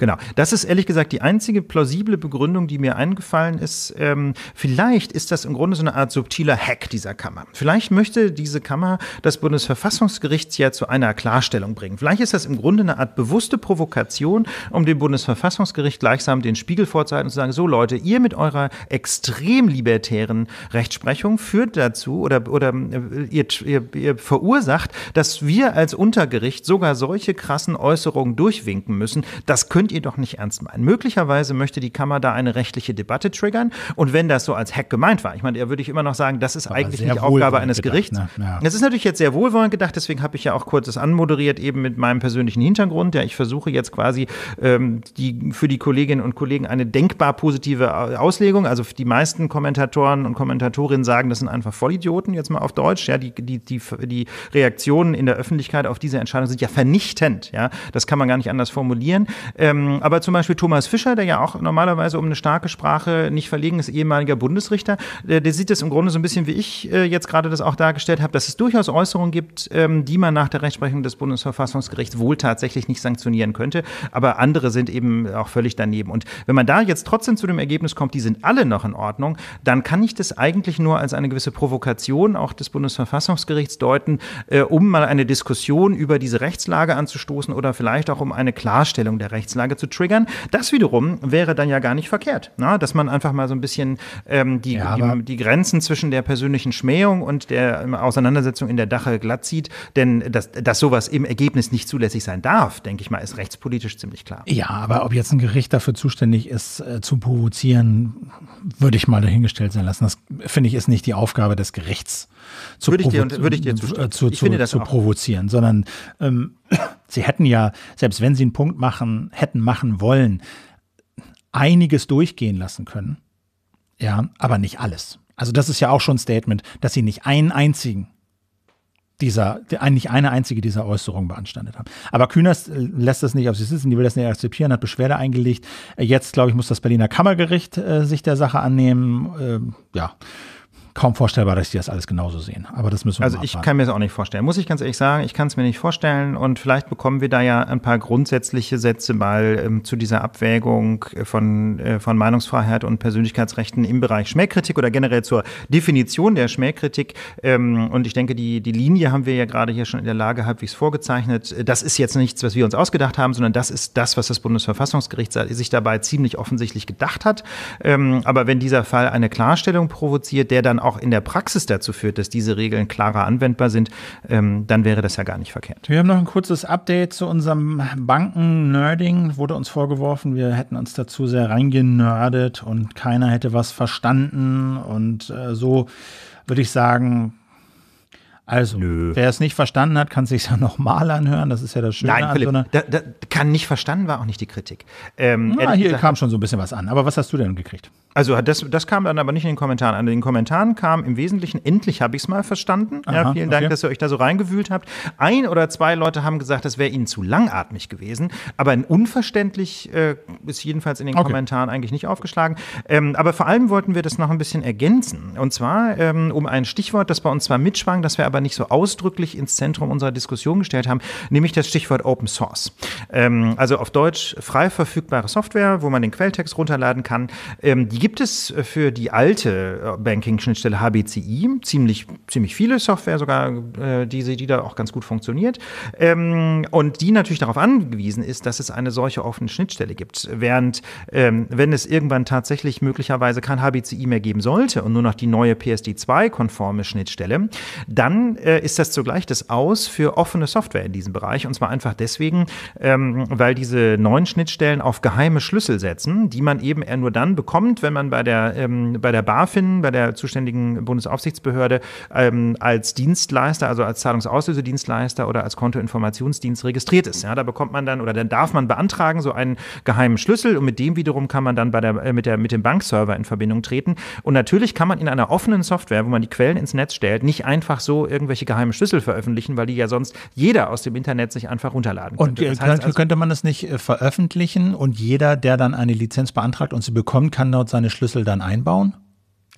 Genau. Das ist ehrlich gesagt die einzige plausible Begründung, die mir eingefallen ist. Ähm, vielleicht ist das im Grunde so eine Art subtiler Hack dieser Kammer. Vielleicht möchte diese Kammer das Bundesverfassungsgericht ja zu einer Klarstellung bringen. Vielleicht ist das im Grunde eine Art bewusste Provokation, um dem Bundesverfassungsgericht gleichsam den Spiegel vorzuhalten und zu sagen, so Leute, ihr mit eurer extrem libertären Rechtsprechung führt dazu oder, oder äh, ihr, ihr, ihr verursacht, dass wir als Untergericht sogar solche krassen Äußerungen durchwinken müssen. Das könnte könnt ihr doch nicht ernst meinen. Möglicherweise möchte die Kammer da eine rechtliche Debatte triggern. Und wenn das so als Hack gemeint war, ich meine, da würde ich immer noch sagen, das ist Aber eigentlich nicht Aufgabe eines gedacht, Gerichts. Ne? Ja. Das ist natürlich jetzt sehr wohlwollend gedacht, deswegen habe ich ja auch kurz das anmoderiert, eben mit meinem persönlichen Hintergrund. Ja, ich versuche jetzt quasi ähm, die, für die Kolleginnen und Kollegen eine denkbar positive Auslegung. Also die meisten Kommentatoren und Kommentatorinnen sagen, das sind einfach Vollidioten, jetzt mal auf Deutsch. Ja, die, die, die, die Reaktionen in der Öffentlichkeit auf diese Entscheidung sind ja vernichtend. Ja, das kann man gar nicht anders formulieren. Ähm, ähm, aber zum Beispiel Thomas Fischer, der ja auch normalerweise um eine starke Sprache nicht verlegen ist, ehemaliger Bundesrichter, der, der sieht das im Grunde so ein bisschen wie ich äh, jetzt gerade das auch dargestellt habe, dass es durchaus Äußerungen gibt, ähm, die man nach der Rechtsprechung des Bundesverfassungsgerichts wohl tatsächlich nicht sanktionieren könnte. Aber andere sind eben auch völlig daneben. Und wenn man da jetzt trotzdem zu dem Ergebnis kommt, die sind alle noch in Ordnung, dann kann ich das eigentlich nur als eine gewisse Provokation auch des Bundesverfassungsgerichts deuten, äh, um mal eine Diskussion über diese Rechtslage anzustoßen oder vielleicht auch um eine Klarstellung der Rechtslage Frage zu triggern. Das wiederum wäre dann ja gar nicht verkehrt, na? Ne? dass man einfach mal so ein bisschen ähm, die, ja, die, die, Grenzen zwischen der persönlichen Schmähung und der ähm, Auseinandersetzung in der Dache glatt zieht. Denn dass, dass sowas im Ergebnis nicht zulässig sein darf, denke ich mal, ist rechtspolitisch ziemlich klar. Ja, aber ob jetzt ein Gericht dafür zuständig ist, äh, zu provozieren, würde ich mal dahingestellt sein lassen. Das finde ich ist nicht die Aufgabe des Gerichts zu, würde ich dir, würde ich dir zustimmen. Äh, zu, ich zu, provozieren, sondern ähm, sie hätten ja, selbst wenn sie einen Punkt machen, hätten machen wollen, einiges durchgehen lassen können. Ja, aber nicht alles. Also das ist ja auch schon ein Statement, dass sie nicht einen einzigen dieser, nicht eine einzige dieser Äußerungen beanstandet haben. Aber Kühners äh, lässt das nicht auf sich sitzen, die will das nicht akzeptieren, hat Beschwerde eingelegt. Jetzt, glaube ich, muss das Berliner Kammergericht äh, sich der Sache annehmen. Ähm, ja, kaum vorstellbar, dass die das alles genauso sehen. Aber das müssen wir Also ich kann mir das auch nicht vorstellen. Muss ich ganz ehrlich sagen, ich kann es mir nicht vorstellen. Und vielleicht bekommen wir da ja ein paar grundsätzliche Sätze mal ähm, zu dieser Abwägung äh, von, äh, von Meinungsfreiheit und Persönlichkeitsrechten im Bereich Schmähkritik oder generell zur Definition der Schmähkritik. Ähm, und ich denke, die, die Linie haben wir ja gerade hier schon in der Lage halbwegs vorgezeichnet. Das ist jetzt nichts, was wir uns ausgedacht haben, sondern das ist das, was das Bundesverfassungsgericht sich dabei ziemlich offensichtlich gedacht hat. Ähm, aber wenn dieser Fall eine Klarstellung provoziert, der dann auch auch in der Praxis dazu führt, dass diese Regeln klarer anwendbar sind, ähm, dann wäre das ja gar nicht verkehrt. Wir haben noch ein kurzes Update zu unserem Banken-Nerding. Wurde uns vorgeworfen, wir hätten uns dazu sehr reingenördet und keiner hätte was verstanden. Und äh, so würde ich sagen, also, Nö. wer es nicht verstanden hat, kann es sich ja nochmal anhören. Das ist ja das Schöne. Nein, Philipp, an so da, da, kann nicht verstanden war auch nicht die Kritik. Ähm, Na, hier gesagt, kam schon so ein bisschen was an. Aber was hast du denn gekriegt? Also das, das kam dann aber nicht in den Kommentaren. An den Kommentaren kam im Wesentlichen, endlich habe ich es mal verstanden. Aha, ja, vielen Dank, okay. dass ihr euch da so reingewühlt habt. Ein oder zwei Leute haben gesagt, das wäre ihnen zu langatmig gewesen. Aber unverständlich äh, ist jedenfalls in den okay. Kommentaren eigentlich nicht aufgeschlagen. Ähm, aber vor allem wollten wir das noch ein bisschen ergänzen. Und zwar ähm, um ein Stichwort, das bei uns zwar mitschwang, das wir aber nicht so ausdrücklich ins Zentrum unserer Diskussion gestellt haben, nämlich das Stichwort Open Source. Ähm, also auf Deutsch frei verfügbare Software, wo man den Quelltext runterladen kann. Ähm, die gibt es äh, für die alte äh, Banking-Schnittstelle HBCI ziemlich, ziemlich viele Software sogar, äh, die, die da auch ganz gut funktioniert. Ähm, und die natürlich darauf angewiesen ist, dass es eine solche offene Schnittstelle gibt. Während, ähm, wenn es irgendwann tatsächlich möglicherweise kein HBCI mehr geben sollte und nur noch die neue PSD2-konforme Schnittstelle, dann ist das zugleich das Aus für offene Software in diesem Bereich. Und zwar einfach deswegen, ähm, weil diese neuen Schnittstellen auf geheime Schlüssel setzen, die man eben eher nur dann bekommt, wenn wenn man bei der, ähm, bei der BaFin, bei der zuständigen Bundesaufsichtsbehörde, ähm, als Dienstleister, also als Zahlungsauslösedienstleister oder als Kontoinformationsdienst registriert ist. Ja, da bekommt man dann oder dann darf man beantragen, so einen geheimen Schlüssel und mit dem wiederum kann man dann bei der, äh, mit, der, mit dem Bankserver in Verbindung treten. Und natürlich kann man in einer offenen Software, wo man die Quellen ins Netz stellt, nicht einfach so irgendwelche geheimen Schlüssel veröffentlichen, weil die ja sonst jeder aus dem Internet sich einfach runterladen könnte. Und äh, das heißt also, könnte man das nicht äh, veröffentlichen und jeder, der dann eine Lizenz beantragt und sie bekommt, kann dort sein seine Schlüssel dann einbauen?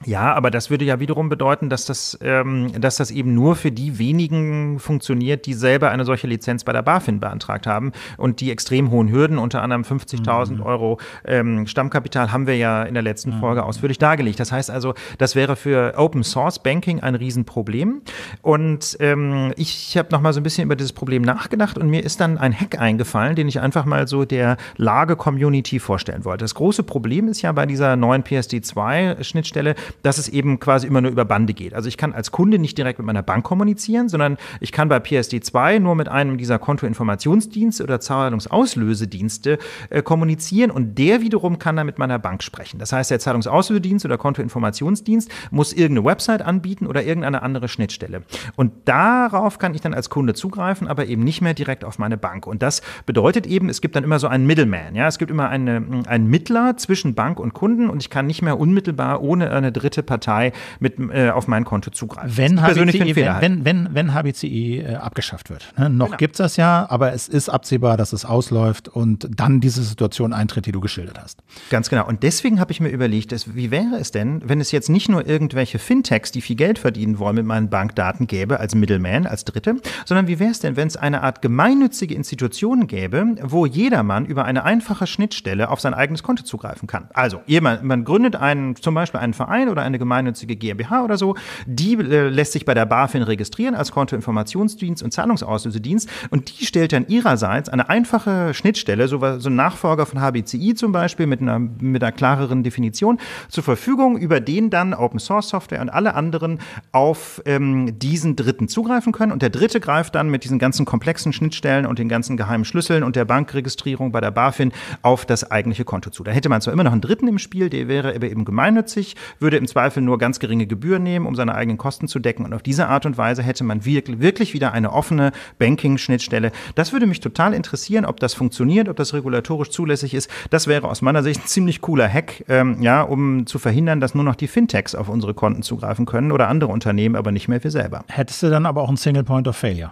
Ja, aber das würde ja wiederum bedeuten, dass das, ähm, dass das eben nur für die wenigen funktioniert, die selber eine solche Lizenz bei der BaFin beantragt haben und die extrem hohen Hürden, unter anderem 50.000 mhm. Euro ähm, Stammkapital, haben wir ja in der letzten mhm. Folge ausführlich dargelegt. Das heißt also, das wäre für Open Source Banking ein Riesenproblem. Und ähm, ich habe noch mal so ein bisschen über dieses Problem nachgedacht und mir ist dann ein Hack eingefallen, den ich einfach mal so der Lage Community vorstellen wollte. Das große Problem ist ja bei dieser neuen PSD2 Schnittstelle, dass es eben quasi immer nur über Bande geht. Also ich kann als Kunde nicht direkt mit meiner Bank kommunizieren, sondern ich kann bei PSD2 nur mit einem dieser Kontoinformationsdienste oder Zahlungsauslösedienste äh, kommunizieren und der wiederum kann dann mit meiner Bank sprechen. Das heißt, der Zahlungsauslösedienst oder Kontoinformationsdienst muss irgendeine Website anbieten oder irgendeine andere Schnittstelle. Und darauf kann ich dann als Kunde zugreifen, aber eben nicht mehr direkt auf meine Bank. Und das bedeutet eben, es gibt dann immer so einen Middleman. Ja? Es gibt immer eine, einen Mittler zwischen Bank und Kunden und ich kann nicht mehr unmittelbar ohne eine dritte Partei mit, äh, auf mein Konto zugreift. Wenn HBCI, e, wenn, wenn, wenn, wenn, HBCI äh, abgeschafft wird. Ne? Noch genau. gibt es das ja, aber es ist absehbar, dass es ausläuft und dann diese Situation eintritt, die du geschildert hast. Ganz genau. Und deswegen habe ich mir überlegt, dass, wie wäre es denn, wenn es jetzt nicht nur irgendwelche Fintechs, die viel Geld verdienen wollen, mit meinen Bankdaten gäbe, als Middleman, als Dritte, sondern wie wäre es denn, wenn es eine Art gemeinnützige Institution gäbe, wo jedermann über eine einfache Schnittstelle auf sein eigenes Konto zugreifen kann? Also, jemand, man gründet einen, zum Beispiel einen Verein, Verein oder eine gemeinnützige GmbH oder so, die äh, lässt sich bei der BaFin registrieren als Kontoinformationsdienst und Zahlungsauslösedienst und die stellt dann ihrerseits eine einfache Schnittstelle, so, so ein Nachfolger von HBCI zum Beispiel mit einer, mit einer klareren Definition zur Verfügung, über den dann Open Source Software und alle anderen auf ähm, diesen Dritten zugreifen können und der Dritte greift dann mit diesen ganzen komplexen Schnittstellen und den ganzen geheimen Schlüsseln und der Bankregistrierung bei der BaFin auf das eigentliche Konto zu. Da hätte man zwar immer noch einen Dritten im Spiel, der wäre aber eben gemeinnützig, würde würde im Zweifel nur ganz geringe Gebühren nehmen, um seine eigenen Kosten zu decken. Und auf diese Art und Weise hätte man wirklich wieder eine offene Banking-Schnittstelle. Das würde mich total interessieren, ob das funktioniert, ob das regulatorisch zulässig ist. Das wäre aus meiner Sicht ein ziemlich cooler Hack, ähm, ja, um zu verhindern, dass nur noch die Fintechs auf unsere Konten zugreifen können oder andere Unternehmen, aber nicht mehr wir selber. Hättest du dann aber auch einen Single Point of Failure?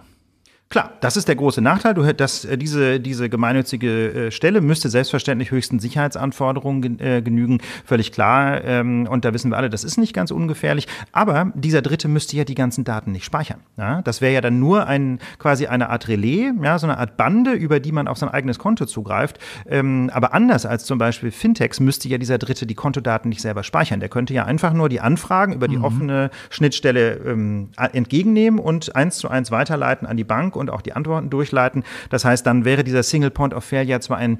Klar, das ist der große Nachteil. Du hörst, dass äh, diese, diese gemeinnützige äh, Stelle müsste selbstverständlich höchsten Sicherheitsanforderungen äh, genügen, völlig klar. Ähm, und da wissen wir alle, das ist nicht ganz ungefährlich. Aber dieser Dritte müsste ja die ganzen Daten nicht speichern. Ja? Das wäre ja dann nur ein, quasi eine Art Relais, ja, so eine Art Bande, über die man auf sein eigenes Konto zugreift. Ähm, aber anders als zum Beispiel Fintechs müsste ja dieser Dritte die Kontodaten nicht selber speichern. Der könnte ja einfach nur die Anfragen über die mhm. offene Schnittstelle ähm, entgegennehmen und eins zu eins weiterleiten an die Bank und auch die Antworten durchleiten. Das heißt, dann wäre dieser Single Point of Failure zwar ein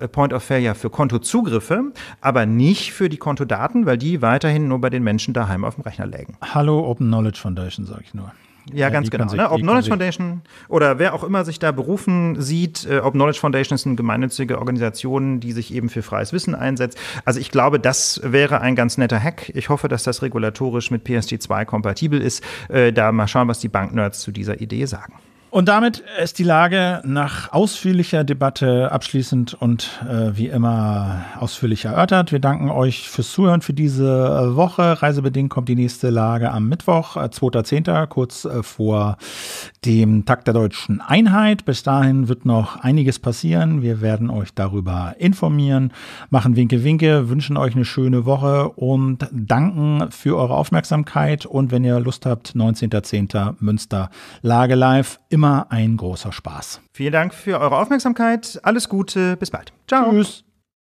äh, Point of Failure für Kontozugriffe, aber nicht für die Kontodaten, weil die weiterhin nur bei den Menschen daheim auf dem Rechner lägen. Hallo Open Knowledge Foundation, sage ich nur. Ja, ja, ganz genau. Ne? Sich, ne? Ob Knowledge Foundation oder wer auch immer sich da berufen sieht, äh, ob Knowledge Foundation ist eine gemeinnützige Organisation, die sich eben für freies Wissen einsetzt. Also ich glaube, das wäre ein ganz netter Hack. Ich hoffe, dass das regulatorisch mit PSD2 kompatibel ist. Äh, da mal schauen, was die Banknerds zu dieser Idee sagen. Und damit ist die Lage nach ausführlicher Debatte abschließend und äh, wie immer ausführlich erörtert. Wir danken euch fürs Zuhören für diese äh, Woche. Reisebedingt kommt die nächste Lage am Mittwoch, 2.10., äh, kurz äh, vor dem Tag der deutschen Einheit. Bis dahin wird noch einiges passieren. Wir werden euch darüber informieren, machen Winke Winke, wünschen euch eine schöne Woche und danken für eure Aufmerksamkeit. Und wenn ihr Lust habt, 19.10. Münster Lage live. Im immer ein großer Spaß. Vielen Dank für eure Aufmerksamkeit. Alles Gute. Bis bald. Ciao. Tschüss.